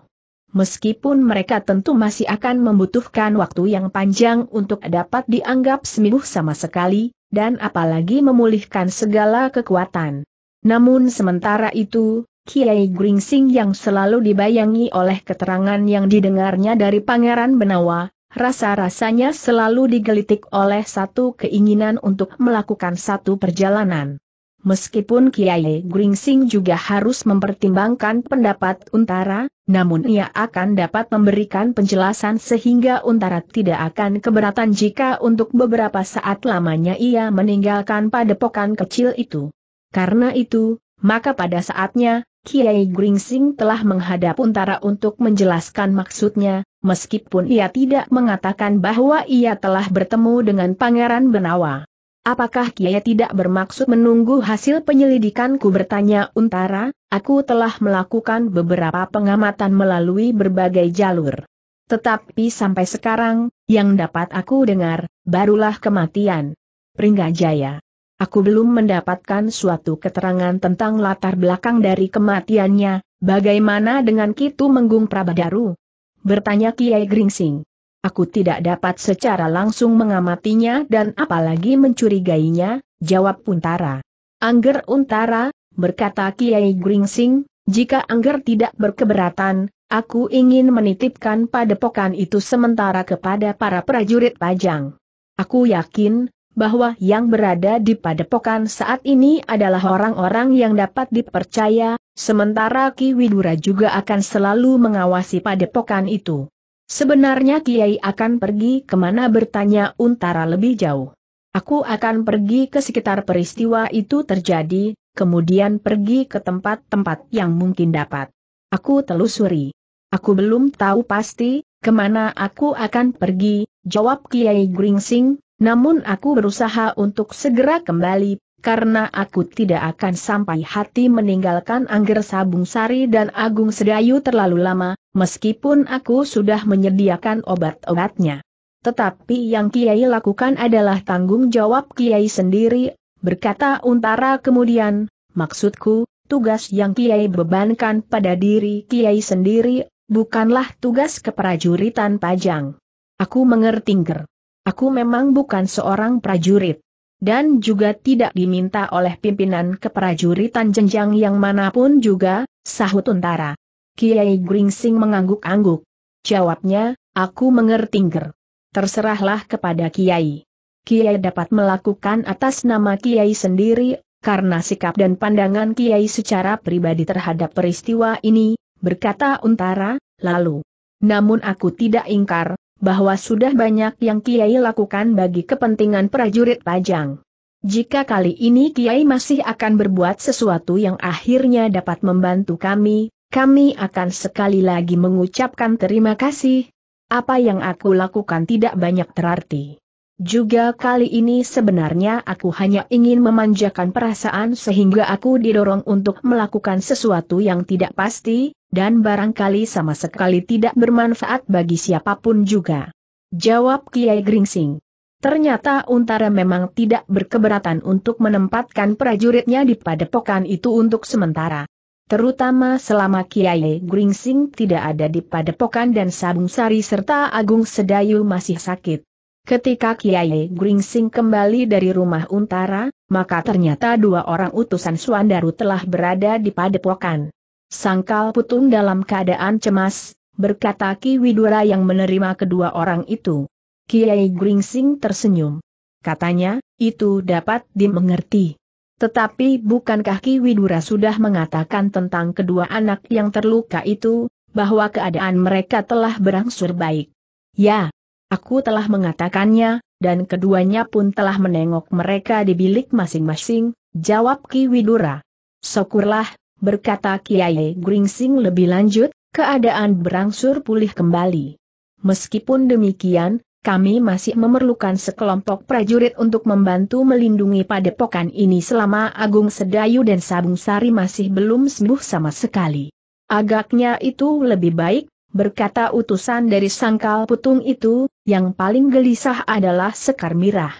meskipun mereka tentu masih akan membutuhkan waktu yang panjang untuk dapat dianggap sembuh sama sekali, dan apalagi memulihkan segala kekuatan. Namun sementara itu, Kiai Gringsing yang selalu dibayangi oleh keterangan yang didengarnya dari Pangeran Benawa, rasa-rasanya selalu digelitik oleh satu keinginan untuk melakukan satu perjalanan. Meskipun Kiai Gringsing juga harus mempertimbangkan pendapat Untara, namun ia akan dapat memberikan penjelasan sehingga Untara tidak akan keberatan jika untuk beberapa saat lamanya ia meninggalkan padepokan kecil itu. Karena itu, maka pada saatnya, Kiai Gringsing telah menghadap Untara untuk menjelaskan maksudnya, meskipun ia tidak mengatakan bahwa ia telah bertemu dengan Pangeran Benawa. Apakah Kiai tidak bermaksud menunggu hasil penyelidikanku bertanya Untara, aku telah melakukan beberapa pengamatan melalui berbagai jalur. Tetapi sampai sekarang, yang dapat aku dengar, barulah kematian. Pringgajaya. Aku belum mendapatkan suatu keterangan tentang latar belakang dari kematiannya, bagaimana dengan Kitu Menggung Prabadaru? Bertanya Kiai Gringsing. Aku tidak dapat secara langsung mengamatinya dan apalagi mencurigainya, jawab Untara. Angger Untara, berkata Kiai Gringsing, jika Angger tidak berkeberatan, aku ingin menitipkan padepokan itu sementara kepada para prajurit pajang. Aku yakin, bahwa yang berada di padepokan saat ini adalah orang-orang yang dapat dipercaya, sementara Ki Widura juga akan selalu mengawasi padepokan itu. Sebenarnya Kiai akan pergi kemana bertanya Untara lebih jauh. Aku akan pergi ke sekitar peristiwa itu terjadi, kemudian pergi ke tempat-tempat yang mungkin dapat. Aku telusuri. Aku belum tahu pasti, kemana aku akan pergi, jawab Kiai Gringsing, namun aku berusaha untuk segera kembali karena aku tidak akan sampai hati meninggalkan Angger Sabung Sari dan Agung Sedayu terlalu lama, meskipun aku sudah menyediakan obat-obatnya. Tetapi yang Kiai lakukan adalah tanggung jawab Kiai sendiri, berkata Untara kemudian, maksudku, tugas yang Kiai bebankan pada diri Kiai sendiri, bukanlah tugas keprajuritan Pajang. Aku mengerti Aku memang bukan seorang prajurit dan juga tidak diminta oleh pimpinan keprajuritan jenjang yang manapun juga, sahut Untara. Kiai Gringsing mengangguk-angguk. Jawabnya, aku mengerti Terserahlah kepada Kiai. Kiai dapat melakukan atas nama Kiai sendiri, karena sikap dan pandangan Kiai secara pribadi terhadap peristiwa ini, berkata Untara, lalu. Namun aku tidak ingkar, bahwa sudah banyak yang Kiai lakukan bagi kepentingan prajurit Pajang. Jika kali ini Kiai masih akan berbuat sesuatu yang akhirnya dapat membantu kami, kami akan sekali lagi mengucapkan terima kasih. Apa yang aku lakukan tidak banyak terarti. Juga kali ini sebenarnya aku hanya ingin memanjakan perasaan sehingga aku didorong untuk melakukan sesuatu yang tidak pasti, dan barangkali sama sekali tidak bermanfaat bagi siapapun juga. Jawab Kiai Gringsing. Ternyata Untara memang tidak berkeberatan untuk menempatkan prajuritnya di padepokan itu untuk sementara. Terutama selama Kiai Gringsing tidak ada di padepokan dan Sabung Sari serta Agung Sedayu masih sakit. Ketika Kiai Gringsing kembali dari rumah Untara, maka ternyata dua orang utusan Suandaru telah berada di padepokan. Sangkal Putung dalam keadaan cemas, berkata Ki Widura yang menerima kedua orang itu. Kiai Gringsing tersenyum. Katanya, itu dapat dimengerti. Tetapi bukankah Ki Widura sudah mengatakan tentang kedua anak yang terluka itu, bahwa keadaan mereka telah berangsur baik? Ya, Aku telah mengatakannya, dan keduanya pun telah menengok mereka di bilik masing-masing, jawab Ki Widura. Syukurlah, berkata Kiai Gringsing lebih lanjut, keadaan berangsur pulih kembali. Meskipun demikian, kami masih memerlukan sekelompok prajurit untuk membantu melindungi padepokan ini selama Agung Sedayu dan Sabung Sari masih belum sembuh sama sekali. Agaknya itu lebih baik, berkata utusan dari sangkal putung itu, yang paling gelisah adalah Sekar Mirah.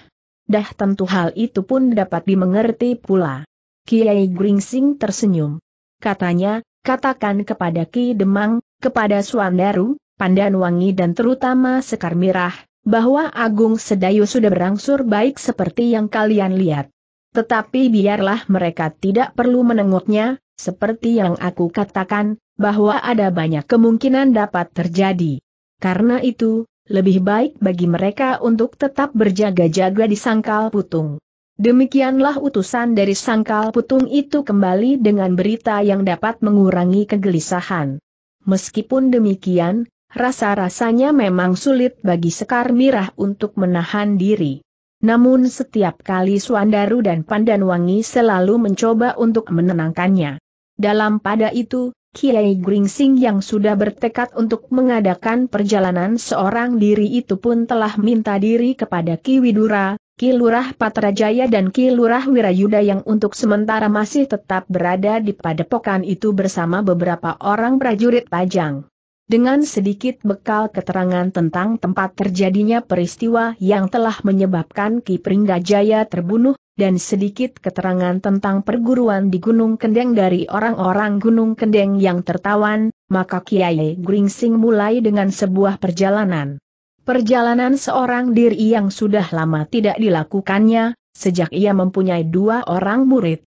Dah tentu hal itu pun dapat dimengerti pula. Kiai Gringsing tersenyum. Katanya, katakan kepada Ki Demang, kepada Suandaru, Pandan Wangi dan terutama Sekar Mirah, bahwa Agung Sedayu sudah berangsur baik seperti yang kalian lihat. Tetapi biarlah mereka tidak perlu menengoknya, seperti yang aku katakan, bahwa ada banyak kemungkinan dapat terjadi. Karena itu, lebih baik bagi mereka untuk tetap berjaga-jaga di sangkal putung. Demikianlah utusan dari sangkal putung itu kembali dengan berita yang dapat mengurangi kegelisahan. Meskipun demikian, rasa-rasanya memang sulit bagi Sekar Mirah untuk menahan diri. Namun setiap kali Suandaru dan Pandanwangi selalu mencoba untuk menenangkannya. Dalam pada itu, Kiai Gringsing yang sudah bertekad untuk mengadakan perjalanan seorang diri itu pun telah minta diri kepada Ki Widura, Ki Lurah Patrajaya dan Ki Lurah Wirayuda yang untuk sementara masih tetap berada di padepokan itu bersama beberapa orang prajurit pajang. Dengan sedikit bekal keterangan tentang tempat terjadinya peristiwa yang telah menyebabkan Ki Pringgajaya terbunuh, dan sedikit keterangan tentang perguruan di Gunung Kendeng dari orang-orang Gunung Kendeng yang tertawan, maka Kiai Gringsing mulai dengan sebuah perjalanan. Perjalanan seorang diri yang sudah lama tidak dilakukannya, sejak ia mempunyai dua orang murid.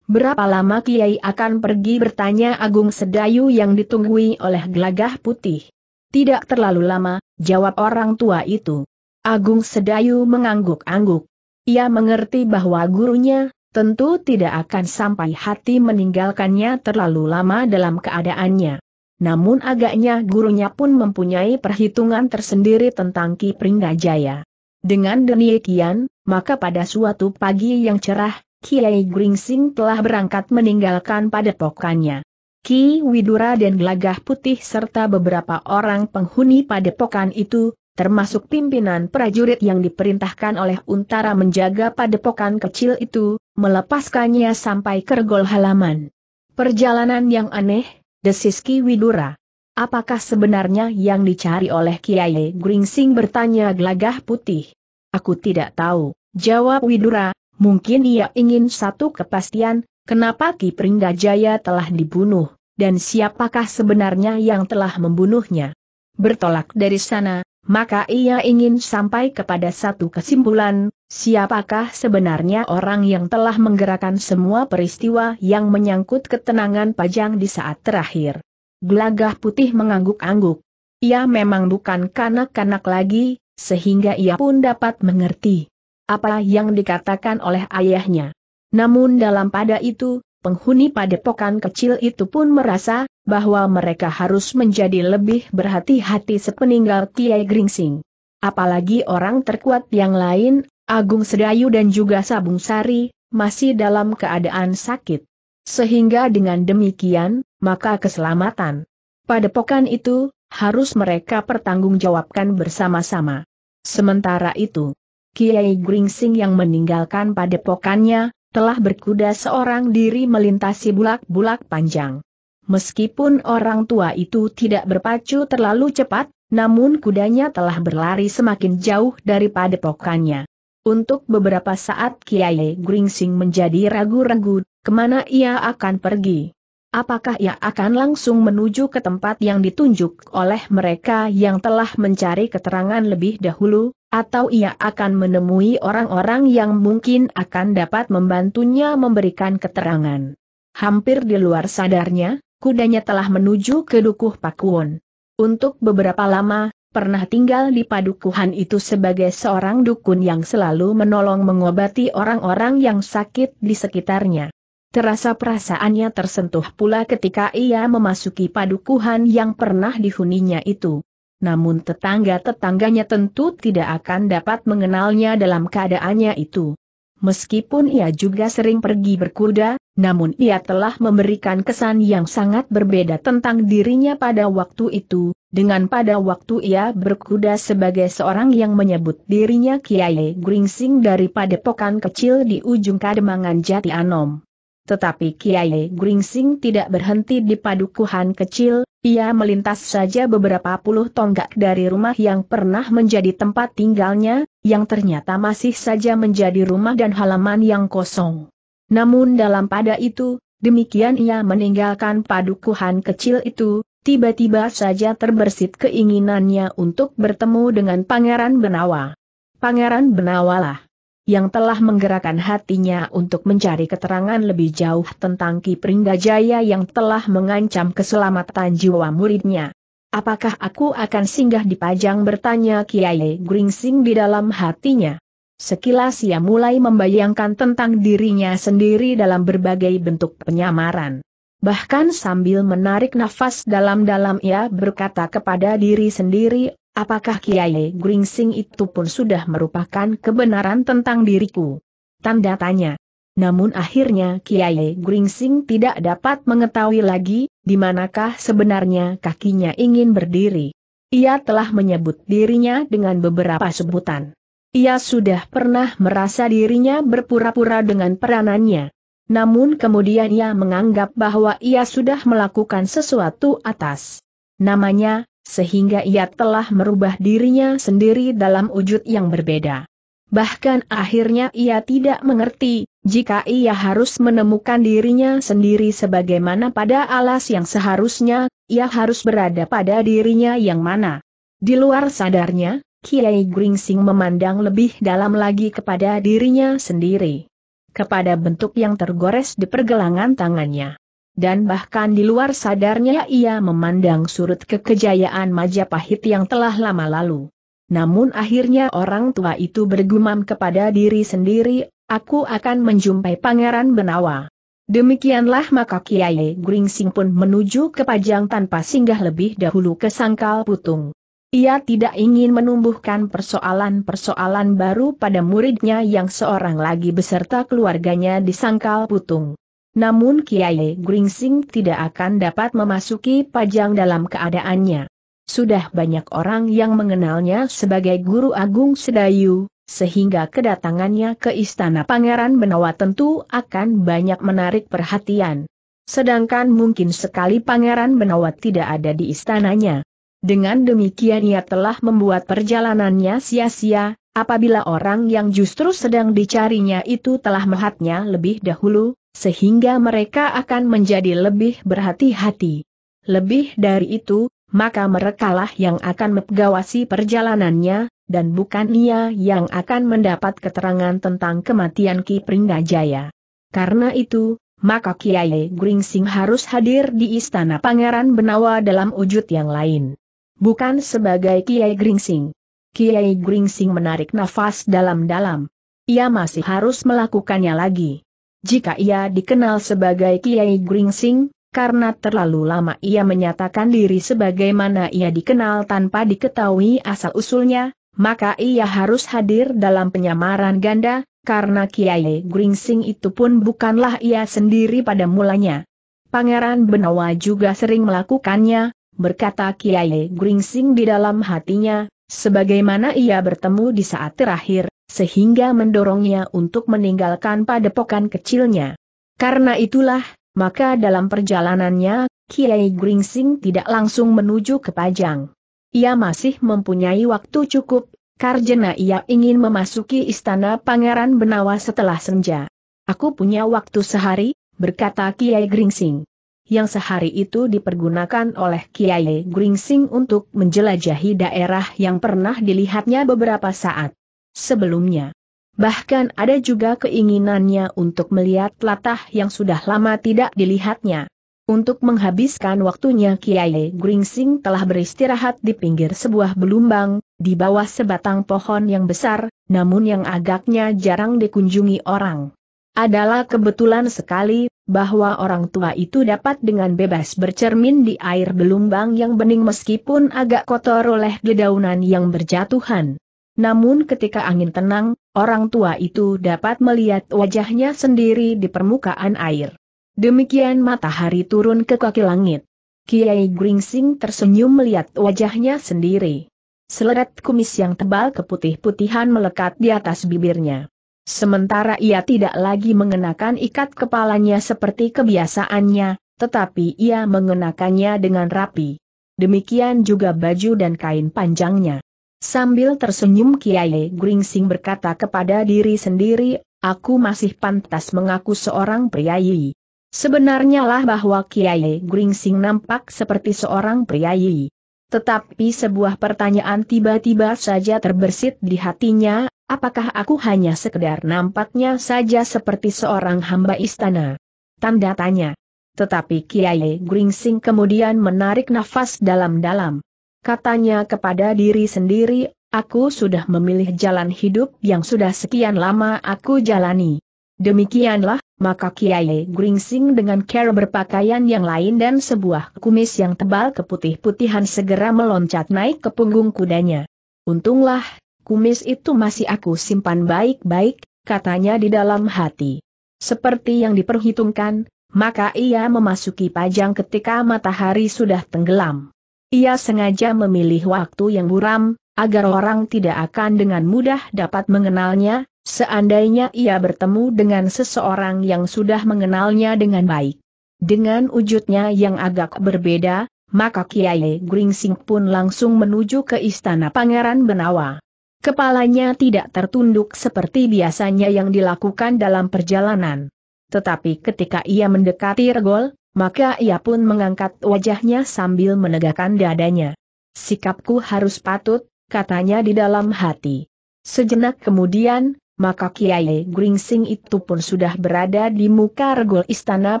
Berapa lama Kiai akan pergi bertanya Agung Sedayu yang ditunggui oleh gelagah putih. Tidak terlalu lama, jawab orang tua itu. Agung Sedayu mengangguk-angguk. Ia mengerti bahwa gurunya, tentu tidak akan sampai hati meninggalkannya terlalu lama dalam keadaannya. Namun agaknya gurunya pun mempunyai perhitungan tersendiri tentang Ki Pringgajaya. Dengan demikian, maka pada suatu pagi yang cerah, Kiai Gringsing telah berangkat meninggalkan padepokannya. Ki Widura dan Gelagah Putih serta beberapa orang penghuni padepokan itu, termasuk pimpinan prajurit yang diperintahkan oleh Untara menjaga padepokan kecil itu, melepaskannya sampai ke regol halaman. Perjalanan yang aneh, desis Ki Widura. Apakah sebenarnya yang dicari oleh Kiai Gringsing bertanya Gelagah Putih? Aku tidak tahu, jawab Widura, Mungkin ia ingin satu kepastian, kenapa Ki Pringgajaya telah dibunuh, dan siapakah sebenarnya yang telah membunuhnya. Bertolak dari sana, maka ia ingin sampai kepada satu kesimpulan, siapakah sebenarnya orang yang telah menggerakkan semua peristiwa yang menyangkut ketenangan Pajang di saat terakhir. Gelagah putih mengangguk-angguk. Ia memang bukan kanak-kanak lagi, sehingga ia pun dapat mengerti apa yang dikatakan oleh ayahnya. Namun dalam pada itu, penghuni padepokan kecil itu pun merasa bahwa mereka harus menjadi lebih berhati-hati sepeninggal Kiai Gringsing. Apalagi orang terkuat yang lain, Agung Sedayu dan juga Sabung Sari, masih dalam keadaan sakit. Sehingga dengan demikian, maka keselamatan padepokan itu harus mereka pertanggungjawabkan bersama-sama. Sementara itu, Kiai Gringsing yang meninggalkan padepokannya, telah berkuda seorang diri melintasi bulak-bulak panjang. Meskipun orang tua itu tidak berpacu terlalu cepat, namun kudanya telah berlari semakin jauh dari padepokannya. Untuk beberapa saat Kiai Gringsing menjadi ragu-ragu, kemana ia akan pergi. Apakah ia akan langsung menuju ke tempat yang ditunjuk oleh mereka yang telah mencari keterangan lebih dahulu, atau ia akan menemui orang-orang yang mungkin akan dapat membantunya memberikan keterangan? Hampir di luar sadarnya, kudanya telah menuju ke Dukuh Pakuwon. Untuk beberapa lama, pernah tinggal di padukuhan itu sebagai seorang dukun yang selalu menolong mengobati orang-orang yang sakit di sekitarnya. Terasa perasaannya tersentuh pula ketika ia memasuki padukuhan yang pernah dihuninya itu. Namun tetangga-tetangganya tentu tidak akan dapat mengenalnya dalam keadaannya itu. Meskipun ia juga sering pergi berkuda, namun ia telah memberikan kesan yang sangat berbeda tentang dirinya pada waktu itu, dengan pada waktu ia berkuda sebagai seorang yang menyebut dirinya Kiai Gringsing dari padepokan kecil di ujung Kademangan Jati Anom. Tetapi Kiai Gringsing tidak berhenti di padukuhan kecil, ia melintas saja beberapa puluh tonggak dari rumah yang pernah menjadi tempat tinggalnya, yang ternyata masih saja menjadi rumah dan halaman yang kosong. Namun dalam pada itu, demikian ia meninggalkan padukuhan kecil itu, tiba-tiba saja terbersit keinginannya untuk bertemu dengan Pangeran Benawa. Pangeran Benawalah yang telah menggerakkan hatinya untuk mencari keterangan lebih jauh tentang Ki Pringgajaya yang telah mengancam keselamatan jiwa muridnya. Apakah aku akan singgah di Pajang bertanya Kiai Gringsing di dalam hatinya? Sekilas ia mulai membayangkan tentang dirinya sendiri dalam berbagai bentuk penyamaran. Bahkan sambil menarik nafas dalam-dalam ia berkata kepada diri sendiri, Apakah Kiai Gringsing itu pun sudah merupakan kebenaran tentang diriku? Tanda tanya. Namun akhirnya Kiai Gringsing tidak dapat mengetahui lagi, di manakah sebenarnya kakinya ingin berdiri. Ia telah menyebut dirinya dengan beberapa sebutan. Ia sudah pernah merasa dirinya berpura-pura dengan peranannya. Namun kemudian ia menganggap bahwa ia sudah melakukan sesuatu atas namanya sehingga ia telah merubah dirinya sendiri dalam wujud yang berbeda. Bahkan akhirnya ia tidak mengerti, jika ia harus menemukan dirinya sendiri sebagaimana pada alas yang seharusnya, ia harus berada pada dirinya yang mana. Di luar sadarnya, Kiai Gringsing memandang lebih dalam lagi kepada dirinya sendiri. Kepada bentuk yang tergores di pergelangan tangannya dan bahkan di luar sadarnya ia memandang surut kekejayaan Majapahit yang telah lama lalu. Namun akhirnya orang tua itu bergumam kepada diri sendiri, aku akan menjumpai Pangeran Benawa. Demikianlah maka Kiai Gringsing pun menuju ke Pajang tanpa singgah lebih dahulu ke Sangkal Putung. Ia tidak ingin menumbuhkan persoalan-persoalan baru pada muridnya yang seorang lagi beserta keluarganya di Sangkal Putung namun Kiai Gringsing tidak akan dapat memasuki Pajang dalam keadaannya. Sudah banyak orang yang mengenalnya sebagai Guru Agung Sedayu, sehingga kedatangannya ke Istana Pangeran Benawa tentu akan banyak menarik perhatian. Sedangkan mungkin sekali Pangeran Benawa tidak ada di istananya. Dengan demikian ia telah membuat perjalanannya sia-sia, apabila orang yang justru sedang dicarinya itu telah melihatnya lebih dahulu, sehingga mereka akan menjadi lebih berhati-hati. Lebih dari itu, maka merekalah yang akan mengawasi perjalanannya, dan bukan ia yang akan mendapat keterangan tentang kematian Ki Pringgajaya. Karena itu, maka Kiai Gringsing harus hadir di istana Pangeran Benawa dalam wujud yang lain. Bukan sebagai Kiai Gringsing. Kiai Gringsing menarik nafas dalam-dalam. Ia masih harus melakukannya lagi. Jika ia dikenal sebagai Kiai Gringsing, karena terlalu lama ia menyatakan diri sebagaimana ia dikenal tanpa diketahui asal-usulnya, maka ia harus hadir dalam penyamaran ganda, karena Kiai Gringsing itu pun bukanlah ia sendiri pada mulanya. Pangeran Benawa juga sering melakukannya, berkata Kiai Gringsing di dalam hatinya, sebagaimana ia bertemu di saat terakhir, sehingga mendorongnya untuk meninggalkan padepokan kecilnya. Karena itulah, maka dalam perjalanannya, Kiai Gringsing tidak langsung menuju ke Pajang. Ia masih mempunyai waktu cukup, karena ia ingin memasuki istana Pangeran Benawa setelah senja. Aku punya waktu sehari, berkata Kiai Gringsing yang sehari itu dipergunakan oleh Kiai Gringsing untuk menjelajahi daerah yang pernah dilihatnya beberapa saat sebelumnya. Bahkan ada juga keinginannya untuk melihat latah yang sudah lama tidak dilihatnya. Untuk menghabiskan waktunya Kiai Gringsing telah beristirahat di pinggir sebuah belumbang, di bawah sebatang pohon yang besar, namun yang agaknya jarang dikunjungi orang. Adalah kebetulan sekali, bahwa orang tua itu dapat dengan bebas bercermin di air belumbang yang bening meskipun agak kotor oleh dedaunan yang berjatuhan. Namun ketika angin tenang, orang tua itu dapat melihat wajahnya sendiri di permukaan air. Demikian matahari turun ke kaki langit. Kiai Gringsing tersenyum melihat wajahnya sendiri. Seleret kumis yang tebal keputih-putihan melekat di atas bibirnya. Sementara ia tidak lagi mengenakan ikat kepalanya seperti kebiasaannya, tetapi ia mengenakannya dengan rapi. Demikian juga baju dan kain panjangnya. Sambil tersenyum Kiai Gringsing berkata kepada diri sendiri, aku masih pantas mengaku seorang priayi. Sebenarnya lah bahwa Kiai Gringsing nampak seperti seorang priayi. Tetapi sebuah pertanyaan tiba-tiba saja terbersit di hatinya, apakah aku hanya sekedar nampaknya saja seperti seorang hamba istana? Tanda tanya. Tetapi Kiai Gringsing kemudian menarik nafas dalam-dalam. Katanya kepada diri sendiri, aku sudah memilih jalan hidup yang sudah sekian lama aku jalani. Demikianlah, maka Kiai Gringsing dengan cara berpakaian yang lain dan sebuah kumis yang tebal keputih-putihan segera meloncat naik ke punggung kudanya. Untunglah, kumis itu masih aku simpan baik-baik, katanya di dalam hati. Seperti yang diperhitungkan, maka ia memasuki pajang ketika matahari sudah tenggelam. Ia sengaja memilih waktu yang buram, agar orang tidak akan dengan mudah dapat mengenalnya, Seandainya ia bertemu dengan seseorang yang sudah mengenalnya dengan baik. Dengan wujudnya yang agak berbeda, maka Kiai Gringsing pun langsung menuju ke istana Pangeran Benawa. Kepalanya tidak tertunduk seperti biasanya yang dilakukan dalam perjalanan. Tetapi ketika ia mendekati regol, maka ia pun mengangkat wajahnya sambil menegakkan dadanya. Sikapku harus patut, katanya di dalam hati. Sejenak kemudian, maka Kiai Gringsing itu pun sudah berada di muka regol istana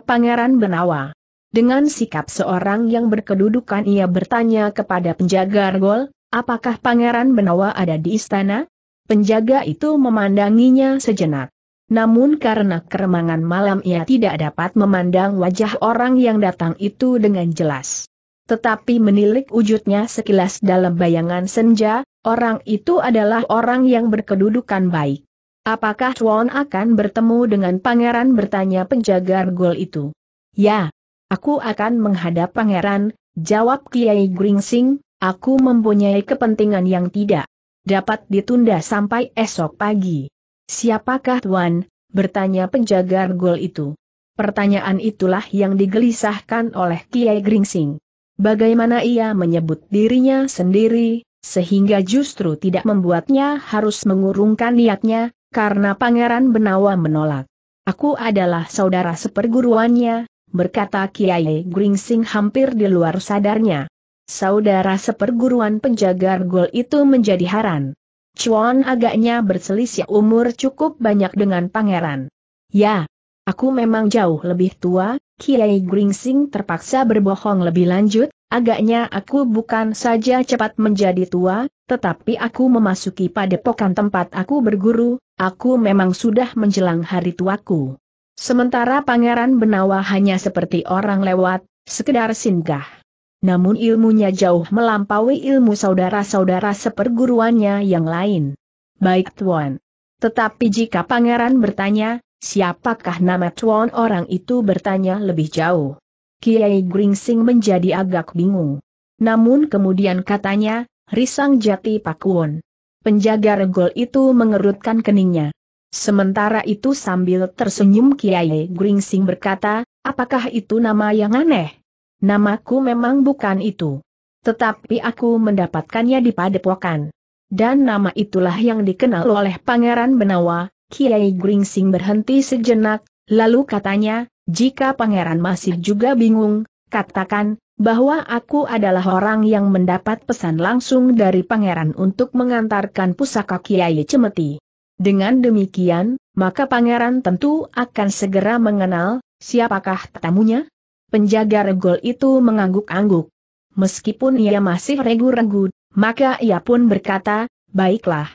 Pangeran Benawa. Dengan sikap seorang yang berkedudukan ia bertanya kepada penjaga regol, apakah Pangeran Benawa ada di istana? Penjaga itu memandanginya sejenak. Namun karena keremangan malam ia tidak dapat memandang wajah orang yang datang itu dengan jelas. Tetapi menilik wujudnya sekilas dalam bayangan senja, orang itu adalah orang yang berkedudukan baik. Apakah Tuan akan bertemu dengan pangeran bertanya penjaga gol itu? Ya, aku akan menghadap pangeran, jawab Kiai Gringsing, aku mempunyai kepentingan yang tidak dapat ditunda sampai esok pagi. Siapakah Tuan? bertanya penjaga gol itu. Pertanyaan itulah yang digelisahkan oleh Kiai Gringsing. Bagaimana ia menyebut dirinya sendiri, sehingga justru tidak membuatnya harus mengurungkan niatnya, karena Pangeran Benawa menolak. Aku adalah saudara seperguruannya, berkata Kiai Gringsing hampir di luar sadarnya. Saudara seperguruan penjaga gol itu menjadi haran. Chuan agaknya berselisih umur cukup banyak dengan pangeran. Ya, aku memang jauh lebih tua, Kiai Gringsing terpaksa berbohong lebih lanjut, agaknya aku bukan saja cepat menjadi tua, tetapi aku memasuki padepokan tempat aku berguru, aku memang sudah menjelang hari tuaku. Sementara Pangeran Benawa hanya seperti orang lewat, sekedar singgah. Namun ilmunya jauh melampaui ilmu saudara-saudara seperguruannya yang lain. Baik Tuan. Tetapi jika Pangeran bertanya, siapakah nama Tuan orang itu bertanya lebih jauh. Kiai Gringsing menjadi agak bingung. Namun kemudian katanya, Risang Jati Pakuwon. Penjaga regol itu mengerutkan keningnya. Sementara itu sambil tersenyum Kiai Gringsing berkata, apakah itu nama yang aneh? Namaku memang bukan itu. Tetapi aku mendapatkannya di padepokan. Dan nama itulah yang dikenal oleh Pangeran Benawa, Kiai Gringsing berhenti sejenak, lalu katanya, jika pangeran masih juga bingung, katakan, bahwa aku adalah orang yang mendapat pesan langsung dari pangeran untuk mengantarkan pusaka Kiai Cemeti. Dengan demikian, maka pangeran tentu akan segera mengenal siapakah tamunya. Penjaga regol itu mengangguk-angguk. Meskipun ia masih regu-regu, maka ia pun berkata, baiklah.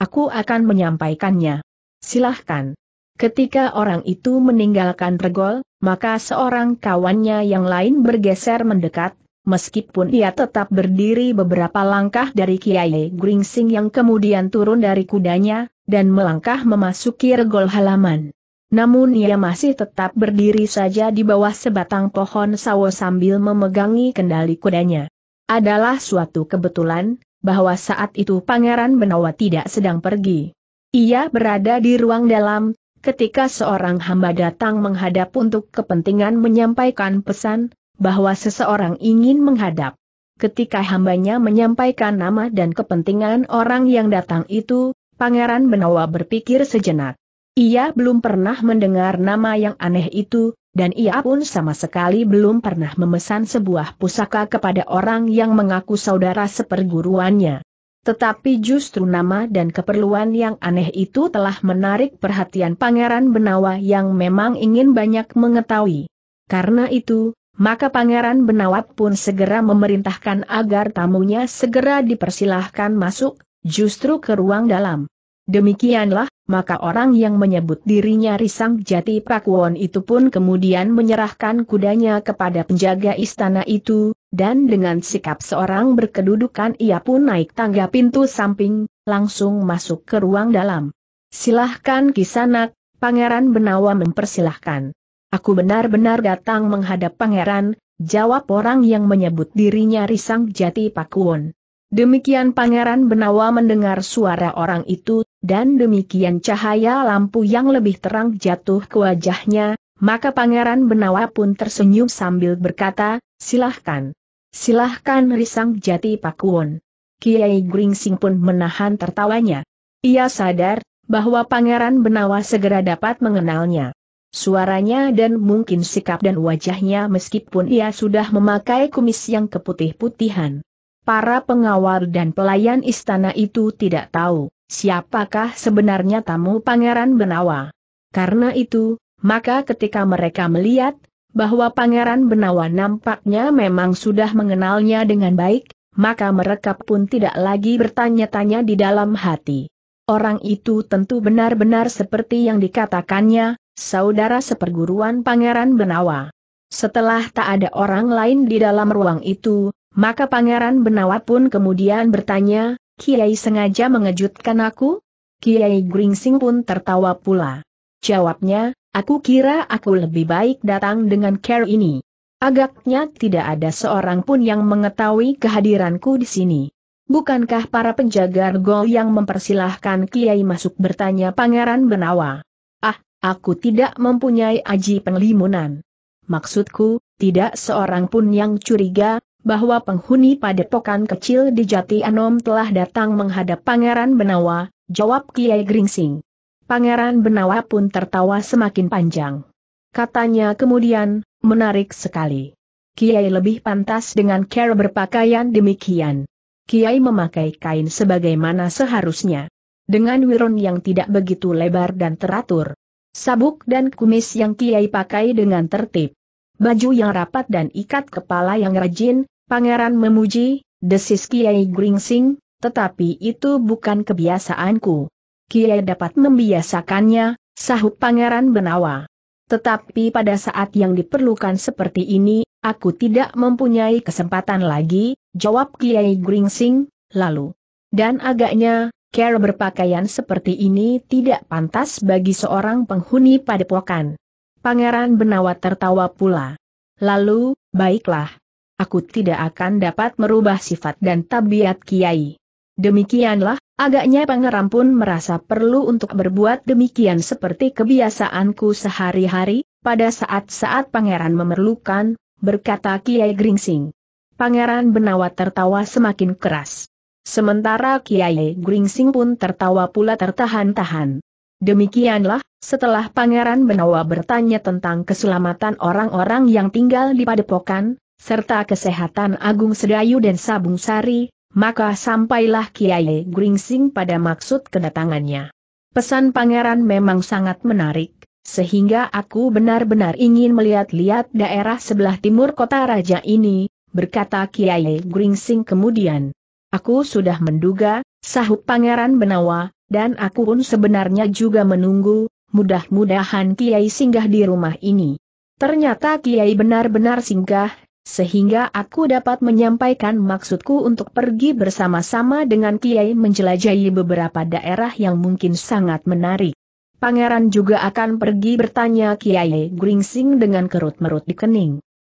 Aku akan menyampaikannya. Silahkan. Ketika orang itu meninggalkan regol, maka seorang kawannya yang lain bergeser mendekat, meskipun ia tetap berdiri beberapa langkah dari Kiai Gringsing yang kemudian turun dari kudanya, dan melangkah memasuki regol halaman. Namun ia masih tetap berdiri saja di bawah sebatang pohon sawo sambil memegangi kendali kudanya. Adalah suatu kebetulan, bahwa saat itu Pangeran Benawa tidak sedang pergi. Ia berada di ruang dalam, ketika seorang hamba datang menghadap untuk kepentingan menyampaikan pesan, bahwa seseorang ingin menghadap. Ketika hambanya menyampaikan nama dan kepentingan orang yang datang itu, Pangeran Benawa berpikir sejenak. Ia belum pernah mendengar nama yang aneh itu, dan ia pun sama sekali belum pernah memesan sebuah pusaka kepada orang yang mengaku saudara seperguruannya. Tetapi justru nama dan keperluan yang aneh itu telah menarik perhatian Pangeran Benawa yang memang ingin banyak mengetahui. Karena itu, maka Pangeran Benawa pun segera memerintahkan agar tamunya segera dipersilahkan masuk, justru ke ruang dalam. Demikianlah, maka orang yang menyebut dirinya Risang Jati Pakuwon itu pun kemudian menyerahkan kudanya kepada penjaga istana itu, dan dengan sikap seorang berkedudukan ia pun naik tangga pintu samping, langsung masuk ke ruang dalam. Silahkan kisanak, Pangeran Benawa mempersilahkan. Aku benar-benar datang menghadap Pangeran, jawab orang yang menyebut dirinya Risang Jati Pakuwon. Demikian Pangeran Benawa mendengar suara orang itu, dan demikian cahaya lampu yang lebih terang jatuh ke wajahnya, maka Pangeran Benawa pun tersenyum sambil berkata, silahkan. Silahkan risang jati Pakuwon. Kiai Gringsing pun menahan tertawanya. Ia sadar, bahwa Pangeran Benawa segera dapat mengenalnya. Suaranya dan mungkin sikap dan wajahnya meskipun ia sudah memakai kumis yang keputih-putihan. Para pengawal dan pelayan istana itu tidak tahu, siapakah sebenarnya tamu Pangeran Benawa. Karena itu, maka ketika mereka melihat, bahwa Pangeran Benawa nampaknya memang sudah mengenalnya dengan baik, maka mereka pun tidak lagi bertanya-tanya di dalam hati. Orang itu tentu benar-benar seperti yang dikatakannya, saudara seperguruan Pangeran Benawa. Setelah tak ada orang lain di dalam ruang itu, maka Pangeran Benawa pun kemudian bertanya, Kiai sengaja mengejutkan aku? Kiai Gringsing pun tertawa pula. Jawabnya, Aku kira aku lebih baik datang dengan care ini. Agaknya tidak ada seorang pun yang mengetahui kehadiranku di sini. Bukankah para penjaga gol yang mempersilahkan Kiai masuk bertanya Pangeran Benawa? Ah, aku tidak mempunyai aji penglimunan. Maksudku, tidak seorang pun yang curiga, bahwa penghuni padepokan kecil di Jati Anom telah datang menghadap Pangeran Benawa, jawab Kiai Gringsing. Pangeran Benawa pun tertawa semakin panjang. Katanya kemudian, menarik sekali. Kiai lebih pantas dengan care berpakaian demikian. Kiai memakai kain sebagaimana seharusnya. Dengan wiron yang tidak begitu lebar dan teratur. Sabuk dan kumis yang Kiai pakai dengan tertib. Baju yang rapat dan ikat kepala yang rajin, pangeran memuji, desis Kiai Gringsing, tetapi itu bukan kebiasaanku. Kiai dapat membiasakannya, sahut Pangeran Benawa. Tetapi pada saat yang diperlukan seperti ini, aku tidak mempunyai kesempatan lagi, jawab Kiai Gringsing, lalu. Dan agaknya, care berpakaian seperti ini tidak pantas bagi seorang penghuni padepokan. Pangeran Benawa tertawa pula. Lalu, baiklah. Aku tidak akan dapat merubah sifat dan tabiat Kiai. Demikianlah, agaknya pangeran pun merasa perlu untuk berbuat demikian seperti kebiasaanku sehari-hari, pada saat-saat pangeran memerlukan, berkata Kiai Gringsing. Pangeran Benawa tertawa semakin keras. Sementara Kiai Gringsing pun tertawa pula tertahan-tahan. Demikianlah, setelah Pangeran Benawa bertanya tentang keselamatan orang-orang yang tinggal di padepokan, serta kesehatan Agung Sedayu dan Sabung Sari, maka sampailah Kiai Gringsing pada maksud kedatangannya. Pesan pangeran memang sangat menarik, sehingga aku benar-benar ingin melihat-lihat daerah sebelah timur kota raja ini, berkata Kiai Gringsing kemudian. Aku sudah menduga, sahut pangeran Benawa, dan aku pun sebenarnya juga menunggu, mudah-mudahan Kiai singgah di rumah ini. Ternyata Kiai benar-benar singgah, sehingga aku dapat menyampaikan maksudku untuk pergi bersama-sama dengan Kiai menjelajahi beberapa daerah yang mungkin sangat menarik. Pangeran juga akan pergi bertanya Kiai Gringsing dengan kerut-merut di kening.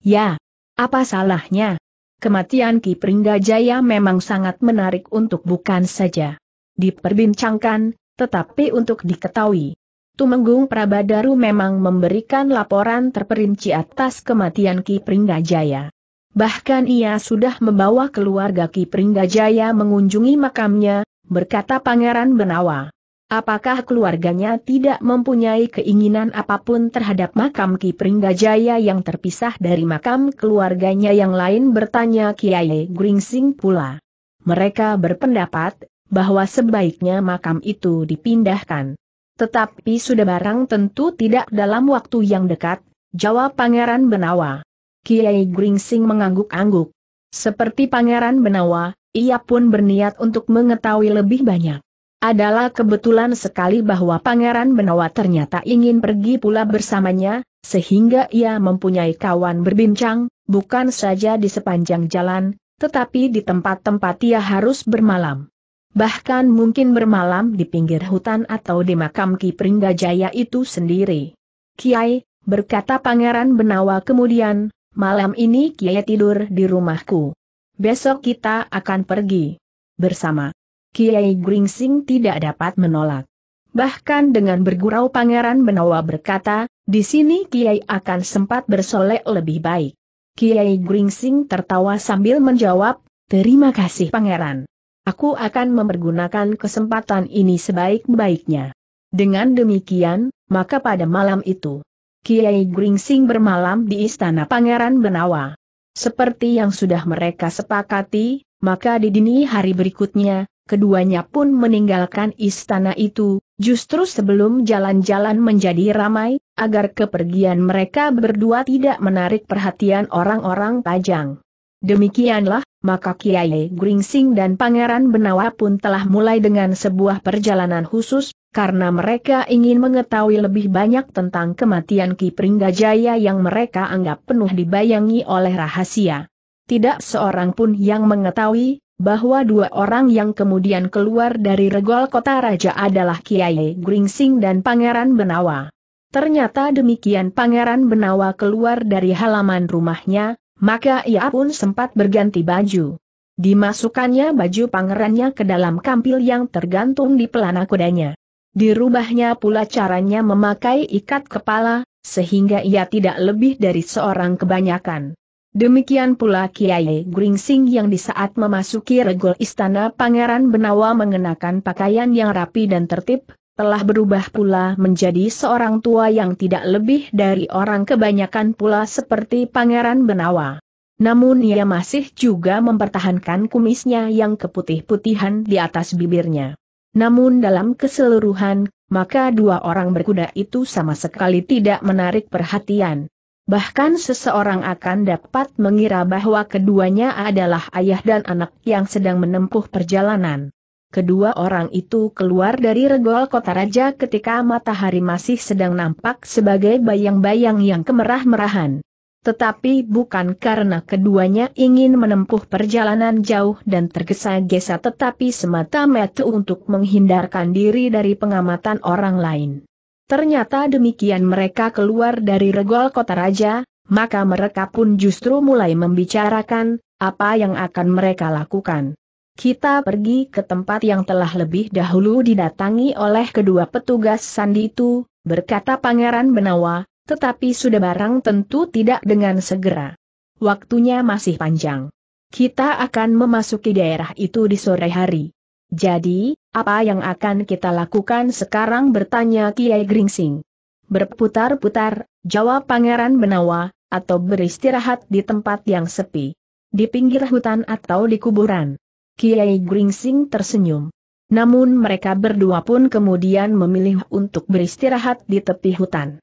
Ya, apa salahnya? Kematian Ki Pringgajaya memang sangat menarik untuk bukan saja diperbincangkan, tetapi untuk diketahui. Tumenggung Prabadaru memang memberikan laporan terperinci atas kematian Ki Pringgajaya. Bahkan ia sudah membawa keluarga Ki Pringgajaya mengunjungi makamnya, berkata Pangeran Benawa. Apakah keluarganya tidak mempunyai keinginan apapun terhadap makam Ki Pringgajaya yang terpisah dari makam keluarganya yang lain bertanya Kiai Gringsing pula. Mereka berpendapat bahwa sebaiknya makam itu dipindahkan. Tetapi sudah barang tentu tidak dalam waktu yang dekat, jawab Pangeran Benawa. Kiai Gringsing mengangguk-angguk. Seperti Pangeran Benawa, ia pun berniat untuk mengetahui lebih banyak. Adalah kebetulan sekali bahwa Pangeran Benawa ternyata ingin pergi pula bersamanya, sehingga ia mempunyai kawan berbincang, bukan saja di sepanjang jalan, tetapi di tempat-tempat ia harus bermalam bahkan mungkin bermalam di pinggir hutan atau di makam Ki Pringgajaya itu sendiri. Kiai, berkata Pangeran Benawa kemudian, malam ini Kiai tidur di rumahku. Besok kita akan pergi. Bersama. Kiai Gringsing tidak dapat menolak. Bahkan dengan bergurau Pangeran Benawa berkata, di sini Kiai akan sempat bersolek lebih baik. Kiai Gringsing tertawa sambil menjawab, terima kasih Pangeran. Aku akan mempergunakan kesempatan ini sebaik-baiknya. Dengan demikian, maka pada malam itu, Kiai Gringsing bermalam di istana Pangeran Benawa. Seperti yang sudah mereka sepakati, maka di dini hari berikutnya, keduanya pun meninggalkan istana itu, justru sebelum jalan-jalan menjadi ramai, agar kepergian mereka berdua tidak menarik perhatian orang-orang Pajang. Demikianlah, maka Kiai Gringsing dan Pangeran Benawa pun telah mulai dengan sebuah perjalanan khusus, karena mereka ingin mengetahui lebih banyak tentang kematian Ki Pringgajaya yang mereka anggap penuh dibayangi oleh rahasia. Tidak seorang pun yang mengetahui, bahwa dua orang yang kemudian keluar dari regol kota raja adalah Kiai Gringsing dan Pangeran Benawa. Ternyata demikian Pangeran Benawa keluar dari halaman rumahnya, maka ia pun sempat berganti baju. Dimasukkannya baju pangerannya ke dalam kampil yang tergantung di pelana kudanya. Dirubahnya pula caranya memakai ikat kepala, sehingga ia tidak lebih dari seorang kebanyakan. Demikian pula Kiai Gringsing yang di saat memasuki regol istana pangeran Benawa mengenakan pakaian yang rapi dan tertib, telah berubah pula menjadi seorang tua yang tidak lebih dari orang kebanyakan pula seperti Pangeran Benawa. Namun ia masih juga mempertahankan kumisnya yang keputih-putihan di atas bibirnya. Namun dalam keseluruhan, maka dua orang berkuda itu sama sekali tidak menarik perhatian. Bahkan seseorang akan dapat mengira bahwa keduanya adalah ayah dan anak yang sedang menempuh perjalanan. Kedua orang itu keluar dari regol kota raja ketika matahari masih sedang nampak sebagai bayang-bayang yang kemerah-merahan. Tetapi bukan karena keduanya ingin menempuh perjalanan jauh dan tergesa-gesa tetapi semata-mata untuk menghindarkan diri dari pengamatan orang lain. Ternyata demikian mereka keluar dari regol kota raja, maka mereka pun justru mulai membicarakan, apa yang akan mereka lakukan. Kita pergi ke tempat yang telah lebih dahulu didatangi oleh kedua petugas sandi itu, berkata Pangeran Benawa, tetapi sudah barang tentu tidak dengan segera. Waktunya masih panjang. Kita akan memasuki daerah itu di sore hari. Jadi, apa yang akan kita lakukan sekarang bertanya Kiai Gringsing. Berputar-putar, jawab Pangeran Benawa, atau beristirahat di tempat yang sepi. Di pinggir hutan atau di kuburan. Kiai Gringsing tersenyum. Namun mereka berdua pun kemudian memilih untuk beristirahat di tepi hutan.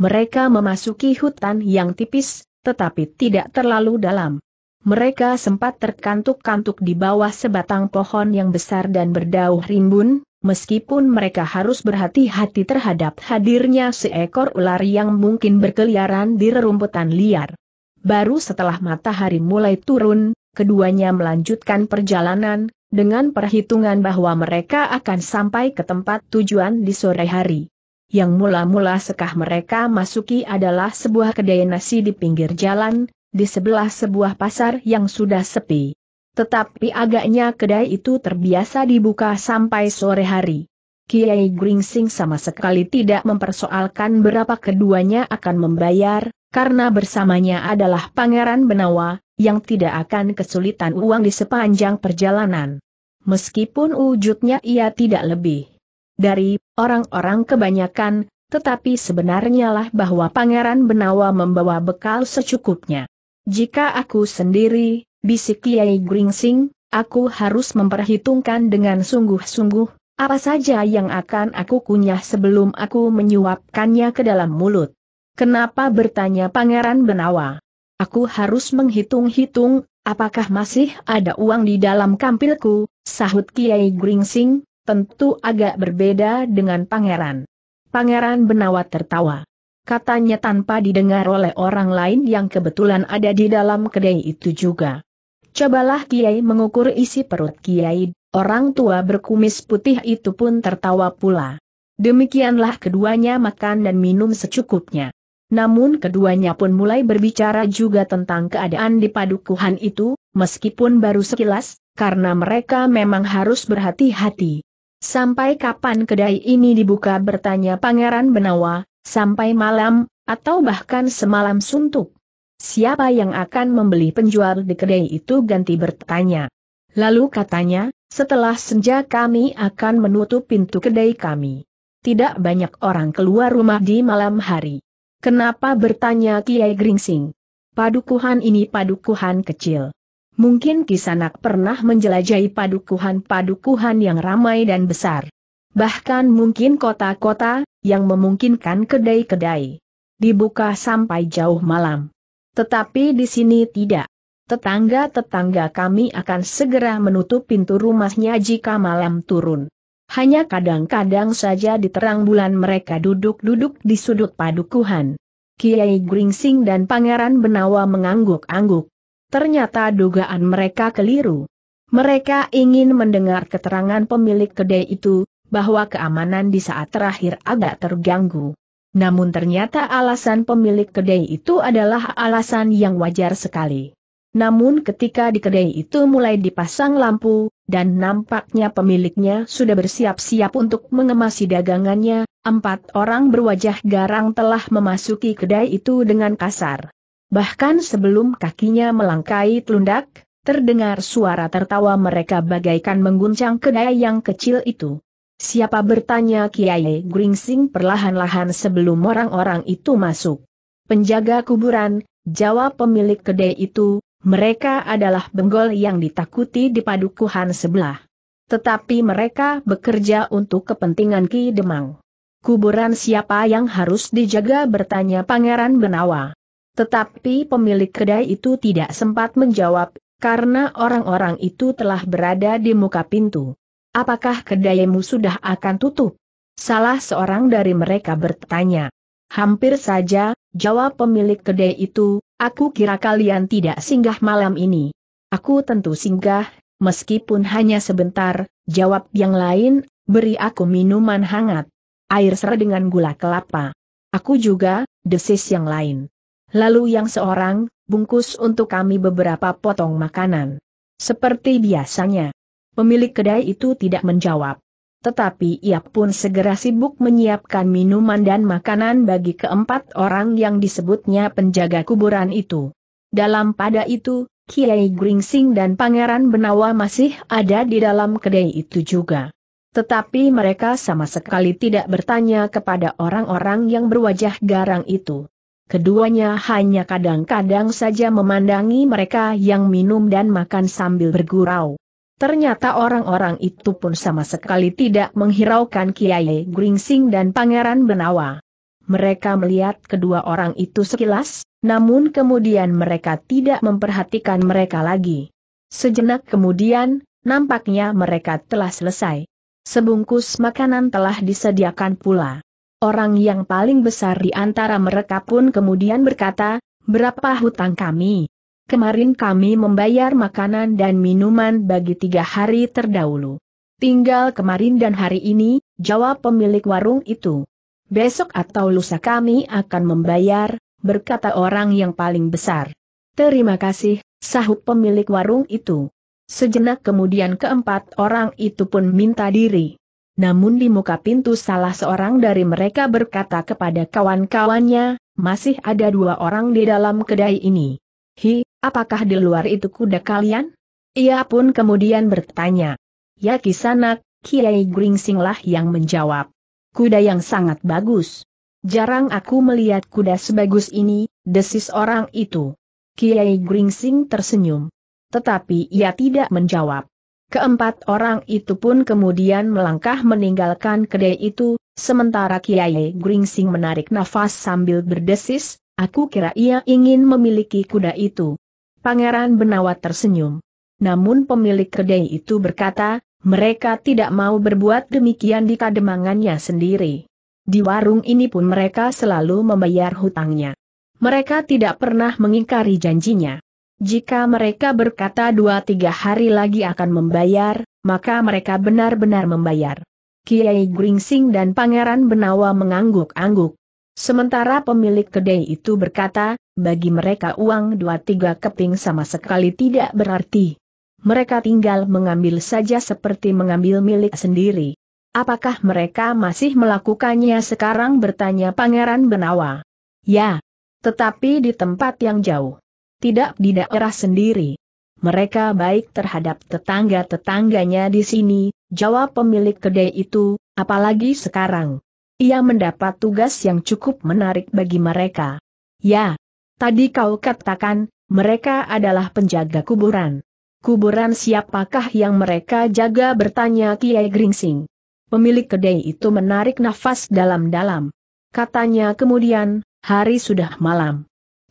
Mereka memasuki hutan yang tipis, tetapi tidak terlalu dalam. Mereka sempat terkantuk-kantuk di bawah sebatang pohon yang besar dan berdaun rimbun, meskipun mereka harus berhati-hati terhadap hadirnya seekor ular yang mungkin berkeliaran di rerumputan liar. Baru setelah matahari mulai turun, keduanya melanjutkan perjalanan, dengan perhitungan bahwa mereka akan sampai ke tempat tujuan di sore hari. Yang mula-mula sekah mereka masuki adalah sebuah kedai nasi di pinggir jalan, di sebelah sebuah pasar yang sudah sepi. Tetapi agaknya kedai itu terbiasa dibuka sampai sore hari. Kiai Gringsing sama sekali tidak mempersoalkan berapa keduanya akan membayar, karena bersamanya adalah Pangeran Benawa, yang tidak akan kesulitan uang di sepanjang perjalanan. Meskipun wujudnya ia tidak lebih dari orang-orang kebanyakan, tetapi sebenarnya lah bahwa Pangeran Benawa membawa bekal secukupnya. Jika aku sendiri, bisik Kiai Gringsing, aku harus memperhitungkan dengan sungguh-sungguh, apa saja yang akan aku kunyah sebelum aku menyuapkannya ke dalam mulut. Kenapa bertanya Pangeran Benawa? Aku harus menghitung-hitung, apakah masih ada uang di dalam kampilku, sahut Kiai Gringsing, tentu agak berbeda dengan pangeran. Pangeran Benawa tertawa. Katanya tanpa didengar oleh orang lain yang kebetulan ada di dalam kedai itu juga. Cobalah Kiai mengukur isi perut Kiai, orang tua berkumis putih itu pun tertawa pula. Demikianlah keduanya makan dan minum secukupnya namun keduanya pun mulai berbicara juga tentang keadaan di padukuhan itu, meskipun baru sekilas, karena mereka memang harus berhati-hati. Sampai kapan kedai ini dibuka bertanya Pangeran Benawa, sampai malam, atau bahkan semalam suntuk. Siapa yang akan membeli penjual di kedai itu ganti bertanya. Lalu katanya, setelah senja kami akan menutup pintu kedai kami. Tidak banyak orang keluar rumah di malam hari. Kenapa bertanya Kiai Gringsing? Padukuhan ini padukuhan kecil. Mungkin Kisanak pernah menjelajahi padukuhan-padukuhan yang ramai dan besar. Bahkan mungkin kota-kota, yang memungkinkan kedai-kedai. Dibuka sampai jauh malam. Tetapi di sini tidak. Tetangga-tetangga kami akan segera menutup pintu rumahnya jika malam turun. Hanya kadang-kadang saja di terang bulan mereka duduk-duduk di sudut padukuhan. Kiai Gringsing dan Pangeran Benawa mengangguk-angguk. Ternyata dugaan mereka keliru. Mereka ingin mendengar keterangan pemilik kedai itu, bahwa keamanan di saat terakhir agak terganggu. Namun ternyata alasan pemilik kedai itu adalah alasan yang wajar sekali. Namun ketika di kedai itu mulai dipasang lampu, dan nampaknya pemiliknya sudah bersiap-siap untuk mengemasi dagangannya, empat orang berwajah garang telah memasuki kedai itu dengan kasar. Bahkan sebelum kakinya melangkai telundak, terdengar suara tertawa mereka bagaikan mengguncang kedai yang kecil itu. Siapa bertanya Kiai Gringsing perlahan-lahan sebelum orang-orang itu masuk. Penjaga kuburan, jawab pemilik kedai itu, mereka adalah benggol yang ditakuti di padukuhan sebelah. Tetapi mereka bekerja untuk kepentingan Ki Demang. Kuburan siapa yang harus dijaga bertanya Pangeran Benawa. Tetapi pemilik kedai itu tidak sempat menjawab, karena orang-orang itu telah berada di muka pintu. Apakah kedaimu sudah akan tutup? Salah seorang dari mereka bertanya. Hampir saja, jawab pemilik kedai itu, Aku kira kalian tidak singgah malam ini. Aku tentu singgah, meskipun hanya sebentar, jawab yang lain, beri aku minuman hangat. Air serai dengan gula kelapa. Aku juga, desis yang lain. Lalu yang seorang, bungkus untuk kami beberapa potong makanan. Seperti biasanya. Pemilik kedai itu tidak menjawab tetapi ia pun segera sibuk menyiapkan minuman dan makanan bagi keempat orang yang disebutnya penjaga kuburan itu. Dalam pada itu, Kiai Gringsing dan Pangeran Benawa masih ada di dalam kedai itu juga. Tetapi mereka sama sekali tidak bertanya kepada orang-orang yang berwajah garang itu. Keduanya hanya kadang-kadang saja memandangi mereka yang minum dan makan sambil bergurau. Ternyata orang-orang itu pun sama sekali tidak menghiraukan Kiai Gringsing dan Pangeran Benawa. Mereka melihat kedua orang itu sekilas, namun kemudian mereka tidak memperhatikan mereka lagi. Sejenak kemudian, nampaknya mereka telah selesai. Sebungkus makanan telah disediakan pula. Orang yang paling besar di antara mereka pun kemudian berkata, berapa hutang kami? kemarin kami membayar makanan dan minuman bagi tiga hari terdahulu. Tinggal kemarin dan hari ini, jawab pemilik warung itu. Besok atau lusa kami akan membayar, berkata orang yang paling besar. Terima kasih, sahut pemilik warung itu. Sejenak kemudian keempat orang itu pun minta diri. Namun di muka pintu salah seorang dari mereka berkata kepada kawan-kawannya, masih ada dua orang di dalam kedai ini. Hi, apakah di luar itu kuda kalian? Ia pun kemudian bertanya. Ya kisanak, Kiai Gringsinglah yang menjawab. Kuda yang sangat bagus. Jarang aku melihat kuda sebagus ini, desis orang itu. Kiai Gringsing tersenyum. Tetapi ia tidak menjawab. Keempat orang itu pun kemudian melangkah meninggalkan kedai itu, sementara Kiai Gringsing menarik nafas sambil berdesis, aku kira ia ingin memiliki kuda itu. Pangeran Benawa tersenyum. Namun pemilik kedai itu berkata, mereka tidak mau berbuat demikian di kademangannya sendiri. Di warung ini pun mereka selalu membayar hutangnya. Mereka tidak pernah mengingkari janjinya. Jika mereka berkata dua tiga hari lagi akan membayar, maka mereka benar-benar membayar. Kiai Gringsing dan Pangeran Benawa mengangguk-angguk. Sementara pemilik kedai itu berkata, bagi mereka uang dua tiga keping sama sekali tidak berarti. Mereka tinggal mengambil saja seperti mengambil milik sendiri. Apakah mereka masih melakukannya sekarang bertanya Pangeran Benawa? Ya. Tetapi di tempat yang jauh. Tidak di daerah sendiri. Mereka baik terhadap tetangga-tetangganya di sini, jawab pemilik kedai itu, apalagi sekarang ia mendapat tugas yang cukup menarik bagi mereka. Ya, tadi kau katakan, mereka adalah penjaga kuburan. Kuburan siapakah yang mereka jaga bertanya Kiai Gringsing. Pemilik kedai itu menarik nafas dalam-dalam. Katanya kemudian, hari sudah malam.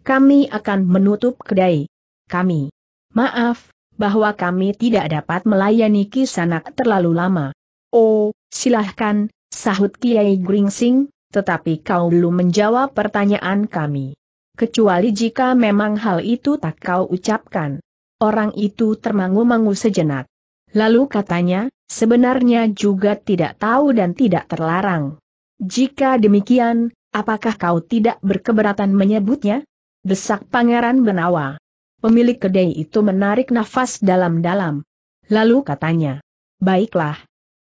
Kami akan menutup kedai. Kami. Maaf, bahwa kami tidak dapat melayani kisanak terlalu lama. Oh, silahkan, Sahut Kiai Gringsing, tetapi kau belum menjawab pertanyaan kami. Kecuali jika memang hal itu tak kau ucapkan. Orang itu termangu-mangu sejenak. Lalu katanya, sebenarnya juga tidak tahu dan tidak terlarang. Jika demikian, apakah kau tidak berkeberatan menyebutnya? Desak Pangeran Benawa. Pemilik kedai itu menarik nafas dalam-dalam. Lalu katanya, baiklah,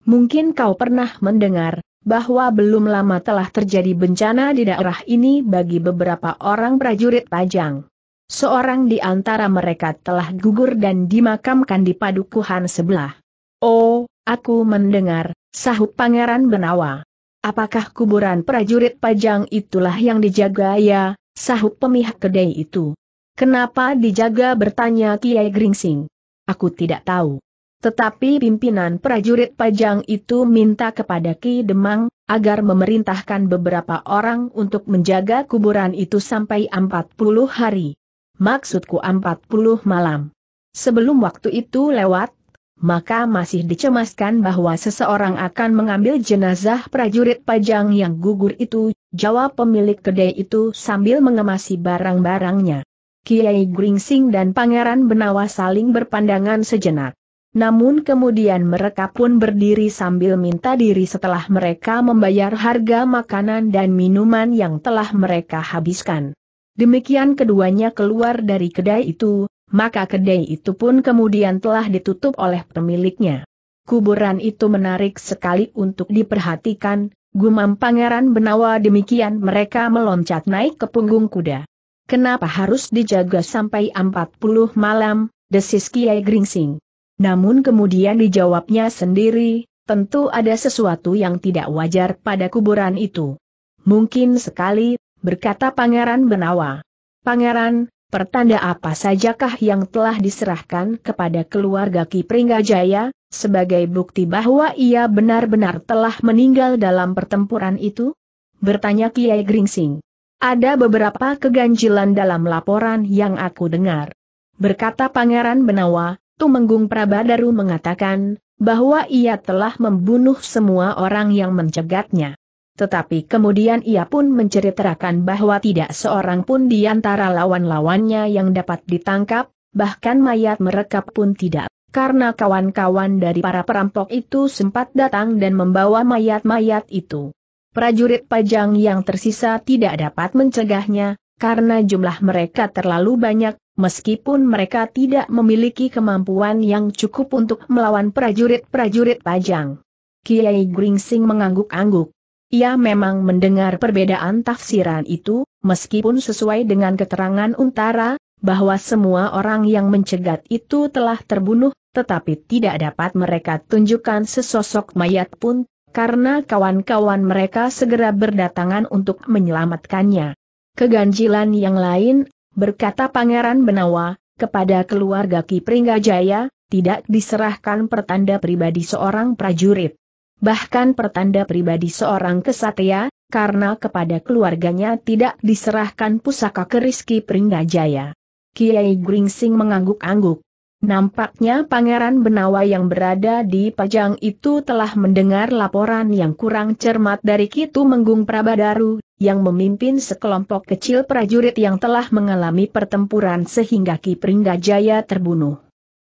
Mungkin kau pernah mendengar bahwa belum lama telah terjadi bencana di daerah ini bagi beberapa orang prajurit Pajang. Seorang di antara mereka telah gugur dan dimakamkan di padukuhan sebelah. Oh, aku mendengar, sahut Pangeran Benawa. Apakah kuburan prajurit Pajang itulah yang dijaga ya, sahut pemihak kedai itu. Kenapa dijaga bertanya Kiai Gringsing. Aku tidak tahu. Tetapi pimpinan prajurit pajang itu minta kepada Ki Demang, agar memerintahkan beberapa orang untuk menjaga kuburan itu sampai 40 hari. Maksudku 40 malam. Sebelum waktu itu lewat, maka masih dicemaskan bahwa seseorang akan mengambil jenazah prajurit pajang yang gugur itu, jawab pemilik kedai itu sambil mengemasi barang-barangnya. Kiai Gringsing dan Pangeran Benawa saling berpandangan sejenak. Namun kemudian mereka pun berdiri sambil minta diri setelah mereka membayar harga makanan dan minuman yang telah mereka habiskan. Demikian keduanya keluar dari kedai itu, maka kedai itu pun kemudian telah ditutup oleh pemiliknya. Kuburan itu menarik sekali untuk diperhatikan, gumam Pangeran Benawa demikian mereka meloncat naik ke punggung kuda. Kenapa harus dijaga sampai 40 malam, desis Kiai Gringsing. Namun kemudian dijawabnya sendiri, tentu ada sesuatu yang tidak wajar pada kuburan itu. Mungkin sekali, berkata Pangeran Benawa. Pangeran, pertanda apa sajakah yang telah diserahkan kepada keluarga Ki Pringgajaya, sebagai bukti bahwa ia benar-benar telah meninggal dalam pertempuran itu? Bertanya Kiai Gringsing. Ada beberapa keganjilan dalam laporan yang aku dengar. Berkata Pangeran Benawa, Tumenggung Prabadaru mengatakan, bahwa ia telah membunuh semua orang yang mencegatnya. Tetapi kemudian ia pun menceritakan bahwa tidak seorang pun di antara lawan-lawannya yang dapat ditangkap, bahkan mayat mereka pun tidak. Karena kawan-kawan dari para perampok itu sempat datang dan membawa mayat-mayat itu. Prajurit pajang yang tersisa tidak dapat mencegahnya, karena jumlah mereka terlalu banyak, meskipun mereka tidak memiliki kemampuan yang cukup untuk melawan prajurit-prajurit Pajang. Kiai Gringsing mengangguk-angguk. Ia memang mendengar perbedaan tafsiran itu, meskipun sesuai dengan keterangan Untara, bahwa semua orang yang mencegat itu telah terbunuh, tetapi tidak dapat mereka tunjukkan sesosok mayat pun, karena kawan-kawan mereka segera berdatangan untuk menyelamatkannya. Keganjilan yang lain berkata Pangeran Benawa, kepada keluarga Ki Pringgajaya, tidak diserahkan pertanda pribadi seorang prajurit. Bahkan pertanda pribadi seorang kesatria, karena kepada keluarganya tidak diserahkan pusaka keris Ki Pringgajaya. Kiai Gringsing mengangguk-angguk. Nampaknya Pangeran Benawa yang berada di Pajang itu telah mendengar laporan yang kurang cermat dari Kitu Menggung Prabadaru, yang memimpin sekelompok kecil prajurit yang telah mengalami pertempuran sehingga Ki Pringgajaya terbunuh.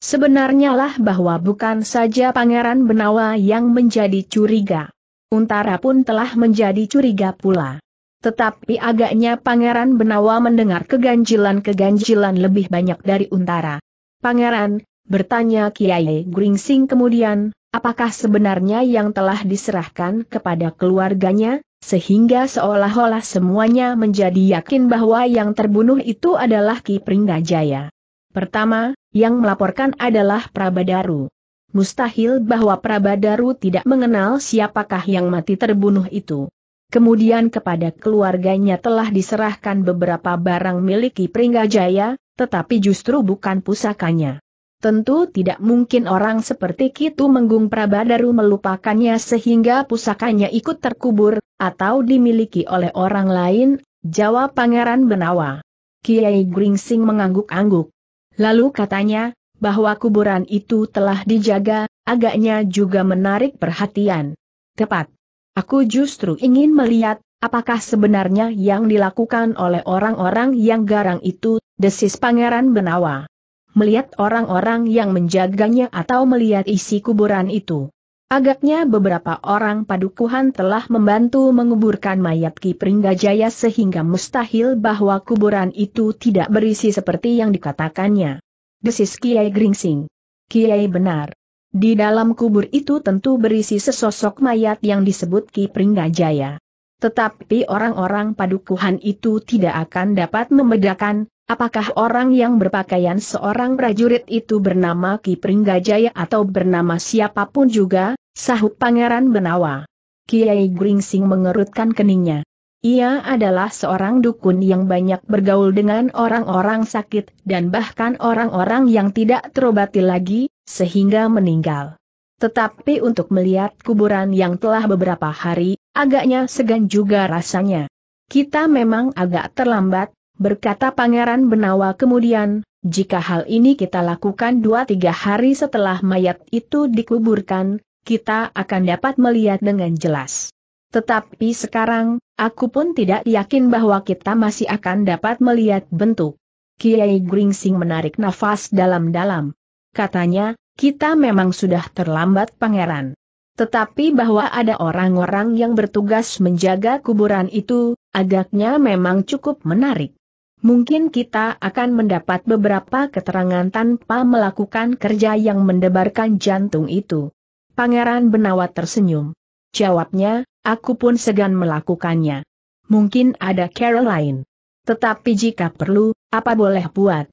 Sebenarnya lah bahwa bukan saja Pangeran Benawa yang menjadi curiga. Untara pun telah menjadi curiga pula. Tetapi agaknya Pangeran Benawa mendengar keganjilan-keganjilan lebih banyak dari Untara. Pangeran, bertanya Kiai Gringsing kemudian, apakah sebenarnya yang telah diserahkan kepada keluarganya? Sehingga seolah-olah semuanya menjadi yakin bahwa yang terbunuh itu adalah Ki Pringgajaya. Pertama, yang melaporkan adalah Prabadaru. Mustahil bahwa Prabadaru tidak mengenal siapakah yang mati terbunuh itu. Kemudian kepada keluarganya telah diserahkan beberapa barang milik Ki Pringgajaya, tetapi justru bukan pusakanya. Tentu tidak mungkin orang seperti Kitu Menggung Prabadaru melupakannya sehingga pusakanya ikut terkubur, atau dimiliki oleh orang lain, jawab Pangeran Benawa. Kiai Gringsing mengangguk-angguk. Lalu katanya, bahwa kuburan itu telah dijaga, agaknya juga menarik perhatian. Tepat. Aku justru ingin melihat, apakah sebenarnya yang dilakukan oleh orang-orang yang garang itu, desis Pangeran Benawa. Melihat orang-orang yang menjaganya atau melihat isi kuburan itu. Agaknya beberapa orang padukuhan telah membantu menguburkan mayat Ki Pringgajaya sehingga mustahil bahwa kuburan itu tidak berisi seperti yang dikatakannya. Desis Kiai Gringsing. Kiai benar. Di dalam kubur itu tentu berisi sesosok mayat yang disebut Ki Pringgajaya. Tetapi orang-orang padukuhan itu tidak akan dapat membedakan, Apakah orang yang berpakaian seorang prajurit itu bernama Ki Pringgajaya atau bernama siapapun juga, sahut Pangeran Benawa. Kiai Gringsing mengerutkan keningnya. Ia adalah seorang dukun yang banyak bergaul dengan orang-orang sakit dan bahkan orang-orang yang tidak terobati lagi, sehingga meninggal. Tetapi untuk melihat kuburan yang telah beberapa hari, agaknya segan juga rasanya. Kita memang agak terlambat, berkata Pangeran Benawa kemudian, jika hal ini kita lakukan dua tiga hari setelah mayat itu dikuburkan, kita akan dapat melihat dengan jelas. Tetapi sekarang, aku pun tidak yakin bahwa kita masih akan dapat melihat bentuk. Kiai Gringsing menarik nafas dalam-dalam. Katanya, kita memang sudah terlambat pangeran. Tetapi bahwa ada orang-orang yang bertugas menjaga kuburan itu, agaknya memang cukup menarik mungkin kita akan mendapat beberapa keterangan tanpa melakukan kerja yang mendebarkan jantung itu. Pangeran Benawa tersenyum. Jawabnya, aku pun segan melakukannya. Mungkin ada cara lain. Tetapi jika perlu, apa boleh buat?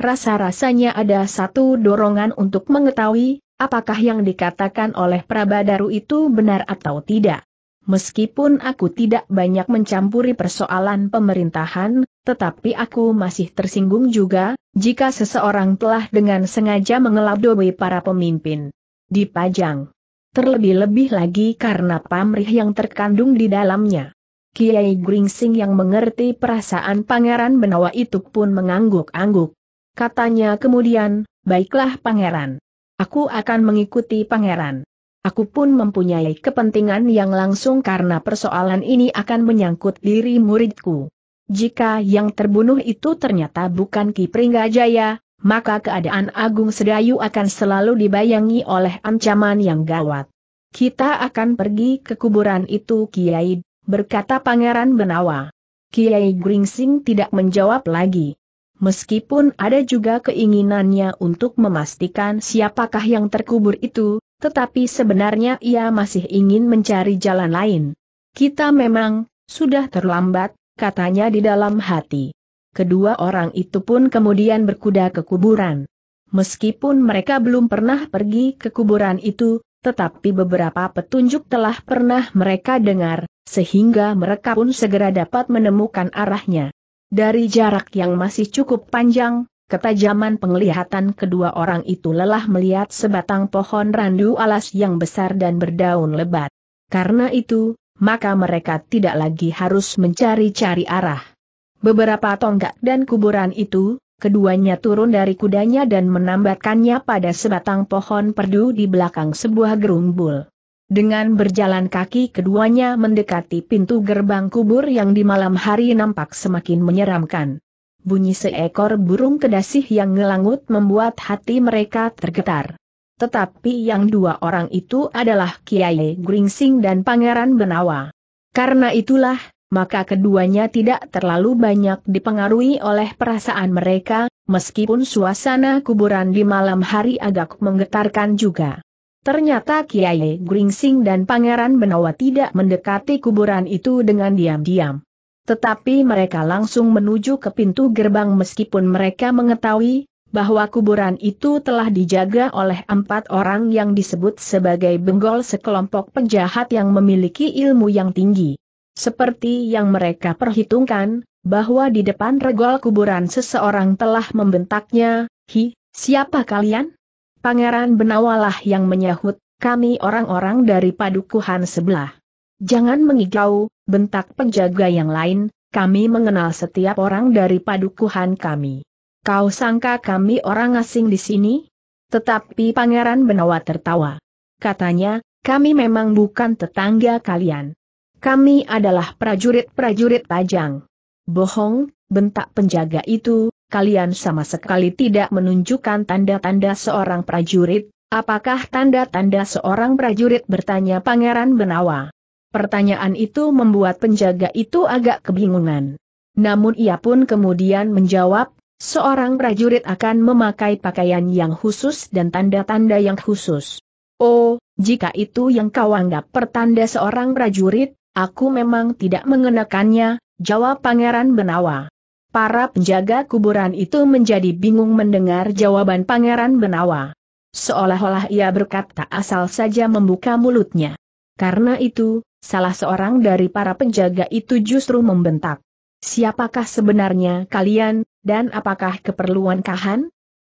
Rasa-rasanya ada satu dorongan untuk mengetahui, apakah yang dikatakan oleh Prabadaru itu benar atau tidak. Meskipun aku tidak banyak mencampuri persoalan pemerintahan, tetapi aku masih tersinggung juga, jika seseorang telah dengan sengaja mengelabui para pemimpin. di Pajang. Terlebih-lebih lagi karena pamrih yang terkandung di dalamnya. Kiai Gringsing yang mengerti perasaan Pangeran Benawa itu pun mengangguk-angguk. Katanya kemudian, baiklah Pangeran. Aku akan mengikuti Pangeran. Aku pun mempunyai kepentingan yang langsung karena persoalan ini akan menyangkut diri muridku. Jika yang terbunuh itu ternyata bukan Ki Pringgajaya, maka keadaan Agung Sedayu akan selalu dibayangi oleh ancaman yang gawat. Kita akan pergi ke kuburan itu Kiai, berkata Pangeran Benawa. Kiai Gringsing tidak menjawab lagi. Meskipun ada juga keinginannya untuk memastikan siapakah yang terkubur itu, tetapi sebenarnya ia masih ingin mencari jalan lain. Kita memang, sudah terlambat, katanya di dalam hati. Kedua orang itu pun kemudian berkuda ke kuburan. Meskipun mereka belum pernah pergi ke kuburan itu, tetapi beberapa petunjuk telah pernah mereka dengar, sehingga mereka pun segera dapat menemukan arahnya. Dari jarak yang masih cukup panjang, ketajaman penglihatan kedua orang itu lelah melihat sebatang pohon randu alas yang besar dan berdaun lebat. Karena itu, maka mereka tidak lagi harus mencari-cari arah. Beberapa tonggak dan kuburan itu, keduanya turun dari kudanya dan menambatkannya pada sebatang pohon perdu di belakang sebuah gerumbul. Dengan berjalan kaki keduanya mendekati pintu gerbang kubur yang di malam hari nampak semakin menyeramkan. Bunyi seekor burung kedasih yang ngelangut membuat hati mereka tergetar. Tetapi yang dua orang itu adalah Kiai Gringsing dan Pangeran Benawa. Karena itulah, maka keduanya tidak terlalu banyak dipengaruhi oleh perasaan mereka, meskipun suasana kuburan di malam hari agak menggetarkan juga. Ternyata Kiai Gringsing dan Pangeran Benawa tidak mendekati kuburan itu dengan diam-diam. Tetapi mereka langsung menuju ke pintu gerbang meskipun mereka mengetahui, bahwa kuburan itu telah dijaga oleh empat orang yang disebut sebagai benggol sekelompok penjahat yang memiliki ilmu yang tinggi. Seperti yang mereka perhitungkan, bahwa di depan regol kuburan seseorang telah membentaknya, Hi, siapa kalian? Pangeran Benawalah yang menyahut, kami orang-orang dari padukuhan sebelah. Jangan mengigau, bentak penjaga yang lain, kami mengenal setiap orang dari padukuhan kami. Kau sangka kami orang asing di sini? Tetapi Pangeran Benawa tertawa. Katanya, kami memang bukan tetangga kalian. Kami adalah prajurit-prajurit Pajang. Bohong, bentak penjaga itu, kalian sama sekali tidak menunjukkan tanda-tanda seorang prajurit, apakah tanda-tanda seorang prajurit bertanya Pangeran Benawa. Pertanyaan itu membuat penjaga itu agak kebingungan. Namun ia pun kemudian menjawab, Seorang prajurit akan memakai pakaian yang khusus dan tanda-tanda yang khusus. Oh, jika itu yang kau anggap pertanda seorang prajurit, aku memang tidak mengenakannya, jawab Pangeran Benawa. Para penjaga kuburan itu menjadi bingung mendengar jawaban Pangeran Benawa. Seolah-olah ia berkata asal saja membuka mulutnya. Karena itu, salah seorang dari para penjaga itu justru membentak. Siapakah sebenarnya kalian, dan apakah keperluan Kahan?